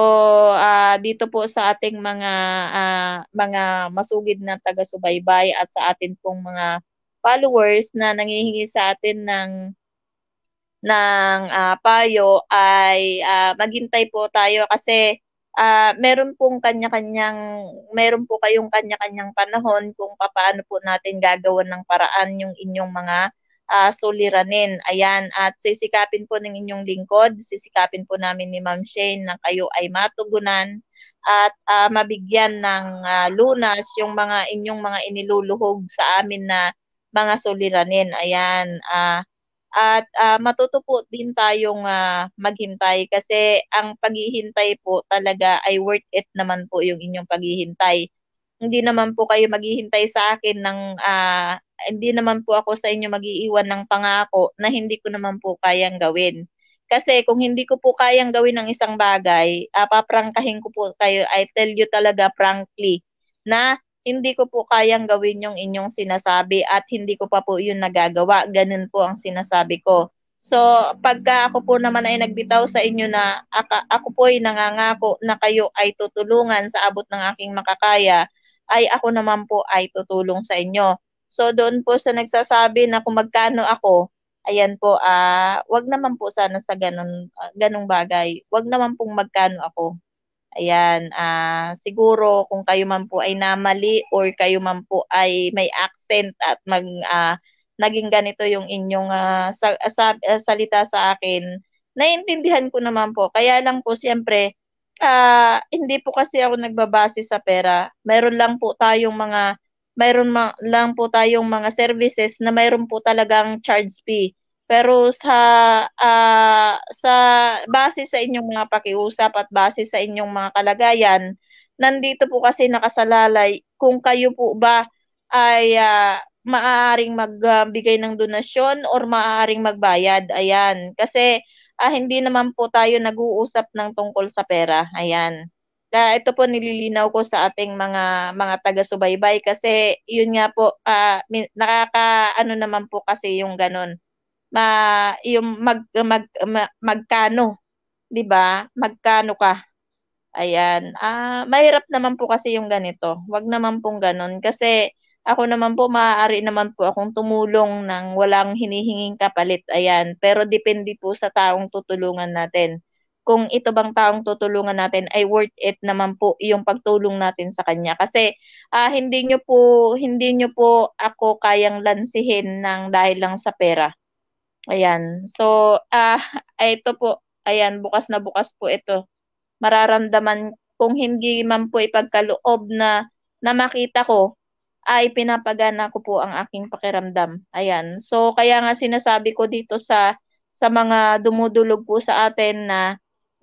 uh, dito po sa ating mga uh, mga masugid na taga-subaybay at sa atin pong mga followers na nangihingi sa atin ng ng uh, payo ay uh, maghintay po tayo kasi uh, meron pong kanya-kanyang, meron po kayong kanya-kanyang panahon kung paano po natin gagawan ng paraan yung inyong mga uh, suliranin. Ayan, at sisikapin po ng inyong lingkod, sisikapin po namin ni Ma'am Shane na kayo ay matugunan at uh, mabigyan ng uh, lunas yung mga inyong mga iniluluhog sa amin na mga suliranin. Ayan, uh, at uh, ah, matuto din tayong uh, maghintay kasi ang paghihintay po talaga ay worth it naman po yung inyong paghihintay. Hindi naman po kayo maghihintay sa akin ng uh, hindi naman po ako sa inyo magiiwan ng pangako na hindi ko naman po kayang gawin. Kasi kung hindi ko po kayang gawin ng isang bagay, uh, paprangkahin ko po kayo, I tell you talaga frankly, na hindi ko po kayang gawin yung inyong sinasabi at hindi ko pa po yun nagagawa. Ganun po ang sinasabi ko. So, pagka ako po naman ay nagbitaw sa inyo na aka, ako po ay nangangako na kayo ay tutulungan sa abot ng aking makakaya, ay ako naman po ay tutulong sa inyo. So, doon po sa nagsasabi na kung magkano ako, ayan po, uh, wag naman po sana sa ganun, uh, ganung bagay. Wag naman pong magkano ako. Ayan, uh, siguro kung kayo man po ay namali or kayo man po ay may accent at mag uh, naging ganito yung inyong uh, sa, sa, uh, salita sa akin, naiintindihan ko naman po. Kaya lang po siyempre uh, hindi po kasi ako nagbabase sa pera. Meron lang po tayong mga meron ma- lang po tayong mga services na mayroon po talagang charge fee. Pero sa uh, sa base sa inyong mga pakiusap at base sa inyong mga kalagayan, nandito po kasi nakasalalay kung kayo po ba ay uh, maaaring magbigay ng donasyon or maaaring magbayad. Ayan. Kasi uh, hindi naman po tayo nag-uusap ng tungkol sa pera. Ayan. Kaya ito po nililinaw ko sa ating mga mga taga-subaybay kasi yun nga po uh, nakaka ano naman po kasi yung ganun ma yung mag mag, mag magkano, 'di ba? Magkano ka? Ayan. Ah, mahirap naman po kasi yung ganito. Wag naman pong ganun kasi ako naman po maaari naman po akong tumulong nang walang hinihinging kapalit. Ayan, pero depende po sa taong tutulungan natin. Kung ito bang taong tutulungan natin ay worth it naman po yung pagtulong natin sa kanya kasi ah, hindi niyo po hindi niyo po ako kayang lansihin ng dahil lang sa pera. Ayan. So, ah, uh, ito po, ayan, bukas na bukas po ito. Mararamdaman kung hindi man po ipagkaloob na na makita ko ay pinapagana ko po ang aking pakiramdam. Ayan. So kaya nga sinasabi ko dito sa sa mga dumudulog po sa atin na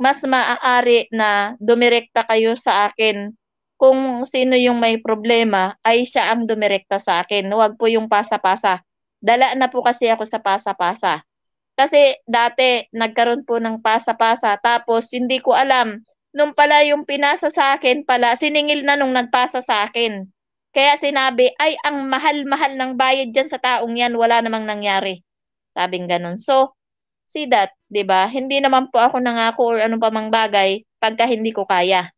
mas maaari na dumirekta kayo sa akin kung sino yung may problema ay siya ang dumirekta sa akin. Huwag po yung pasa-pasa Dala na po kasi ako sa pasa-pasa. Kasi dati nagkaroon po ng pasa-pasa tapos hindi ko alam nung pala yung pinasa sa akin pala siningil na nung nagpasa sa akin. Kaya sinabi ay ang mahal-mahal ng bayad diyan sa taong yan wala namang nangyari. Sabing ganun. So see that, 'di ba? Hindi naman po ako nangako or anong pamang bagay pagka hindi ko kaya.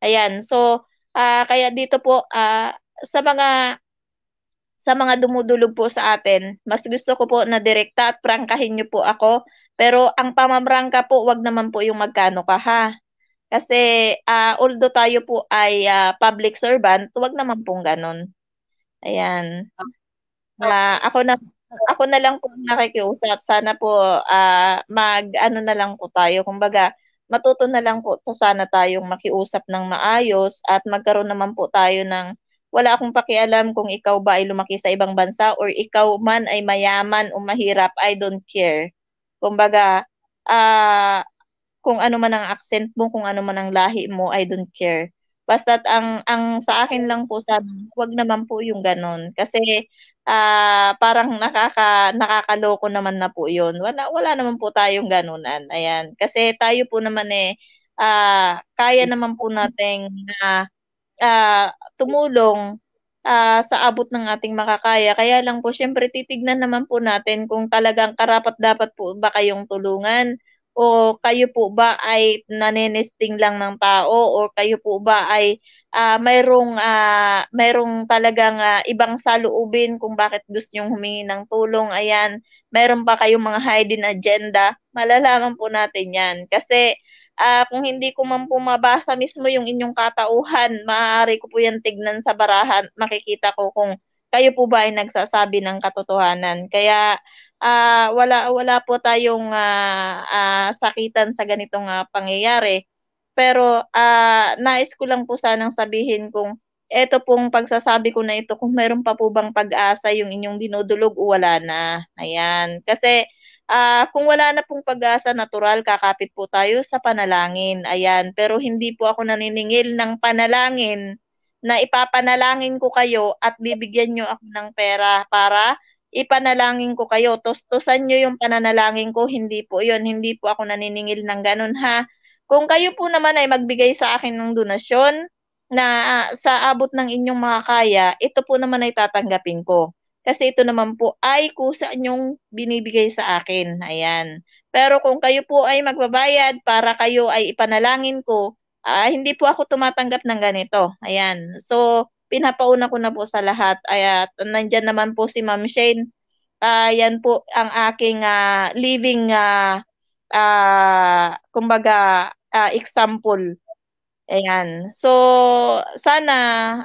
Ayan. So uh, kaya dito po uh, sa mga sa mga dumudulog po sa atin. Mas gusto ko po na direkta at prangkahin niyo po ako. Pero ang pamamarangka po, wag naman po yung magkano ka ha. Kasi uh, although tayo po ay uh, public servant, wag naman pong ganun. Ayan. Uh, ako na ako na lang po nakikiusap. Sana po uh, mag ano na lang po tayo. Kumbaga, matuto na lang po sana tayong makiusap ng maayos at magkaroon naman po tayo ng wala akong pakialam kung ikaw ba ay lumaki sa ibang bansa or ikaw man ay mayaman o mahirap. I don't care. Kumbaga, uh, kung ano man ang accent mo, kung ano man ang lahi mo, I don't care. Basta't ang ang sa akin lang po sabi, wag naman po yung ganun kasi uh, parang nakaka nakakaloko naman na po 'yun. Wala wala naman po tayong ganunan. Ayan. Kasi tayo po naman eh uh, kaya naman po nating na uh, uh, tumulong uh, sa abot ng ating makakaya. Kaya lang po, syempre, titignan naman po natin kung talagang karapat dapat po ba kayong tulungan o kayo po ba ay nanenesting lang ng tao o kayo po ba ay uh, mayroong uh, mayroong talagang uh, ibang saluubin kung bakit gusto nyong humingi ng tulong ayan mayroon pa kayong mga hidden agenda malalaman po natin yan kasi uh, kung hindi ko man po mabasa mismo yung inyong katauhan, maaari ko po yan tignan sa barahan, makikita ko kung kayo po ba ay nagsasabi ng katotohanan. Kaya uh, wala wala po tayong uh, uh, sakitan sa ganitong uh, pangyayari. Pero uh, nais ko lang po sanang sabihin kung eto pong pagsasabi ko na ito kung meron pa po bang pag-asa yung inyong dinudulog o wala na. Ayan. Kasi Uh, kung wala na pong pag-asa natural, kakapit po tayo sa panalangin. Ayan, pero hindi po ako naniningil ng panalangin na ipapanalangin ko kayo at bibigyan nyo ako ng pera para ipanalangin ko kayo. Tustusan nyo yung pananalangin ko, hindi po yon Hindi po ako naniningil ng ganun ha. Kung kayo po naman ay magbigay sa akin ng donasyon na uh, sa abot ng inyong makakaya, ito po naman ay tatanggapin ko. Kasi ito naman po ay kusa nyong binibigay sa akin. Ayan. Pero kung kayo po ay magbabayad para kayo ay ipanalangin ko, ah, hindi po ako tumatanggap ng ganito. Ayan. So, pinapauna ko na po sa lahat. Ay, at nandyan naman po si Ma'am Shane. Uh, po ang aking uh, living, uh, uh, kumbaga, uh, example Ayan. So, sana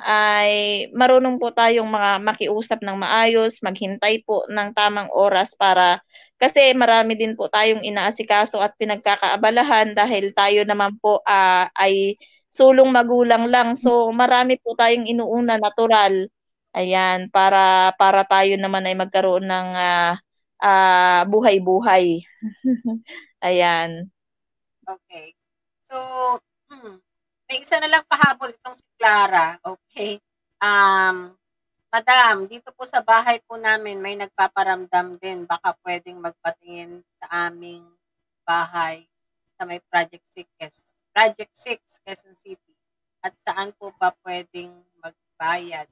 ay marunong po tayong mga makiusap ng maayos, maghintay po ng tamang oras para kasi marami din po tayong inaasikaso at pinagkakaabalahan dahil tayo naman po uh, ay sulong magulang lang. So, marami po tayong inuuna natural. Ayan, para para tayo naman ay magkaroon ng uh, uh, buhay-buhay. Ayan. Okay. So, hmm, may isa na lang pahabol itong si Clara. Okay. Um, Madam, dito po sa bahay po namin may nagpaparamdam din. Baka pwedeng magpatingin sa aming bahay sa may Project 6, Project 6, Quezon City. At saan po ba pwedeng magbayad?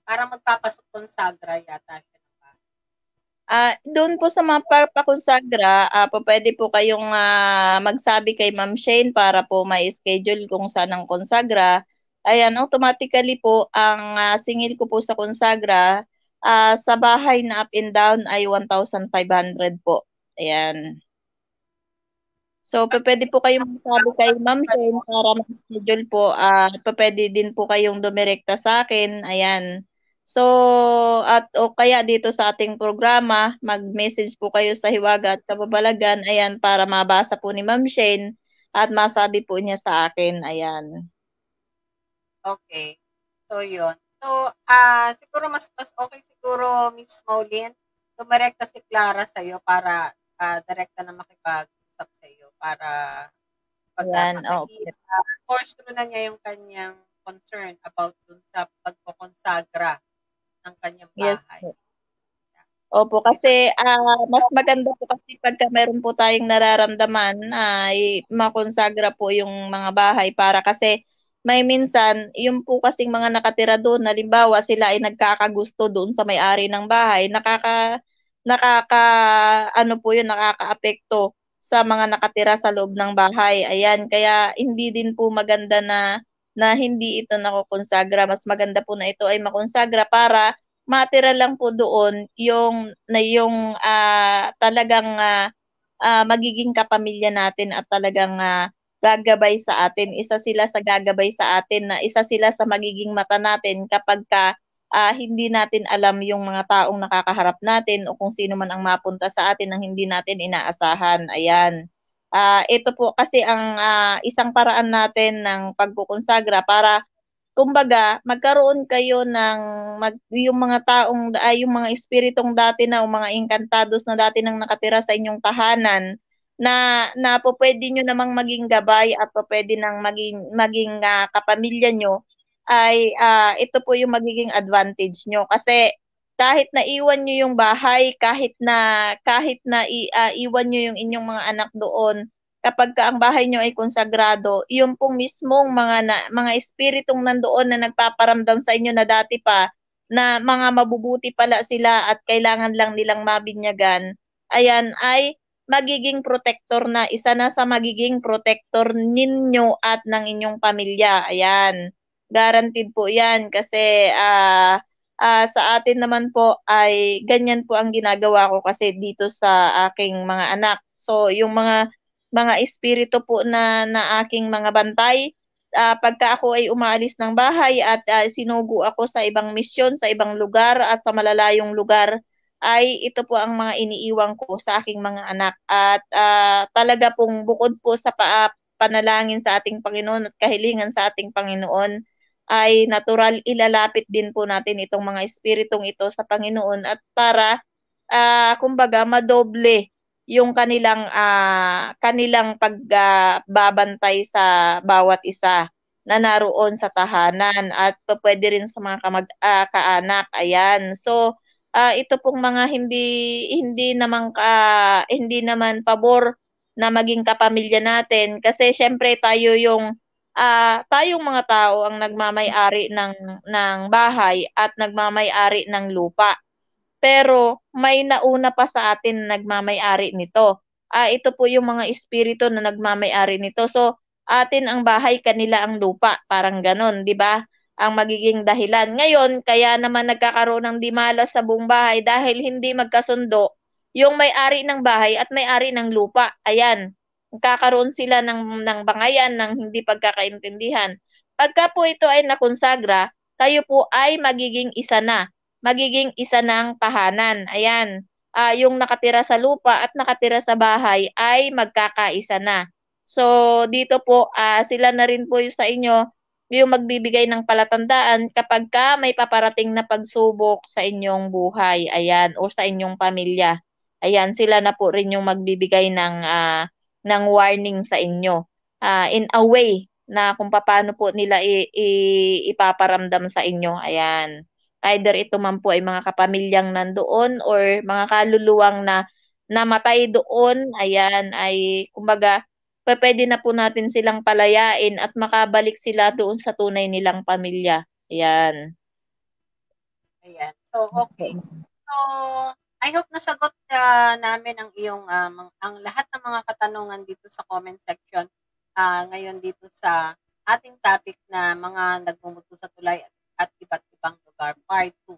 Para magpapasok Sagra yata siya. Uh, doon po sa mga papakonsagra, uh, ah, po pwede po kayong uh, magsabi kay Ma'am Shane para po ma-schedule kung saan ang konsagra. Ayan, automatically po, ang uh, singil ko po sa konsagra, uh, sa bahay na up and down ay 1,500 po. Ayan. So, pwede po kayong magsabi kay Ma'am Shane para ma-schedule po. At uh, pwede din po kayong dumirekta sa akin. Ayan So, at o kaya dito sa ating programa, mag-message po kayo sa Hiwaga at Kababalagan, ayan, para mabasa po ni Ma'am Shane at masabi po niya sa akin, ayan. Okay. So, yun. So, ah uh, siguro mas mas okay siguro, Miss Maulin, tumirekta si Clara sa iyo para uh, direkta na makipag-usap sa iyo para pag ah, Yan, oh. of course through na niya yung kanyang concern about dun sa pagkokonsagra ng kanyang bahay. Yes, Opo, kasi uh, mas maganda po kasi pagka meron po tayong nararamdaman ay uh, makonsagra po yung mga bahay para kasi may minsan, yung po kasing mga nakatira doon, halimbawa sila ay nagkakagusto doon sa may-ari ng bahay, nakaka, nakaka, ano po yun, nakakaapekto sa mga nakatira sa loob ng bahay. Ayan, kaya hindi din po maganda na na hindi ito nakukonsagra. Mas maganda po na ito ay makonsagra para matira lang po doon yung na yung uh, talagang uh, uh, magiging kapamilya natin at talagang uh, gagabay sa atin. Isa sila sa gagabay sa atin na isa sila sa magiging mata natin kapag ka uh, hindi natin alam yung mga taong nakakaharap natin o kung sino man ang mapunta sa atin ang hindi natin inaasahan. Ayan. Uh, ito po kasi ang uh, isang paraan natin ng pagkukonsagra para kumbaga magkaroon kayo ng mag, yung mga taong uh, yung mga espiritong dati na o mga inkantados na dati nang nakatira sa inyong tahanan na na po pwede niyo namang maging gabay at po pwede nang maging maging uh, kapamilya niyo ay uh, ito po yung magiging advantage nyo. Kasi kahit na iwan nyo yung bahay, kahit na kahit na i, uh, iwan nyo yung inyong mga anak doon, kapag ka ang bahay nyo ay konsagrado, yung pong mismong mga na, mga espiritong nandoon na nagpaparamdam sa inyo na dati pa na mga mabubuti pala sila at kailangan lang nilang mabinyagan, ayan ay magiging protector na, isa na sa magiging protector ninyo at ng inyong pamilya. Ayan. Guaranteed po 'yan kasi ah uh, uh, sa atin naman po ay ganyan po ang ginagawa ko kasi dito sa aking mga anak. So yung mga mga espiritu po na na aking mga bantay, uh, pagka ako ay umaalis ng bahay at uh, sinugo ako sa ibang misyon, sa ibang lugar at sa malalayong lugar, ay ito po ang mga iniiwang ko sa aking mga anak. At uh, talaga pong bukod po sa pa- panalangin sa ating Panginoon at kahilingan sa ating Panginoon, ay natural ilalapit din po natin itong mga espiritong ito sa Panginoon at para uh, kumbaga madoble yung kanilang uh, kanilang pagbabantay uh, sa bawat isa na naroon sa tahanan at pwede rin sa mga kamag uh, kaanak ayan so uh, ito pong mga hindi hindi naman uh, hindi naman pabor na maging kapamilya natin kasi syempre tayo yung uh, tayong mga tao ang nagmamay-ari ng ng bahay at nagmamay-ari ng lupa. Pero may nauna pa sa atin nagmamay-ari nito. Uh, ito po yung mga espiritu na nagmamay-ari nito. So atin ang bahay, kanila ang lupa, parang ganon, 'di ba? Ang magiging dahilan. Ngayon, kaya naman nagkakaroon ng dimala sa buong bahay dahil hindi magkasundo yung may-ari ng bahay at may-ari ng lupa. Ayan, magkakaroon sila ng, ng bangayan ng hindi pagkakaintindihan. Pagka po ito ay nakonsagra, kayo po ay magiging isa na. Magiging isa ng tahanan. Ayan. Uh, yung nakatira sa lupa at nakatira sa bahay ay magkakaisa na. So, dito po, uh, sila na rin po yung sa inyo, yung magbibigay ng palatandaan kapag ka may paparating na pagsubok sa inyong buhay, ayan, o sa inyong pamilya. Ayan, sila na po rin yung magbibigay ng uh, ng warning sa inyo uh, in a way na kung paano po nila i- i- ipaparamdam sa inyo. Ayan. Either ito man po ay mga kapamilyang nandoon or mga kaluluwang na namatay doon. Ayan ay kumbaga pwede na po natin silang palayain at makabalik sila doon sa tunay nilang pamilya. Ayan. Ayan. So, okay. So, I hope nasagot uh, namin ang iyong um, ang lahat ng mga katanungan dito sa comment section uh, ngayon dito sa ating topic na mga nagmumuto sa tulay at, at iba't ibang lugar part 2.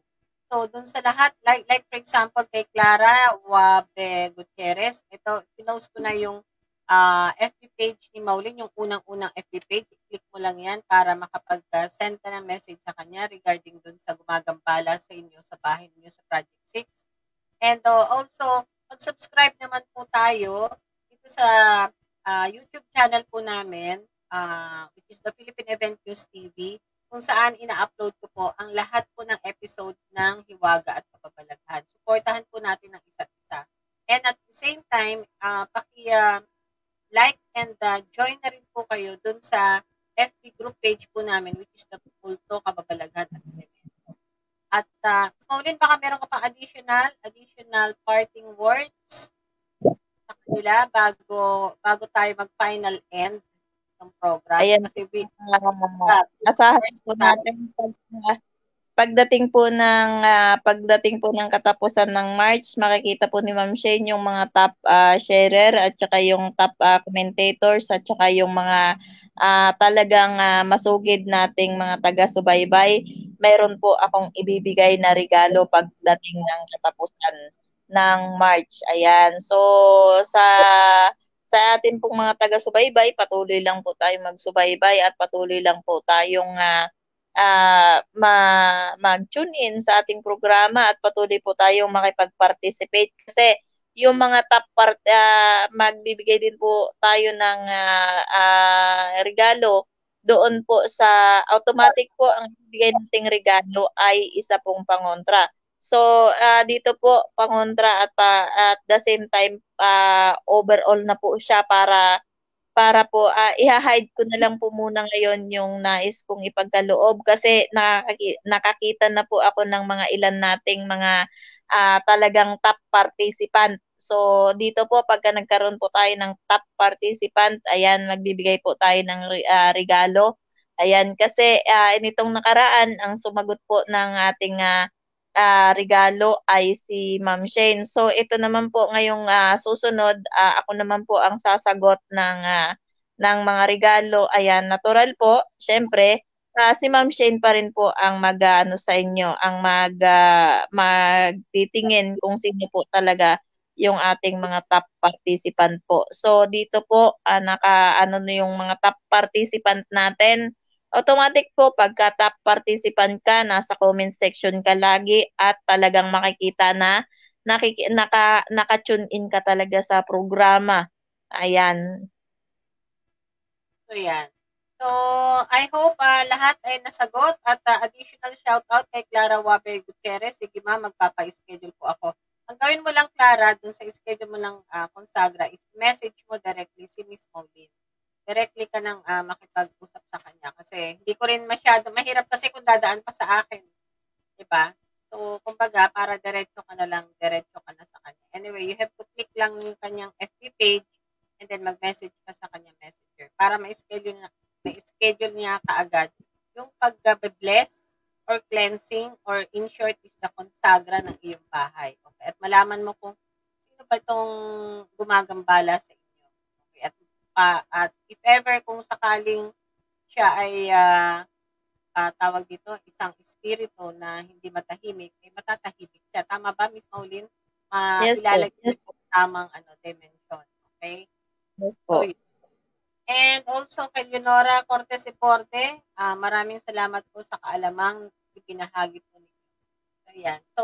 So dun sa lahat like like for example kay Clara Wabe Gutierrez, ito pinost ko na yung uh, FB page ni Maulin, yung unang-unang FB page. click mo lang 'yan para makapag-send ka ng message sa kanya regarding dun sa gumagambala sa inyo sa bahay niyo sa Project 6 And uh, also, mag-subscribe naman po tayo dito sa uh, YouTube channel po namin, uh, which is the Philippine Event News TV, kung saan ina-upload ko po ang lahat po ng episode ng Hiwaga at Kapabalaghan. Suportahan po natin ang isa't isa. And at the same time, uh, ah, paki uh, like and uh, join na rin po kayo dun sa FB group page po namin, which is the Pulto Kababalaghan at Event. At uh, ah, Monin, baka meron ka pang additional, additional parting words sa kanila bago, bago tayo mag-final end ng program. Ayan. Kasi we, uh, asahan po natin pag Pagdating po ng uh, pagdating po ng katapusan ng March, makikita po ni Ma'am Shane yung mga top uh, sharer at saka yung top uh, commentators at saka yung mga uh, talagang uh, masugid nating mga taga-subaybay. Meron po akong ibibigay na regalo pagdating ng katapusan ng March. Ayan. So sa sa ating pong mga taga-subaybay, patuloy lang po tayong magsubaybay at patuloy lang po tayong uh, uh, ma- mag-tune in sa ating programa at patuloy po tayong makipag-participate kasi yung mga top part uh, magbibigay din po tayo ng uh, uh, regalo doon po sa automatic po ang bigay nating regalo ay isa pong pangontra. So uh, dito po pangontra at uh, at the same time uh, overall na po siya para para po uh, ah, iha-hide ko na lang po muna ngayon yung nais kong ipagkaloob kasi nakaki- nakakita na po ako ng mga ilan nating mga uh, talagang top participant. So dito po pagka nagkaroon po tayo ng top participant, ayan magbibigay po tayo ng uh, regalo. Ayan kasi uh, nitong nakaraan ang sumagot po ng ating uh, uh, regalo ay si Ma'am Shane. So ito naman po ngayong uh, susunod, uh, ako naman po ang sasagot ng uh, ng mga regalo. Ayan, natural po. Syempre, uh, si Ma'am Shane pa rin po ang mag ano sa inyo, ang mag uh, magtitingin kung sino po talaga yung ating mga top participant po. So dito po uh, naka ano na yung mga top participant natin automatic po pagka top participant ka, nasa comment section ka lagi at talagang makikita na nakiki- naka, naka-tune in ka talaga sa programa. Ayan. So, yan. So, I hope uh, lahat ay nasagot at uh, additional shout-out kay Clara Wabe Gutierrez. Sige ma, magpapa-schedule po ako. Ang gawin mo lang, Clara, dun sa schedule mo ng uh, ah, Consagra is message mo directly si Miss Moline directly ka nang uh, makipag-usap sa kanya kasi hindi ko rin masyado mahirap kasi kung dadaan pa sa akin. 'Di ba? So, kumbaga, para diretso ka na lang, diretso ka na sa kanya. Anyway, you have to click lang yung kanyang FB page and then mag-message ka sa kanya messenger para ma-schedule na, ma-schedule niya kaagad yung pag-bless or cleansing or in short is the consagra ng iyong bahay. Okay? At malaman mo kung sino ba itong gumagambala sa iyo pa at if ever kung sakaling siya ay uh, uh, tawag dito isang espiritu na hindi matahimik, ay eh, matatahimik siya. Tama ba, Miss Maulin? Uh, yes, ilalagay yes. tamang ano, dimension. Okay? Yes, po. So, And also kay Leonora Cortez Iporte, uh, ah, maraming salamat po sa kaalamang ipinahagi po ninyo. So, yan. So,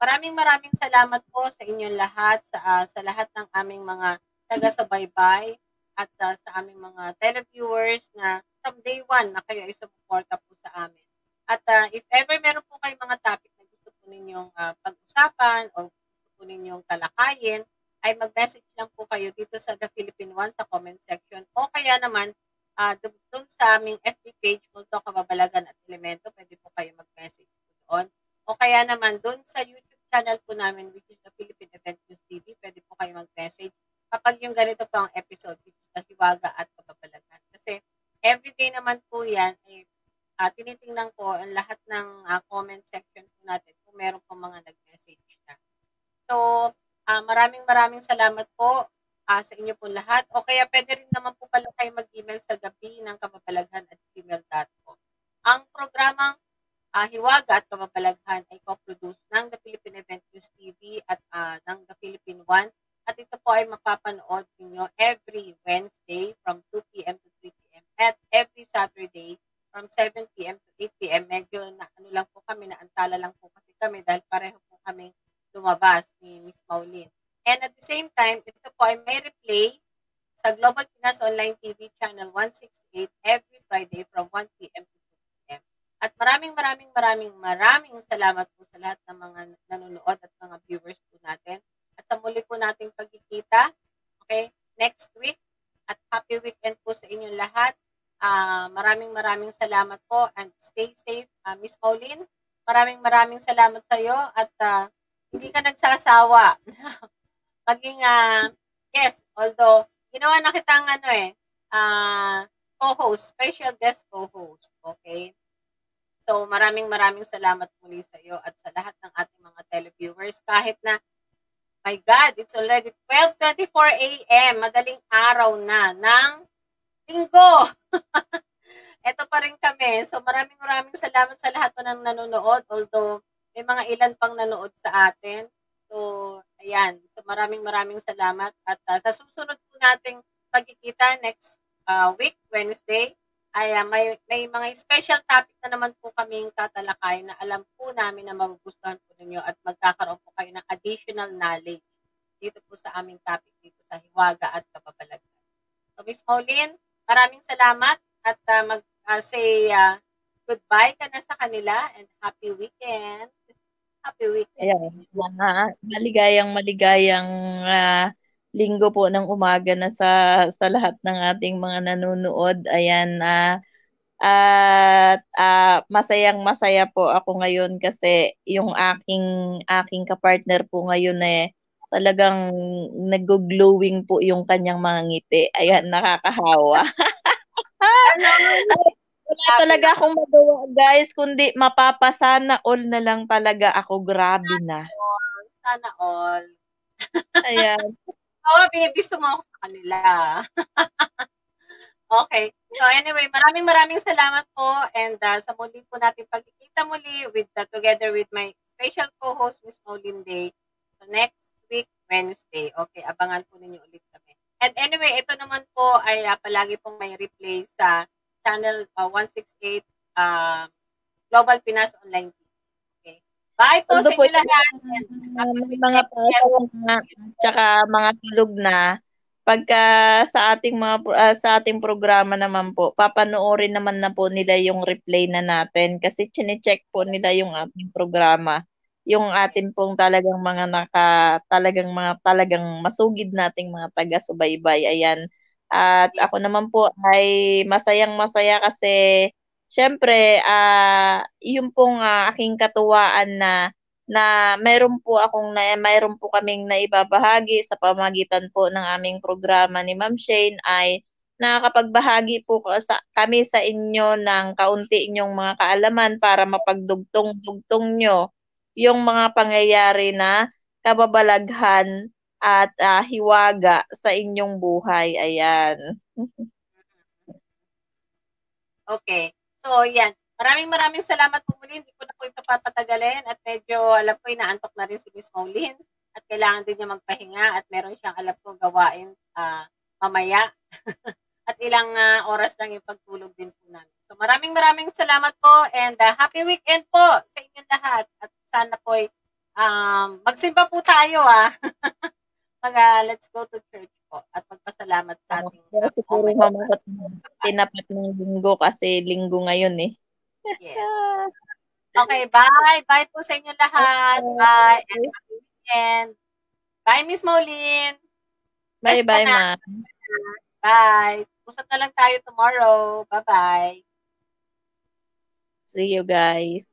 maraming maraming salamat po sa inyong lahat, sa, uh, sa lahat ng aming mga taga-subaybay at uh, sa aming mga televiewers na from day one na kayo ay sumuporta po sa amin. At uh, if ever meron po kayong mga topic na gusto po ninyong uh, pag-usapan o gusto po ninyong talakayin, ay mag-message lang po kayo dito sa The Philippine One sa comment section o kaya naman uh, doon sa aming FB page, Multo Kababalagan at Elemento, pwede po kayo mag-message doon. O kaya naman doon sa YouTube channel po namin which is The Philippine Event News TV, pwede po kayo mag-message kapag yung ganito po ang episode, which is Kahiwaga at Kapapalagan. Kasi everyday naman po yan, eh, uh, tinitingnan ko ang lahat ng uh, comment section po natin kung meron po mga nag-message na. So, uh, maraming maraming salamat po uh, sa inyo po lahat. O kaya pwede rin naman po pala kayo mag-email sa gabi ng kapapalaghan at gmail.com. Ang programang uh, Hiwaga at Kapapalaghan ay co-produced ng The Philippine Event News TV at uh, ng The Philippine One at ito po ay mapapanood ninyo every Wednesday from 2 p.m. to 3 p.m. at every Saturday from 7 p.m. to 8 p.m. Medyo na ano lang po kami, naantala lang po kasi kami dahil pareho po kami lumabas ni Miss Pauline. And at the same time, ito po ay may replay sa Global Pinas Online TV Channel 168 every Friday from 1 p.m. to 2 p.m. At maraming maraming maraming maraming salamat po sa lahat ng mga nanonood at mga viewers po natin sa muli po nating pagkikita. Okay? Next week. At happy weekend po sa inyong lahat. Uh, maraming maraming salamat po and stay safe. Uh, Miss Pauline, maraming maraming salamat sa iyo at uh, hindi ka nagsasawa. Maging, uh, yes, although, ginawa na kitang ano eh, uh, co-host, special guest co-host. Okay? So, maraming maraming salamat muli sa iyo at sa lahat ng ating mga televiewers. Kahit na My God, it's already 12.34 a.m. Madaling araw na ng linggo. Ito pa rin kami. So maraming maraming salamat sa lahat po ng nanonood. Although may mga ilan pang nanood sa atin. So ayan. So maraming maraming salamat. At uh, sa susunod po nating pagkikita next uh, week, Wednesday, Ayan, may, may mga special topic na naman po kaming tatalakay na alam po namin na magugustuhan po ninyo at magkakaroon po kayo ng additional knowledge dito po sa aming topic dito sa Hiwaga at Kababalaghan. So, Miss Pauline, maraming salamat at uh, ah, mag-say ah, uh, ah, goodbye ka na sa kanila and happy weekend. Happy weekend. Ayan, mga maligayang maligayang uh, linggo po ng umaga na sa, sa lahat ng ating mga nanonood. Ayan, uh, at uh, masayang masaya po ako ngayon kasi yung aking aking kapartner po ngayon eh talagang nag-glowing po yung kanyang mga ngiti. Ayan, nakakahawa. ano? Wala talaga akong magawa, guys, kundi mapapasana all na lang talaga ako. Grabe na. Sana all. Ayan. Oo, oh, binibisto mo ako sa kanila. okay. So anyway, maraming maraming salamat po and uh, sa muli po natin pagkikita muli with the, together with my special co-host, Miss Pauline Day. So next week, Wednesday. Okay, abangan po ninyo ulit kami. And anyway, ito naman po ay uh, palagi pong may replay sa channel uh, 168 uh, Global Pinas Online TV. Bye po Tundo sa inyo lahat. mga pasok na, tsaka mga tulog na, pagka sa ating mga uh, sa ating programa naman po, papanoorin naman na po nila yung replay na natin kasi chine-check po nila yung ating programa. Yung atin pong talagang mga naka talagang mga talagang masugid nating mga taga-subaybay. Ayan. At ako naman po ay masayang masaya kasi syempre, uh, ah, yung pong uh, aking katuwaan na na mayroon po akong na mayroon po kaming naibabahagi sa pamagitan po ng aming programa ni Ma'am Shane ay nakakapagbahagi po sa, kami sa inyo ng kaunti inyong mga kaalaman para mapagdugtong-dugtong nyo yung mga pangyayari na kababalaghan at uh, hiwaga sa inyong buhay. Ayan. okay. So, yan. Maraming maraming salamat po muli. Hindi ko na po ito papatagalin at medyo alam ko inaantok na rin si Miss Maulin at kailangan din niya magpahinga at meron siyang alam ko gawain uh, mamaya. at ilang uh, oras lang yung pagtulog din po namin. So maraming maraming salamat po and uh, happy weekend po sa inyong lahat at sana po um, magsimba po tayo ah. Mag, uh, let's go to church po at magpasalamat sa ating oh, siguro oh mamukot tinapat ng linggo kasi linggo ngayon eh. yes. Okay, bye. Bye po sa inyo lahat. Okay. Bye. And happy weekend. Bye, Miss Maulin. Bye, bye, ma. Bye. Usap na lang tayo tomorrow. Bye-bye. See you guys.